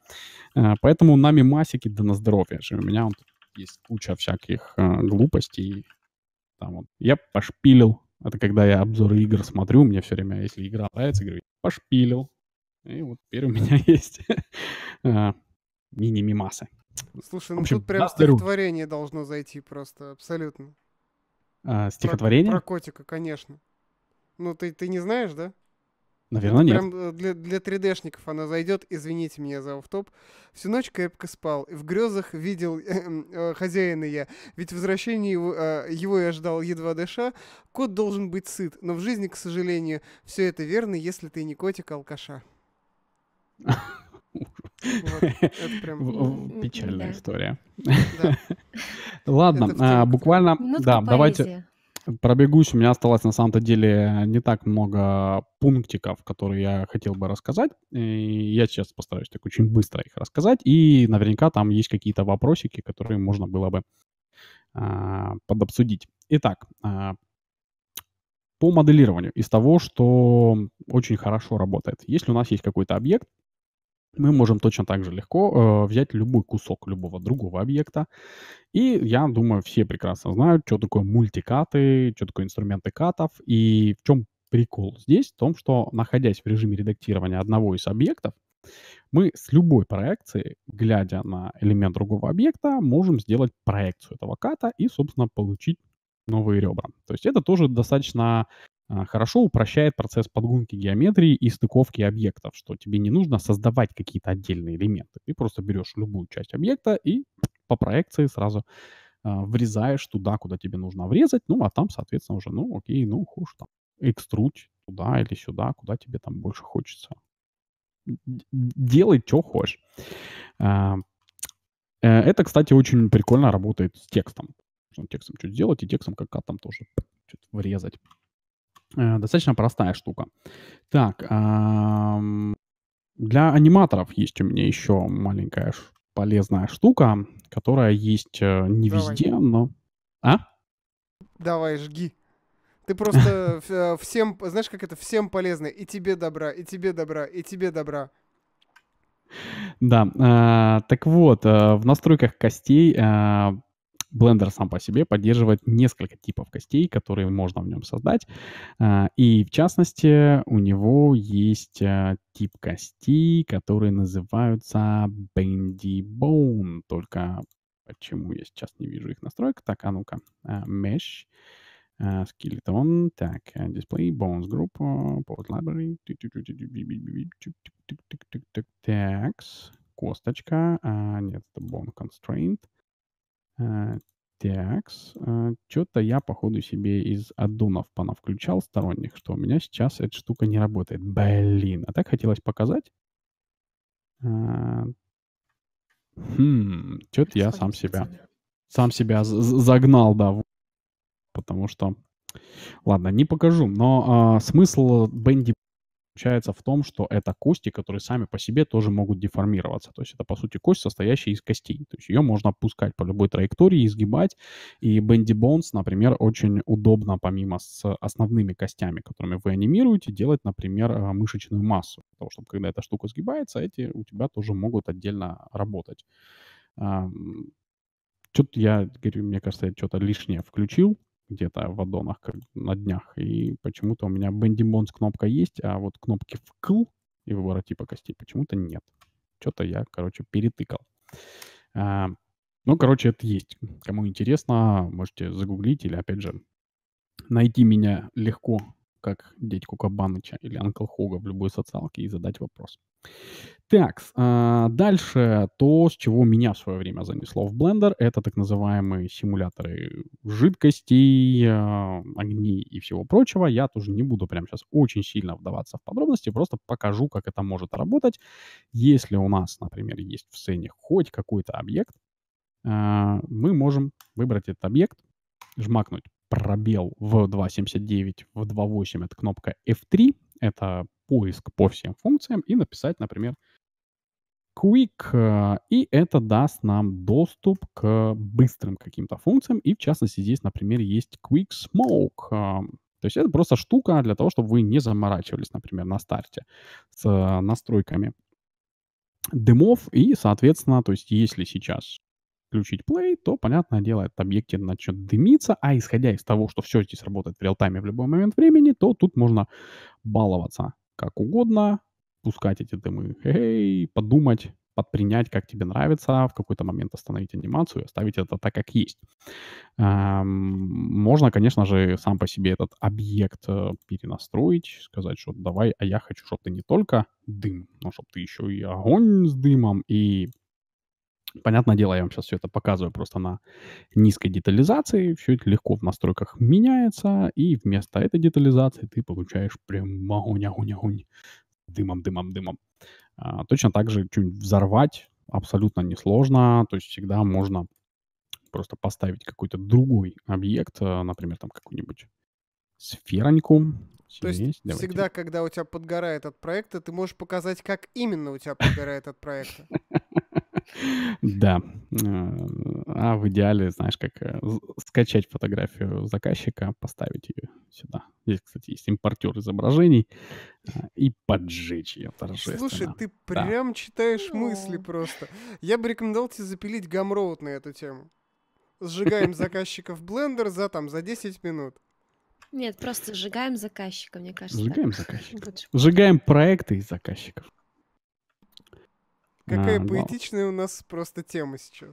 А, поэтому нами масики да на здоровье. У меня вот есть куча всяких а, глупостей. Там вот, я пошпилил. Это когда я обзоры игр смотрю, мне все время, если игра нравится, говорю, пошпилил. И вот теперь у меня есть а, мини-мимасы. Слушай, ну общем, тут прям стихотворение дару. должно зайти просто, абсолютно. А, стихотворение? Про, про котика, конечно. Ну, ты, ты не знаешь, да? Наверное, ну, нет. Прям э, для, для 3D-шников она зайдет, извините меня за офтоп. Всю ночь крепко спал, в грезах видел э, эм, э, хозяина я, ведь возвращение его, э, его я ждал едва дыша. Кот должен быть сыт, но в жизни, к сожалению, все это верно, если ты не котик-алкаша. А Ну, печальная история. Ладно, а, буквально... Да, давайте... Пробегусь, у меня осталось на самом-то деле не так много пунктиков, которые я хотел бы рассказать. И я сейчас постараюсь так очень быстро их рассказать. И наверняка там есть какие-то вопросики, которые можно было бы а, подобсудить. Итак, а, по моделированию из того, что очень хорошо работает. Если у нас есть какой-то объект, мы можем точно так же легко э, взять любой кусок любого другого объекта. И я думаю, все прекрасно знают, что такое мультикаты, что такое инструменты катов и в чем прикол здесь в том, что находясь в режиме редактирования одного из объектов, мы с любой проекции, глядя на элемент другого объекта, можем сделать проекцию этого ката и, собственно, получить новые ребра. То есть это тоже достаточно а, хорошо упрощает процесс подгонки геометрии и стыковки объектов, что тебе не нужно создавать какие-то отдельные элементы. Ты просто берешь любую часть объекта и по проекции сразу а, врезаешь туда, куда тебе нужно врезать, ну, а там, соответственно, уже, ну, окей, ну, хуже там, экструдь туда или сюда, куда тебе там больше хочется. Делай, что хочешь. А, э, это, кстати, очень прикольно работает с текстом. Текстом что-то делать и текстом как то там тоже врезать. Э, достаточно простая штука. Так, для аниматоров есть у меня еще маленькая полезная штука, которая есть э, не Давай. везде, но... А? Давай, жги. Ты просто всем, знаешь, как это, всем полезно. И тебе добра, и тебе добра, и тебе добра. Да, э, так вот, в настройках костей Blender сам по себе поддерживает несколько типов костей, которые можно в нем создать. А, и в частности, у него есть э, тип костей, которые называются Bendy Bone. Только почему я сейчас не вижу их настроек? Так, а ну-ка, а, Mesh. Скелетон, а, так, э, display, bones group, э, port library, так, косточка, а, нет, это bone constraint, Э, такс. Э, что-то я, походу, себе из аддонов включал сторонних, что у меня сейчас эта штука не работает. Блин, а так хотелось показать. Э, хм, что-то я сам себя, сам себя загнал, да, потому что... Ладно, не покажу, но а, смысл Бенди заключается в том, что это кости, которые сами по себе тоже могут деформироваться. То есть это, по сути, кость, состоящая из костей. То есть ее можно опускать по любой траектории, изгибать. И Bendy Bones, например, очень удобно, помимо с основными костями, которыми вы анимируете, делать, например, а, мышечную массу. Потому что когда эта штука сгибается, эти у тебя тоже могут отдельно работать. Что-то я, говорю, мне кажется, я что-то лишнее включил где-то в аддонах как на днях, и почему-то у меня Бенди Бонс кнопка есть, а вот кнопки вкл и выбора типа костей почему-то нет. Что-то я, короче, перетыкал. А, ну, короче, это есть. Кому интересно, можете загуглить или, опять же, найти меня легко, как дядьку Кабаныча или Анкл Хога в любой социалке и задать вопрос. Так, а дальше то, с чего меня в свое время занесло в Blender, это так называемые симуляторы жидкостей, а, огней и всего прочего. Я тоже не буду прямо сейчас очень сильно вдаваться в подробности, просто покажу, как это может работать. Если у нас, например, есть в сцене хоть какой-то объект, а, мы можем выбрать этот объект, жмакнуть пробел в 2.79, в 2.8 это кнопка F3, это поиск по всем функциям и написать, например, Quick, э, и это даст нам доступ к быстрым каким-то функциям, и в частности здесь, например, есть Quick Smoke, э, то есть это просто штука для того, чтобы вы не заморачивались, например, на старте с э, настройками дымов, и, соответственно, то есть если сейчас включить play, то, понятное дело, этот объект начнет дымиться, а исходя из того, что все здесь работает в реал-тайме в любой момент времени, то тут можно баловаться как угодно, пускать эти дымы, эй, подумать, подпринять, как тебе нравится, в какой-то момент остановить анимацию, оставить это так, как есть. Можно, конечно же, сам по себе этот объект э, перенастроить, сказать, что давай, а я хочу, чтобы ты не только дым, но чтобы ты еще и огонь с дымом, и Понятное дело, я вам сейчас все это показываю просто на низкой детализации. Все это легко в настройках меняется, и вместо этой детализации ты получаешь прям огонь-огонь-огонь дымом, дымом, дымом. А, точно так же что-нибудь взорвать абсолютно несложно, то есть всегда можно просто поставить какой-то другой объект, э, например, там какую-нибудь сфероньку. То есть, есть? всегда, когда у тебя подгорает от проекта, ты можешь показать, как именно у тебя подгорает от проекта. Да. А в идеале, знаешь, как э, скачать фотографию заказчика, поставить ее сюда. Здесь, кстати, есть импортер изображений а, и поджечь ее торжественно. Слушай, ты да. прям читаешь ну. мысли просто. Я бы рекомендовал тебе запилить гамроут на эту тему. Сжигаем заказчика в блендер за там за 10 минут. Нет, просто сжигаем заказчика, мне кажется. Сжигаем заказчика. Сжигаем проекты и заказчиков. Какая а, ну. поэтичная но... у нас просто тема сейчас.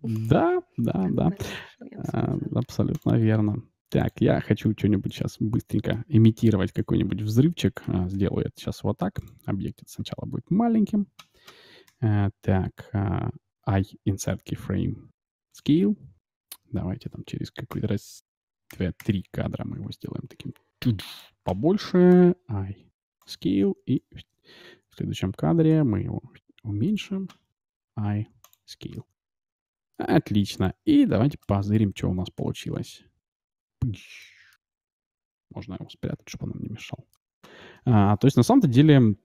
Да, да, да. Э, абсолютно верно. Так, я хочу что-нибудь сейчас быстренько имитировать какой-нибудь взрывчик. Э, сделаю это сейчас вот так. Объектик сначала будет маленьким. Э, так, I insert keyframe scale. Давайте там через какой-то раз два, три кадра мы его сделаем таким побольше. I scale. И в следующем кадре мы его Уменьшим I scale. Отлично. И давайте позырим, что у нас получилось. Можно его спрятать, чтобы он нам не мешал. А, то есть на самом-то деле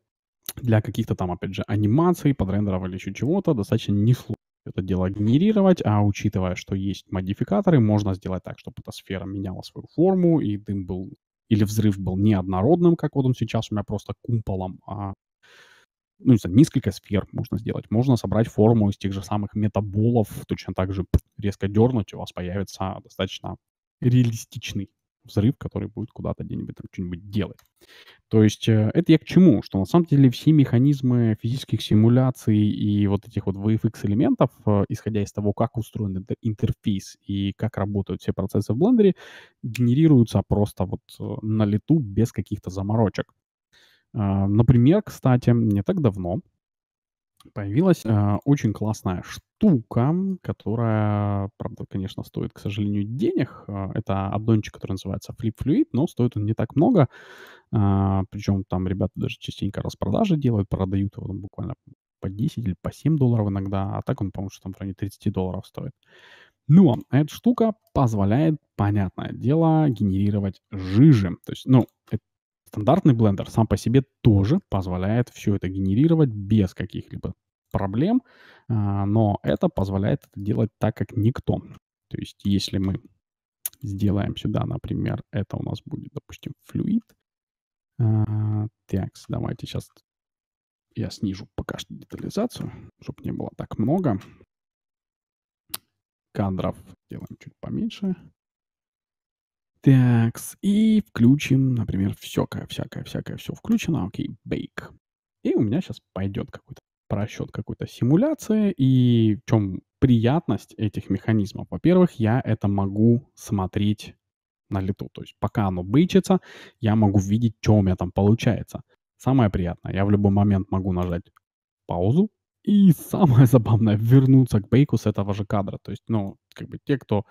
для каких-то там, опять же, анимаций, подрендеров или еще чего-то достаточно несложно это дело генерировать, а учитывая, что есть модификаторы, можно сделать так, чтобы эта сфера меняла свою форму, и дым был или взрыв был неоднородным, как вот он сейчас у меня просто кумполом, а ну, не знаю, несколько сфер можно сделать. Можно собрать форму из тех же самых метаболов, точно так же резко дернуть, и у вас появится достаточно реалистичный взрыв, который будет куда-то где-нибудь там что-нибудь делать. То есть э, это я к чему? Что на самом деле все механизмы физических симуляций и вот этих вот VFX элементов, э, исходя из того, как устроен интерфейс и как работают все процессы в блендере, генерируются просто вот э, на лету без каких-то заморочек. А, например, кстати, не так давно появилась а, очень классная штука, которая, правда, конечно, стоит, к сожалению, денег. А, это обдончик, который называется Flip Fluid, но стоит он не так много. Причем там ребята даже частенько распродажи делают, продают его там буквально по 10 или по 7 долларов иногда, а так он, по-моему, что там в районе 30 долларов стоит. Ну, эта штука позволяет, понятное дело, генерировать жижи. То есть, ну, это Стандартный блендер сам по себе тоже позволяет все это генерировать без каких-либо проблем, а, но это позволяет это делать так, как никто. То есть если мы сделаем сюда, например, это у нас будет, допустим, флюид. А, так, давайте сейчас я снижу пока что детализацию, чтобы не было так много. Кадров делаем чуть поменьше. Такс, и включим, например, всякое, всякое, всякое, все включено, окей, бейк. И у меня сейчас пойдет какой-то просчет какой-то симуляция. и в чем приятность этих механизмов? Во-первых, я это могу смотреть на лету, то есть пока оно бычится, я могу видеть, что у меня там получается. Самое приятное, я в любой момент могу нажать паузу, и самое забавное, вернуться к бейку с этого же кадра. То есть, ну, как бы те, кто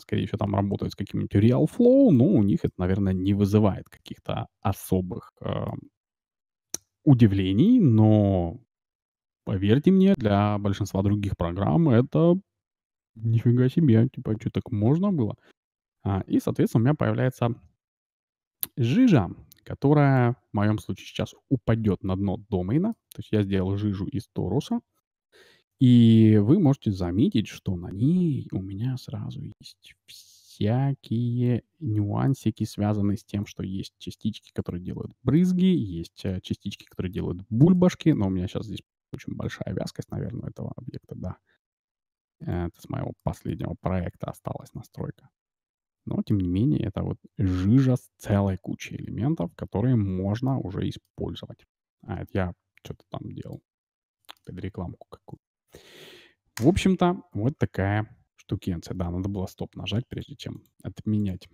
скорее всего, там работают с каким-нибудь Real Flow, но у них это, наверное, не вызывает каких-то особых э, удивлений, но поверьте мне, для большинства других программ это нифига себе, типа, что так можно было? А, и, соответственно, у меня появляется жижа, которая в моем случае сейчас упадет на дно домена, то есть я сделал жижу из торуса, и вы можете заметить, что на ней у меня сразу есть всякие нюансики, связанные с тем, что есть частички, которые делают брызги, есть э, частички, которые делают бульбашки, но у меня сейчас здесь очень большая вязкость, наверное, этого объекта, да. Это с моего последнего проекта осталась настройка. Но, тем не менее, это вот жижа с целой кучей элементов, которые можно уже использовать. А, это я что-то там делал. Под рекламку какую-то. В общем-то, вот такая штукенция. Да, надо было стоп нажать, прежде чем отменять.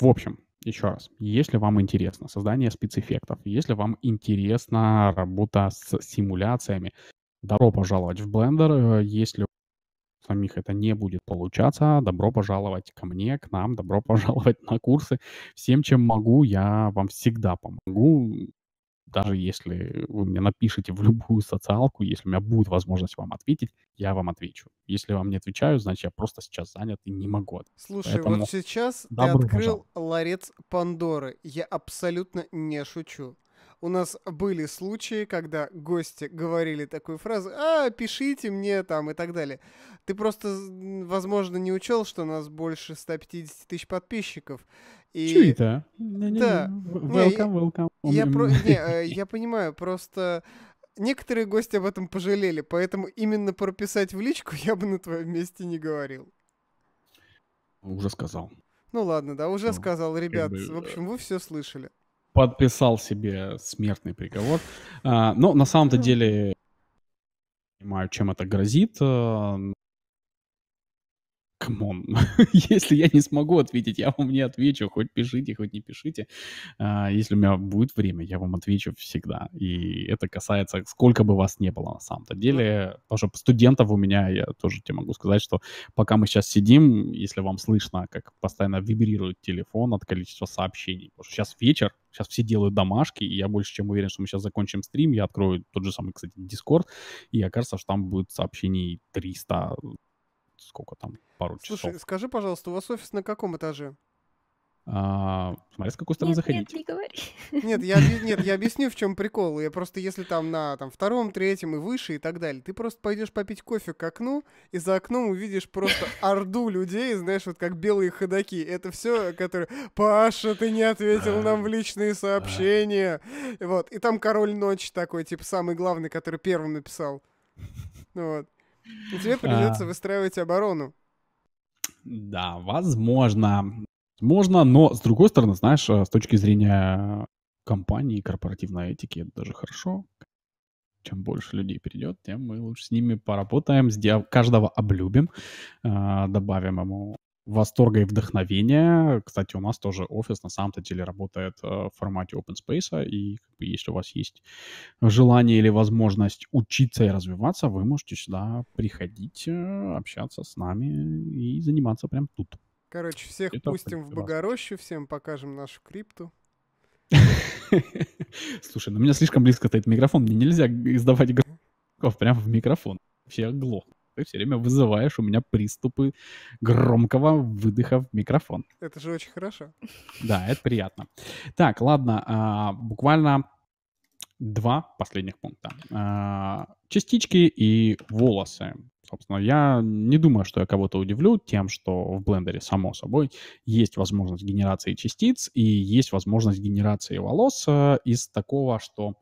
В общем, еще раз, если вам интересно создание спецэффектов, если вам интересна работа с симуляциями, добро пожаловать в Blender. Если у самих это не будет получаться, добро пожаловать ко мне, к нам, добро пожаловать на курсы. Всем, чем могу, я вам всегда помогу даже если вы мне напишите в любую социалку, если у меня будет возможность вам ответить, я вам отвечу. Если вам не отвечаю, значит, я просто сейчас занят и не могу. Слушай, Поэтому... вот сейчас ты открыл пожалуйста. ларец Пандоры. Я абсолютно не шучу. У нас были случаи, когда гости говорили такую фразу «А, пишите мне» там и так далее. Ты просто, возможно, не учел, что у нас больше 150 тысяч подписчиков. И... Чуй-то. Да. Welcome, welcome. Я, про... не, э, я понимаю, просто некоторые гости об этом пожалели, поэтому именно прописать в личку я бы на твоем месте не говорил. Уже сказал. Ну ладно, да, уже ну, сказал, ребят. Бы, в общем, э, вы все слышали. Подписал себе смертный приговор. А, но на самом-то деле понимаю, чем это грозит. Э, камон, если я не смогу ответить, я вам не отвечу, хоть пишите, хоть не пишите. А, если у меня будет время, я вам отвечу всегда. И это касается, сколько бы вас не было на самом-то деле, потому что студентов у меня, я тоже тебе могу сказать, что пока мы сейчас сидим, если вам слышно, как постоянно вибрирует телефон от количества сообщений, потому что сейчас вечер, сейчас все делают домашки, и я больше чем уверен, что мы сейчас закончим стрим, я открою тот же самый, кстати, Discord, и окажется, что там будет сообщений 300 сколько там, пару Слушай, часов. Слушай, скажи, пожалуйста, у вас офис на каком этаже? А, смотря с какой стороны нет, заходить. Нет, не говори. Нет, я, нет, я объясню, в чем прикол. Я просто, если там на там, втором, третьем и выше и так далее, ты просто пойдешь попить кофе к окну, и за окном увидишь просто орду людей, знаешь, вот как белые ходаки. Это все, которые «Паша, ты не ответил нам в личные сообщения!» Вот, и там король ночи такой, типа, самый главный, который первым написал. Вот. И тебе придется а... выстраивать оборону. Да, возможно. Можно, но с другой стороны, знаешь, э, с точки зрения компании, корпоративной этики, это даже хорошо. Чем больше людей придет, тем мы лучше с ними поработаем, каждого облюбим, э, добавим ему восторга и вдохновения. Кстати, у нас тоже офис на самом-то деле работает э, в формате open space, и если у вас есть желание или возможность учиться и развиваться, вы можете сюда приходить, э, общаться с нами и заниматься прям тут. Короче, всех Это пустим в Богорощу, всем покажем нашу крипту. Слушай, на ну меня слишком близко стоит микрофон, мне нельзя издавать громко прямо в микрофон. Все оглох ты все время вызываешь у меня приступы громкого выдоха в микрофон. Это же очень хорошо. Да, это приятно. Так, ладно, а, буквально два последних пункта. А, частички и волосы. Собственно, я не думаю, что я кого-то удивлю тем, что в блендере, само собой, есть возможность генерации частиц и есть возможность генерации волос а, из такого, что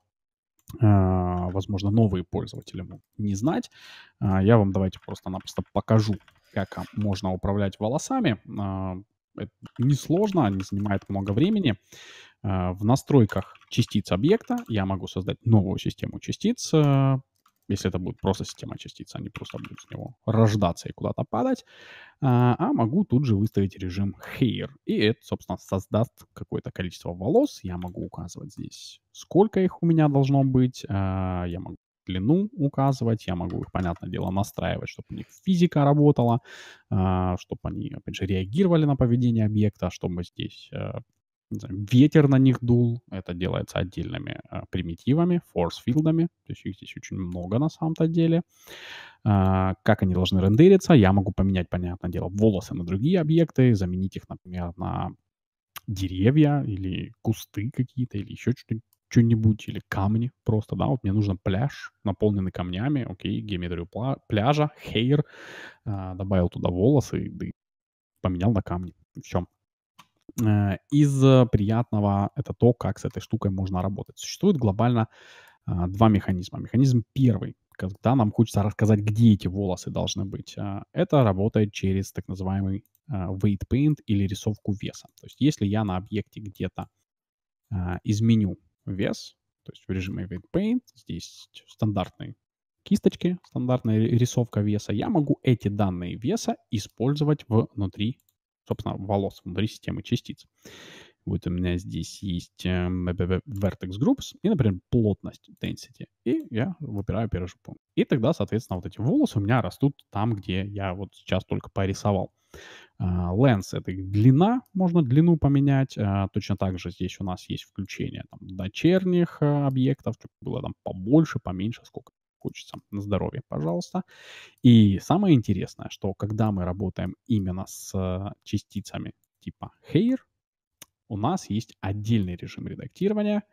а, возможно, новые пользователи не знать. А, я вам давайте просто-напросто покажу, как можно управлять волосами. А, это несложно, не занимает много времени. В настройках частиц объекта я могу создать новую систему частиц, если это будет просто система частиц, они а просто будут с него рождаться и куда-то падать, а, а могу тут же выставить режим hair. И это, собственно, создаст какое-то количество волос. Я могу указывать здесь, сколько их у меня должно быть. А, я могу длину указывать, я могу их, понятное дело, настраивать, чтобы у них физика работала, чтобы они, опять же, реагировали на поведение объекта, чтобы здесь ветер на них дул. Это делается отдельными э, примитивами, форс-филдами. То есть их здесь очень много на самом-то деле. Э, как они должны рендериться? Я могу поменять, понятное дело, волосы на другие объекты, заменить их, например, на деревья или кусты какие-то, или еще что-нибудь, или камни просто, да, вот мне нужен пляж, наполненный камнями, окей, геометрию пляжа, хейр, э, а, добавил туда волосы, да, поменял на камни. В Э, Из приятного это то, как с этой штукой можно работать. Существует глобально а, два механизма. Механизм первый, когда нам хочется рассказать, где эти волосы должны быть. А, это работает через так называемый а, weight paint или рисовку веса. То есть если я на объекте где-то изменю вес, то есть в режиме weight paint, здесь стандартные кисточки, стандартная рисовка веса, я могу эти данные веса использовать внутри собственно, волос внутри системы частиц. Вот у меня здесь есть эм, vertex groups и, например, плотность density. И я выбираю первый же И тогда, соответственно, вот эти волосы у меня растут там, где я вот сейчас только порисовал. А, lens — это длина, можно длину поменять. А, точно так же здесь у нас есть включение там, дочерних э, объектов, чтобы было там побольше, поменьше, сколько хочется. На здоровье, пожалуйста. И самое интересное, что когда мы работаем именно с э, частицами типа hair, у нас есть отдельный режим редактирования,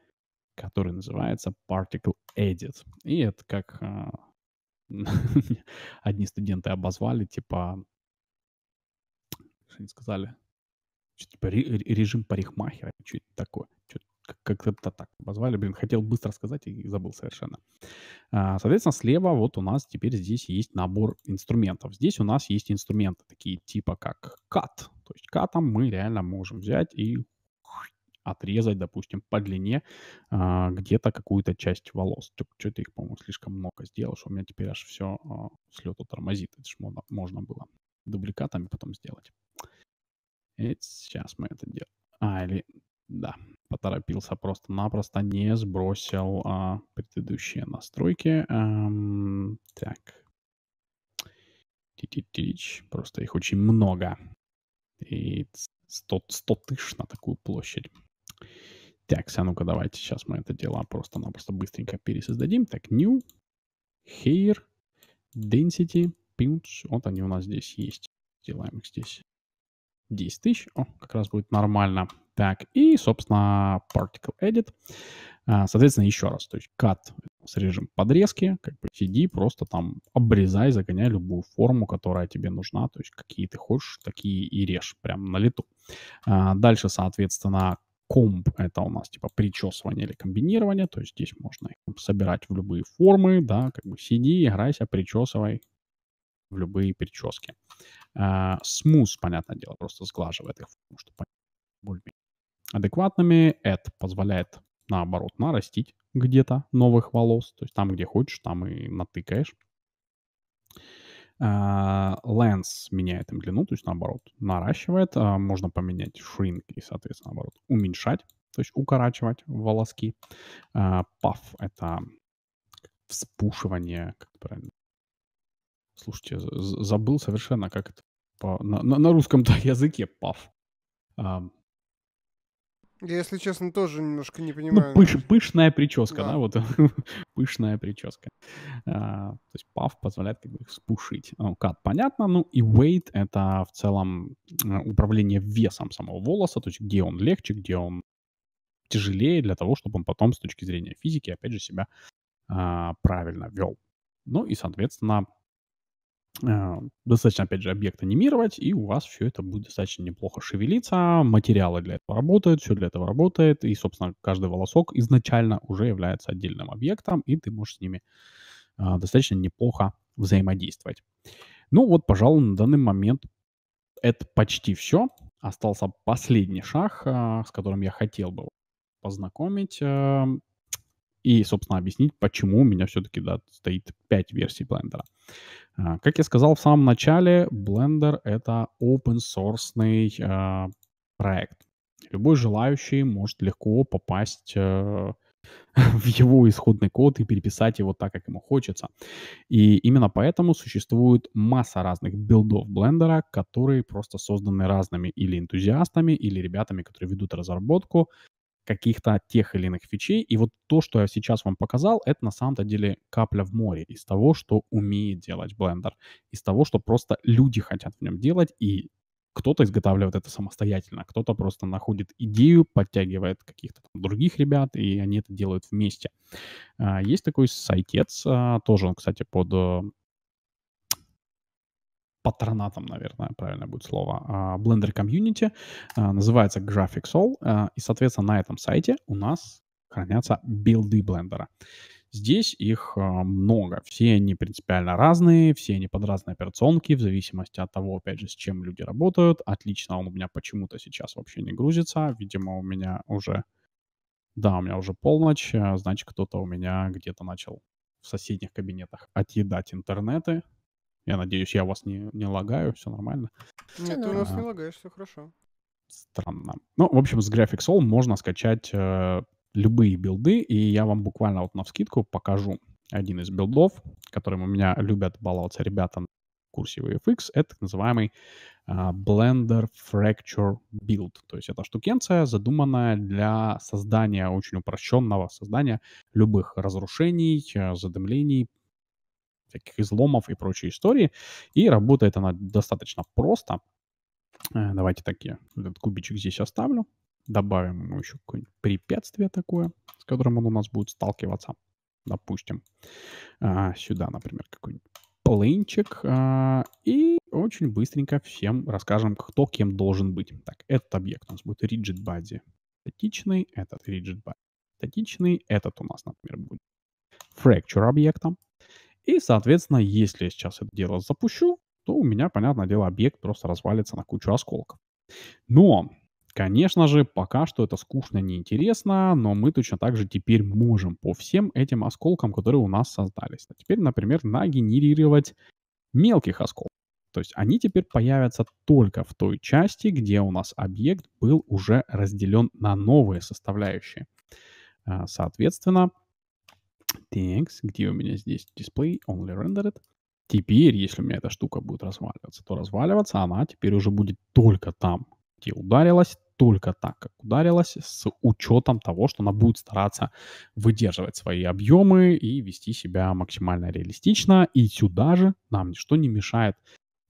который называется Particle Edit. И это как э, одни студенты обозвали, типа, что они сказали, типа режим парикмахера, что это такое, что как-то так позвали, блин, хотел быстро сказать и забыл совершенно. А, соответственно, слева вот у нас теперь здесь есть набор инструментов. Здесь у нас есть инструменты такие типа как cut То есть катом мы реально можем взять и отрезать, допустим, по длине а, где-то какую-то часть волос. Что то их, по-моему, слишком много сделал, что у меня теперь аж все а, слету тормозит. Это же можно, можно было дубликатами потом сделать. И сейчас мы это делаем. А, или... Да, поторопился просто-напросто, не сбросил а, предыдущие настройки. Эм, так. Тич, просто их очень много. И 100, 100 тысяч на такую площадь. Так, а ну-ка давайте сейчас мы это дело просто-напросто быстренько пересоздадим. Так, new, here, density, pinch. Вот они у нас здесь есть. Делаем их здесь 10 тысяч. О, как раз будет нормально. Так, и, собственно, Particle Edit. А, соответственно, еще раз, то есть cut с режим подрезки, как бы сиди, просто там обрезай, загоняй любую форму, которая тебе нужна, то есть какие ты хочешь, такие и режь прям на лету. А, дальше, соответственно, комп — это у нас типа причесывание или комбинирование, то есть здесь можно собирать в любые формы, да, как бы сиди, играйся, причесывай в любые прически. А, смус, понятное дело, просто сглаживает их, чтобы более адекватными. Это позволяет, наоборот, нарастить где-то новых волос. То есть там, где хочешь, там и натыкаешь. А, лэнс меняет им длину, то есть наоборот, наращивает. А, можно поменять shrink и, соответственно, наоборот, уменьшать, то есть укорачивать волоски. А, паф — это вспушивание, как правильно. Слушайте, забыл совершенно, как это на, на, на русском языке паф. Я, если честно, тоже немножко не ну, понимаю. Ну, пыш, пышная прическа, да, да вот пышная прическа. А, то есть паф позволяет как бы их спушить. А, кат, понятно. Ну и weight — это в целом э, управление весом самого волоса, то есть где он легче, где он тяжелее для того, чтобы он потом с точки зрения физики, опять же, себя а, правильно вел. Ну и, соответственно, Э, достаточно, опять же, объект анимировать, и у вас все это будет достаточно неплохо шевелиться, материалы для этого работают, все для этого работает, и, собственно, каждый волосок изначально уже является отдельным объектом, и ты можешь с ними а, достаточно неплохо взаимодействовать. Ну вот, пожалуй, на данный момент это почти все. Остался последний шаг, а, с которым я хотел бы познакомить а, и, собственно, объяснить, почему у меня все-таки да, стоит 5 версий Blender а, как я сказал в самом начале, Blender — это open-source а, проект. Любой желающий может легко попасть э, в его исходный код и переписать его так, как ему хочется. И именно поэтому существует масса разных билдов блендера, которые просто созданы разными или энтузиастами, или ребятами, которые ведут разработку, каких-то тех или иных фичей. И вот то, что я сейчас вам показал, это на самом-то деле капля в море из того, что умеет делать Blender, из того, что просто люди хотят в нем делать, и кто-то изготавливает это самостоятельно, кто-то просто находит идею, подтягивает каких-то других ребят, и они это делают вместе. А, есть такой сайтец, а, тоже он, кстати, под э, патронатом, наверное, правильное будет слово, а, Blender Community. А, называется Graphics All. А, и, соответственно, на этом сайте у нас хранятся билды блендера. Здесь их много. Все они принципиально разные, все они под разные операционки, в зависимости от того, опять же, с чем люди работают. Отлично, он у меня почему-то сейчас вообще не грузится. Видимо, у меня уже... Да, у меня уже полночь, значит, кто-то у меня где-то начал в соседних кабинетах отъедать интернеты. Я надеюсь, я вас не, не лагаю, все нормально. Нет, ты у нас не а. лагаешь, все хорошо. Странно. Ну, в общем, с Graphics можно скачать э, любые билды, и я вам буквально вот на вскидку покажу один из билдов, которым у меня любят баловаться ребята на курсе VFX, это так называемый э, Blender Fracture Build. То есть это штукенция, задуманная для создания, очень упрощенного создания любых разрушений, э, задымлений, всяких изломов и прочей истории. И работает она достаточно просто. Э, давайте такие. Этот кубичек здесь оставлю. Добавим ему еще какое-нибудь препятствие такое, с которым он у нас будет сталкиваться. Допустим, а, сюда, например, какой-нибудь плейнчик. А, и очень быстренько всем расскажем, кто кем должен быть. Так, этот объект у нас будет rigid body статичный, этот rigid body статичный, этот у нас, например, будет fracture объектом, и, соответственно, если я сейчас это дело запущу, то у меня, понятное дело, объект просто развалится на кучу осколков. Но, конечно же, пока что это скучно, неинтересно, но мы точно так же теперь можем по всем этим осколкам, которые у нас создались. А теперь, например, нагенерировать мелких осколков. То есть они теперь появятся только в той части, где у нас объект был уже разделен на новые составляющие. А, соответственно, Thanks. Где у меня здесь дисплей? Only rendered. Теперь, если у меня эта штука будет разваливаться, то разваливаться она теперь уже будет только там, где ударилась, только так, как ударилась, с учетом того, что она будет стараться выдерживать свои объемы и вести себя максимально реалистично. И сюда же нам ничто не мешает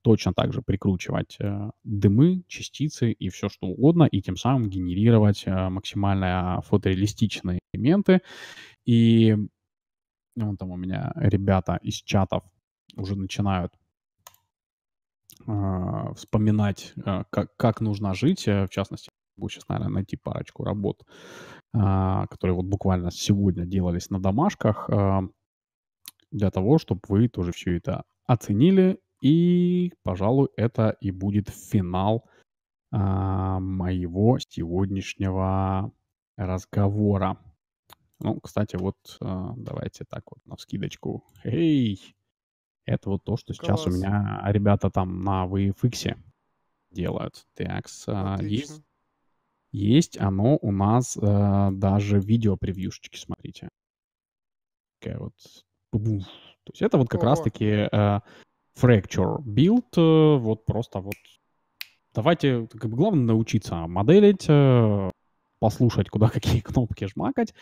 точно так же прикручивать э, дымы, частицы и все что угодно, и тем самым генерировать э, максимально фотореалистичные элементы. И Вон ну, там у меня ребята из чатов уже начинают э, вспоминать, э, а, как, как нужно жить. Э, в частности, могу сейчас, наверное, найти парочку работ, э, которые вот буквально сегодня делались на домашках, э, для того, чтобы вы тоже все это оценили. И, пожалуй, это и будет финал э, моего сегодняшнего разговора. Ну, кстати, вот а, давайте так вот на вскидочку. Эй! Это вот то, что сейчас Класс. у меня ребята там на VFX делают. Так, а, есть, есть оно у нас а, даже видео превьюшечки, смотрите. Такая вот. То есть это вот как раз-таки э, Fracture Build. Э, вот просто вот. Давайте, как бы главное научиться моделить, э, послушать, куда какие кнопки жмакать.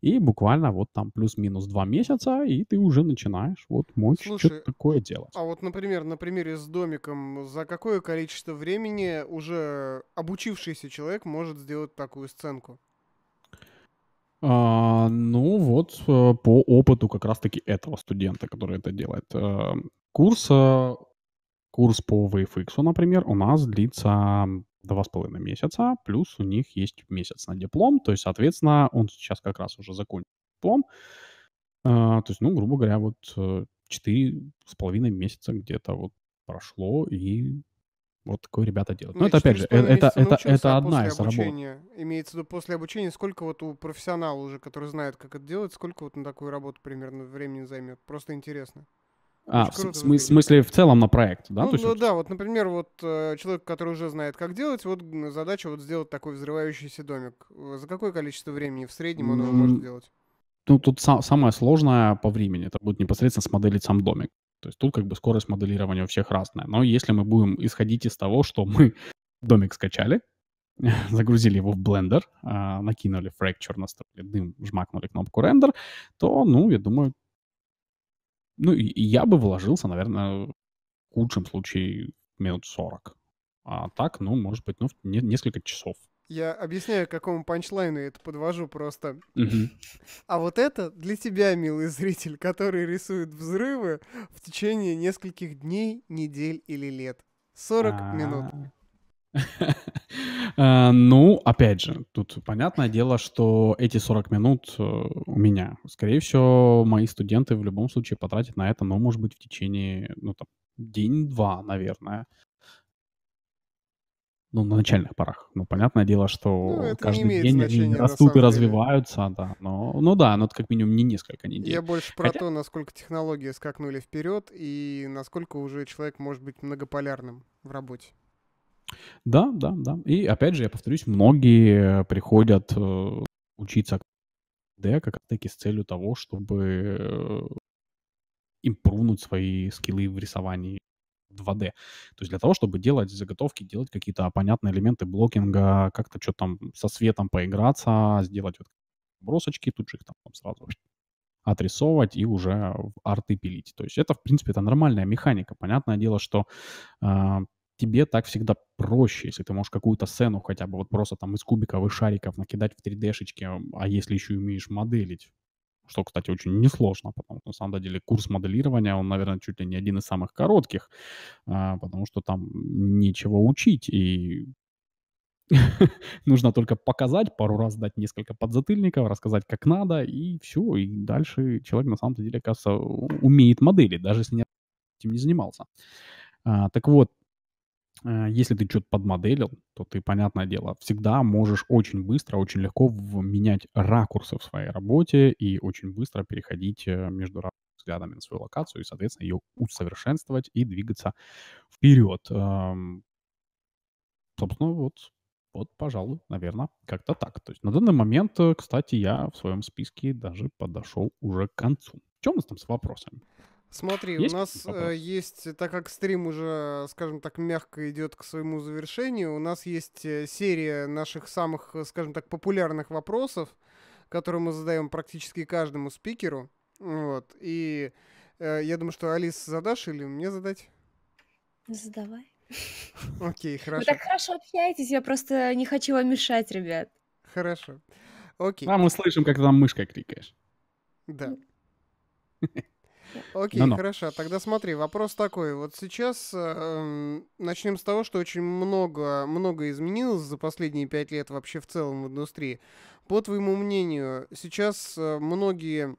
И буквально вот там плюс-минус два месяца, и ты уже начинаешь вот мочь что-то такое делать. А вот, например, на примере с домиком, за какое количество времени уже обучившийся человек может сделать такую сценку? А, ну вот э, по опыту как раз-таки этого студента, который это делает. Э, курс, э, курс по VFX, например, у нас длится два с половиной месяца, плюс у них есть месяц на диплом, то есть, соответственно, он сейчас как раз уже закончил диплом, а, то есть, ну, грубо говоря, вот э, четыре с половиной месяца где-то вот прошло, и вот такое ребята делают. Ну, ну это опять же, э, это, это, это одна из обучения. работ. Имеется в виду после обучения, сколько вот у профессионала уже, который знает, как это делать, сколько вот на такую работу примерно времени займет? Просто интересно. А, в, см- смысле в целом на проект, да? Ну, То есть, ну вот... да, вот, например, вот э, человек, который уже знает, как делать, вот задача вот сделать такой взрывающийся домик. Э, за какое количество времени в среднем он его может делать? Ну, тут сам, самое сложное по времени, это будет непосредственно смоделить сам домик. То есть тут как бы скорость моделирования у всех разная. Но если мы будем исходить из того, что мы домик скачали, загрузили его в блендер, а, накинули Fracture на столе, дым, жмакнули кнопку рендер, то, ну, я думаю, ну, я бы вложился, наверное, в худшем случае минут 40. А так, ну, может быть, ну, не, несколько часов. Я объясняю, к какому панчлайну я это подвожу просто. А вот это для тебя, милый зритель, который рисует взрывы в течение нескольких дней, недель или лет. 40 минут. А. Э, ну, опять же, тут понятное дело, что эти 40 минут э, у меня, скорее всего, мои студенты в любом случае потратят на это, но ну, может быть, в течение, ну, там, день-два, наверное. Ну, на начальных порах. Ну, понятное дело, что ну, каждый день они растут и развиваются, деле. да. Но, ну да, но это как минимум не несколько недель. Я больше про Хотя... то, насколько технологии скакнули вперед и насколько уже человек может быть многополярным в работе. Да, да, да. И опять же, я повторюсь, многие приходят э, учиться D, как раз-таки с целью того, чтобы э, импрувнуть свои скиллы в рисовании 2D. То есть для того, чтобы делать заготовки, делать какие-то понятные элементы блокинга, как-то что-то там со светом поиграться, сделать вот бросочки, тут же их там, там сразу отрисовывать и уже в арты пилить. То есть это, в принципе, это нормальная механика. Понятное дело, что э, тебе так всегда проще, если ты можешь какую-то сцену хотя бы вот просто там из кубиков и шариков накидать в 3D-шечке, а если еще умеешь моделить, что, кстати, очень несложно, потому что, на самом деле, курс моделирования, он, наверное, чуть ли не один из самых коротких, а, потому что там нечего учить, и нужно только показать, пару раз дать несколько подзатыльников, рассказать, как надо, и все, и дальше человек, на самом деле, кажется, умеет модели, даже если не, этим не занимался. А, так вот, Э, если ты что-то подмоделил, то ты, понятное дело, всегда можешь очень быстро, очень легко менять ракурсы в своей работе и очень быстро переходить э, между взглядами на свою локацию и, соответственно, ее усовершенствовать и двигаться вперед. Эм, собственно, вот, вот, пожалуй, наверное, как-то так. То есть на данный момент, э, кстати, я в своем списке даже подошел уже к концу. В чем у нас там с вопросами? Смотри, есть у нас э, вопрос? есть, э, так как стрим уже, скажем так, мягко идет к своему завершению, у нас есть э, серия наших самых, скажем так, популярных вопросов, которые мы задаем практически каждому спикеру. Вот. И э, я думаю, что Алиса задашь или мне задать? Задавай. Окей, хорошо. Вы так хорошо общаетесь, я просто не хочу вам мешать, ребят. Хорошо. Окей. А мы слышим, как ты там мышкой крикаешь. Да. Окей, Но -но. хорошо. Тогда смотри, вопрос такой. Вот сейчас э, начнем с того, что очень много, много изменилось за последние пять лет вообще в целом в индустрии. По твоему мнению, сейчас э, многие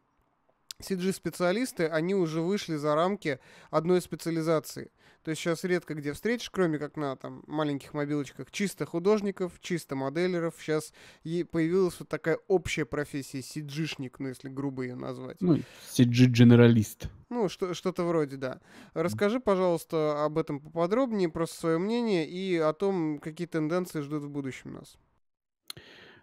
CG-специалисты, они уже вышли за рамки одной специализации. То есть сейчас редко где встретишь, кроме как на там маленьких мобилочках, чисто художников, чисто моделеров. Сейчас и появилась вот такая общая профессия CG-шник, ну если грубо ее назвать. Ну, CG-генералист. Ну, что, что-то вроде, да. Расскажи, пожалуйста, об этом поподробнее, просто свое мнение и о том, какие тенденции ждут в будущем нас.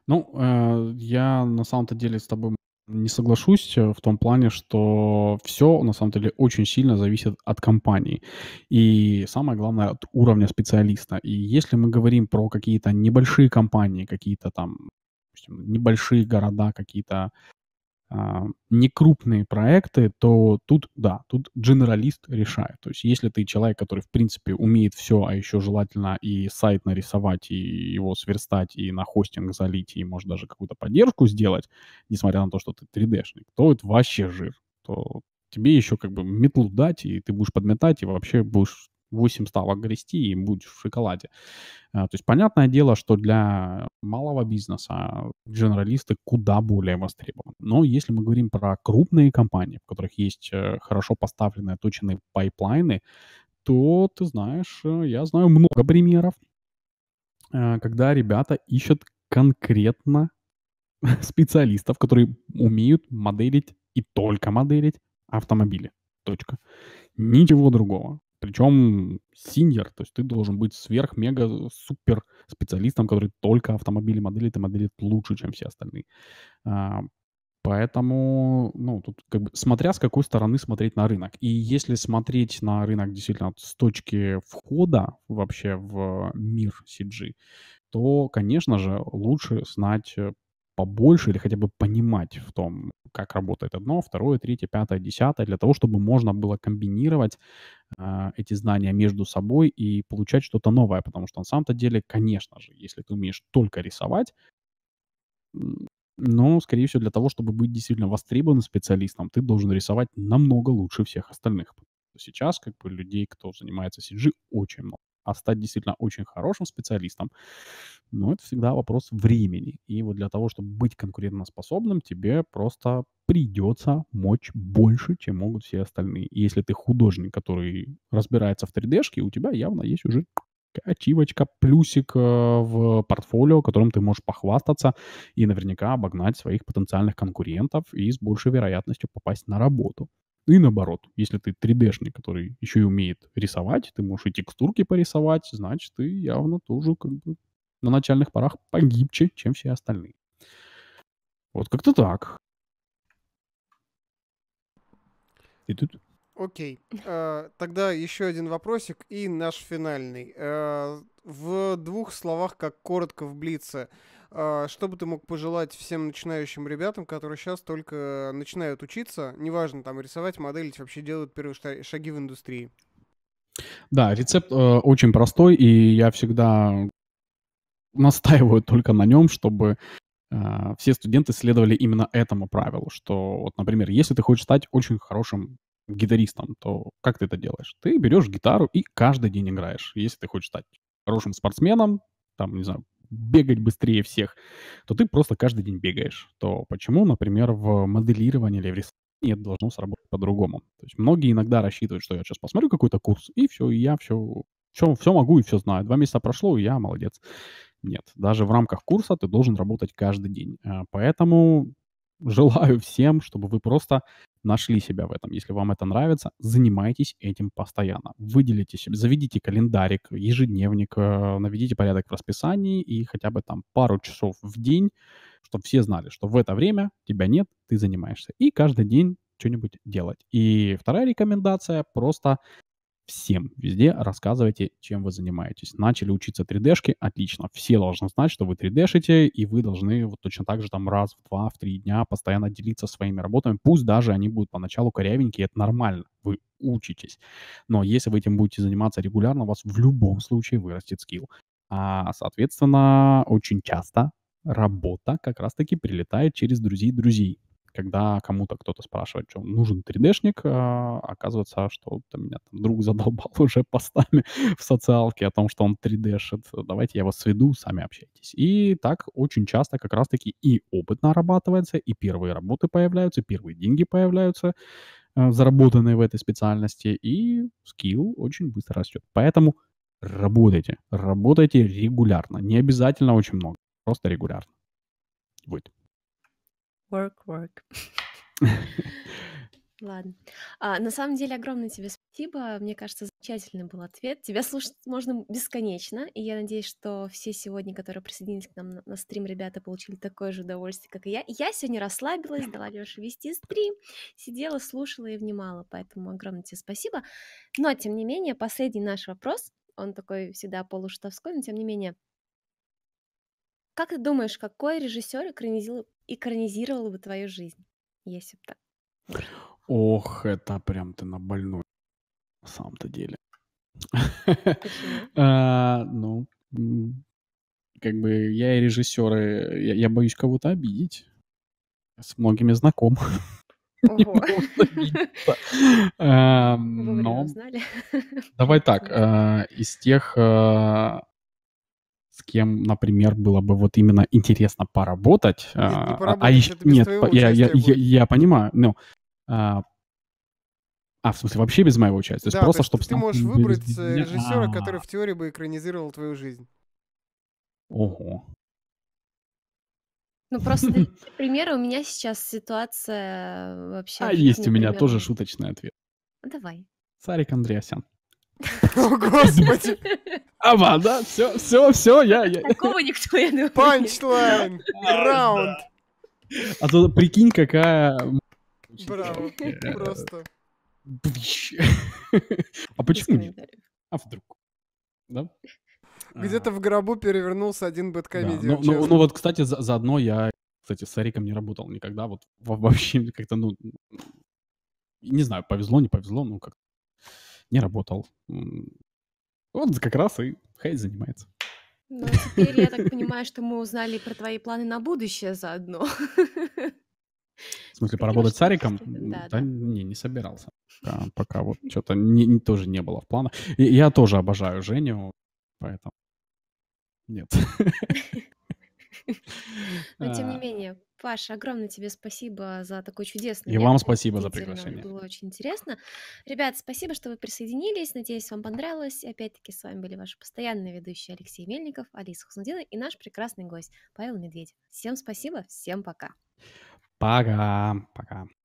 Ну, э, я на самом-то деле с тобой не соглашусь э, в том плане, что все на самом деле очень сильно зависит от компании. И самое главное, от уровня специалиста. И если мы говорим про какие-то небольшие компании, какие-то там небольшие города, какие-то а, не крупные проекты, то тут, да, тут генералист решает. То есть если ты человек, который, в принципе, умеет все, а еще желательно и сайт нарисовать, и его сверстать, и на хостинг залить, и, может, даже какую-то поддержку сделать, несмотря на то, что ты 3D-шник, то это вообще жир. То тебе еще как бы метлу дать, и ты будешь подметать, и вообще будешь 8 ставок грести и будешь в шоколаде. А, то есть понятное дело, что для малого бизнеса дженералисты куда более востребованы. Но если мы говорим про крупные компании, в которых есть э, хорошо поставленные, точные пайплайны, то ты знаешь, э, я знаю много примеров, э, когда ребята ищут конкретно специалистов, которые умеют моделить и только моделить автомобили. Точка. Ничего другого. Причем синьор, то есть ты должен быть сверх-мега-супер специалистом, который только автомобили модели ты моделит лучше, чем все остальные. А, поэтому, ну, тут как бы смотря с какой стороны смотреть на рынок. И если смотреть на рынок действительно с точки входа вообще в мир CG, то, конечно же, лучше знать э, побольше или хотя бы понимать в том, как работает одно, второе, третье, пятое, десятое, для того, чтобы можно было комбинировать э, эти знания между собой и получать что-то новое, потому что на самом-то деле, конечно же, если ты умеешь только рисовать, но, скорее всего, для того, чтобы быть действительно востребованным специалистом, ты должен рисовать намного лучше всех остальных. Сейчас, как бы, людей, кто занимается CG, очень много а стать действительно очень хорошим специалистом, но ну, это всегда вопрос времени. И вот для того, чтобы быть конкурентоспособным, тебе просто придется мочь больше, чем могут все остальные. И если ты художник, который разбирается в 3D-шке, у тебя явно есть уже ачивочка, плюсик э, в портфолио, которым ты можешь похвастаться и наверняка обогнать своих потенциальных конкурентов и с большей вероятностью попасть на работу. И наоборот, если ты 3 d шник который еще и умеет рисовать, ты можешь и текстурки порисовать, значит, ты явно тоже как бы на начальных порах погибче, чем все остальные. Вот как-то так. И тут? Окей. Okay. А, тогда еще один вопросик и наш финальный. А, в двух словах, как коротко в Блице. А, что бы ты мог пожелать всем начинающим ребятам, которые сейчас только начинают учиться, неважно, там, рисовать, моделить, вообще делают первые шаги в индустрии? Да, рецепт э, очень простой, и я всегда настаиваю только на нем, чтобы э, все студенты следовали именно этому правилу, что, вот, например, если ты хочешь стать очень хорошим гитаристом, то как ты это делаешь? Ты берешь гитару и каждый день играешь. Если ты хочешь стать хорошим спортсменом, там, не знаю, бегать быстрее всех, то ты просто каждый день бегаешь. То почему, например, в моделировании или в рисовании это должно сработать по-другому. То есть многие иногда рассчитывают, что я сейчас посмотрю какой-то курс, и все, и я все, все, все могу и все знаю. Два месяца прошло, и я молодец. Нет, даже в рамках курса ты должен работать каждый день. Э, поэтому желаю всем, чтобы вы просто нашли себя в этом. Если вам это нравится, занимайтесь этим постоянно. Выделите себе, заведите календарик, ежедневник, э, наведите порядок в расписании и хотя бы там пару часов в день, чтобы все знали, что в это время тебя нет, ты занимаешься. И каждый день что-нибудь делать. И вторая рекомендация — просто всем везде рассказывайте, чем вы занимаетесь. Начали учиться 3D-шке, отлично. Все должны знать, что вы 3D-шите, и вы должны вот точно так же там раз в два, в три дня постоянно делиться своими работами. Пусть даже они будут поначалу корявенькие, это нормально. Вы учитесь. Но если вы этим будете заниматься регулярно, у вас в любом случае вырастет скилл. А, соответственно, очень часто работа как раз-таки прилетает через друзей друзей когда кому-то кто-то спрашивает, что нужен 3D-шник, а, оказывается, что там, меня там друг задолбал уже постами в социалке о том, что он 3D-шит, давайте я вас сведу, сами общайтесь. И так очень часто как раз-таки и опыт нарабатывается, и первые работы появляются, первые деньги появляются, э, заработанные в этой специальности, и скилл очень быстро растет. Поэтому работайте, работайте регулярно, не обязательно очень много, просто регулярно. Будет. Work, work. Ладно. А, на самом деле огромное тебе спасибо. Мне кажется, замечательный был ответ. Тебя слушать можно бесконечно, и я надеюсь, что все сегодня, которые присоединились к нам на, на стрим, ребята получили такое же удовольствие, как и я. я сегодня расслабилась, дала Лёше вести стрим, сидела, слушала и внимала, поэтому огромное тебе спасибо. Но, тем не менее, последний наш вопрос, он такой всегда полуштовской, но тем не менее, как ты думаешь, какой режиссер экранизировал, экранизировала бы твою жизнь, если бы так. Ох, это прям ты на больной, на самом-то деле. А, ну, как бы я и режиссеры, я, я боюсь кого-то обидеть. С многими знаком. Но давай так, а, из тех а, с кем, например, было бы вот именно интересно поработать. Нет, а, а, а еще нет, я, я, будет. я, я понимаю, но ну, а, а, в смысле, вообще без моего участия? Да, то есть просто, то чтобы ты можешь выбрать э, режиссера, А-а-а. который в теории бы экранизировал твою жизнь. Ого. Ну, просто примеры. у меня сейчас ситуация э, вообще... А есть у меня тоже шуточный ответ. Давай. Сарик Андреасян. О, господи. Ама, да, все, все, все, я, я. Такого никто, я думаю. Панчлайн, а, раунд. А то прикинь, какая... Браво, просто. А почему нет? А вдруг? Да? Где-то в гробу перевернулся один бэткомедия. Ну, ну, ну вот, кстати, заодно я, кстати, с Ариком не работал никогда. Вот вообще как-то, ну, не знаю, повезло, не повезло, ну как не работал. Вот как раз и Хейт занимается. Ну, а теперь, я так понимаю, что мы узнали про твои планы на будущее заодно. В смысле, поработать с Ариком? Да, не, не собирался. Пока, вот что-то тоже не было в планах. И, я тоже обожаю Женю, поэтому нет. Но тем не а. менее, Паша, огромное тебе спасибо за такой чудесный. И вам спасибо за приглашение. Было очень интересно. Ребят, спасибо, что вы присоединились. Надеюсь, вам понравилось. И опять-таки с вами были ваши постоянные ведущие Алексей Мельников, Алиса Хуснудина и наш прекрасный гость Павел Медведев. Всем спасибо, всем пока. Пока, пока.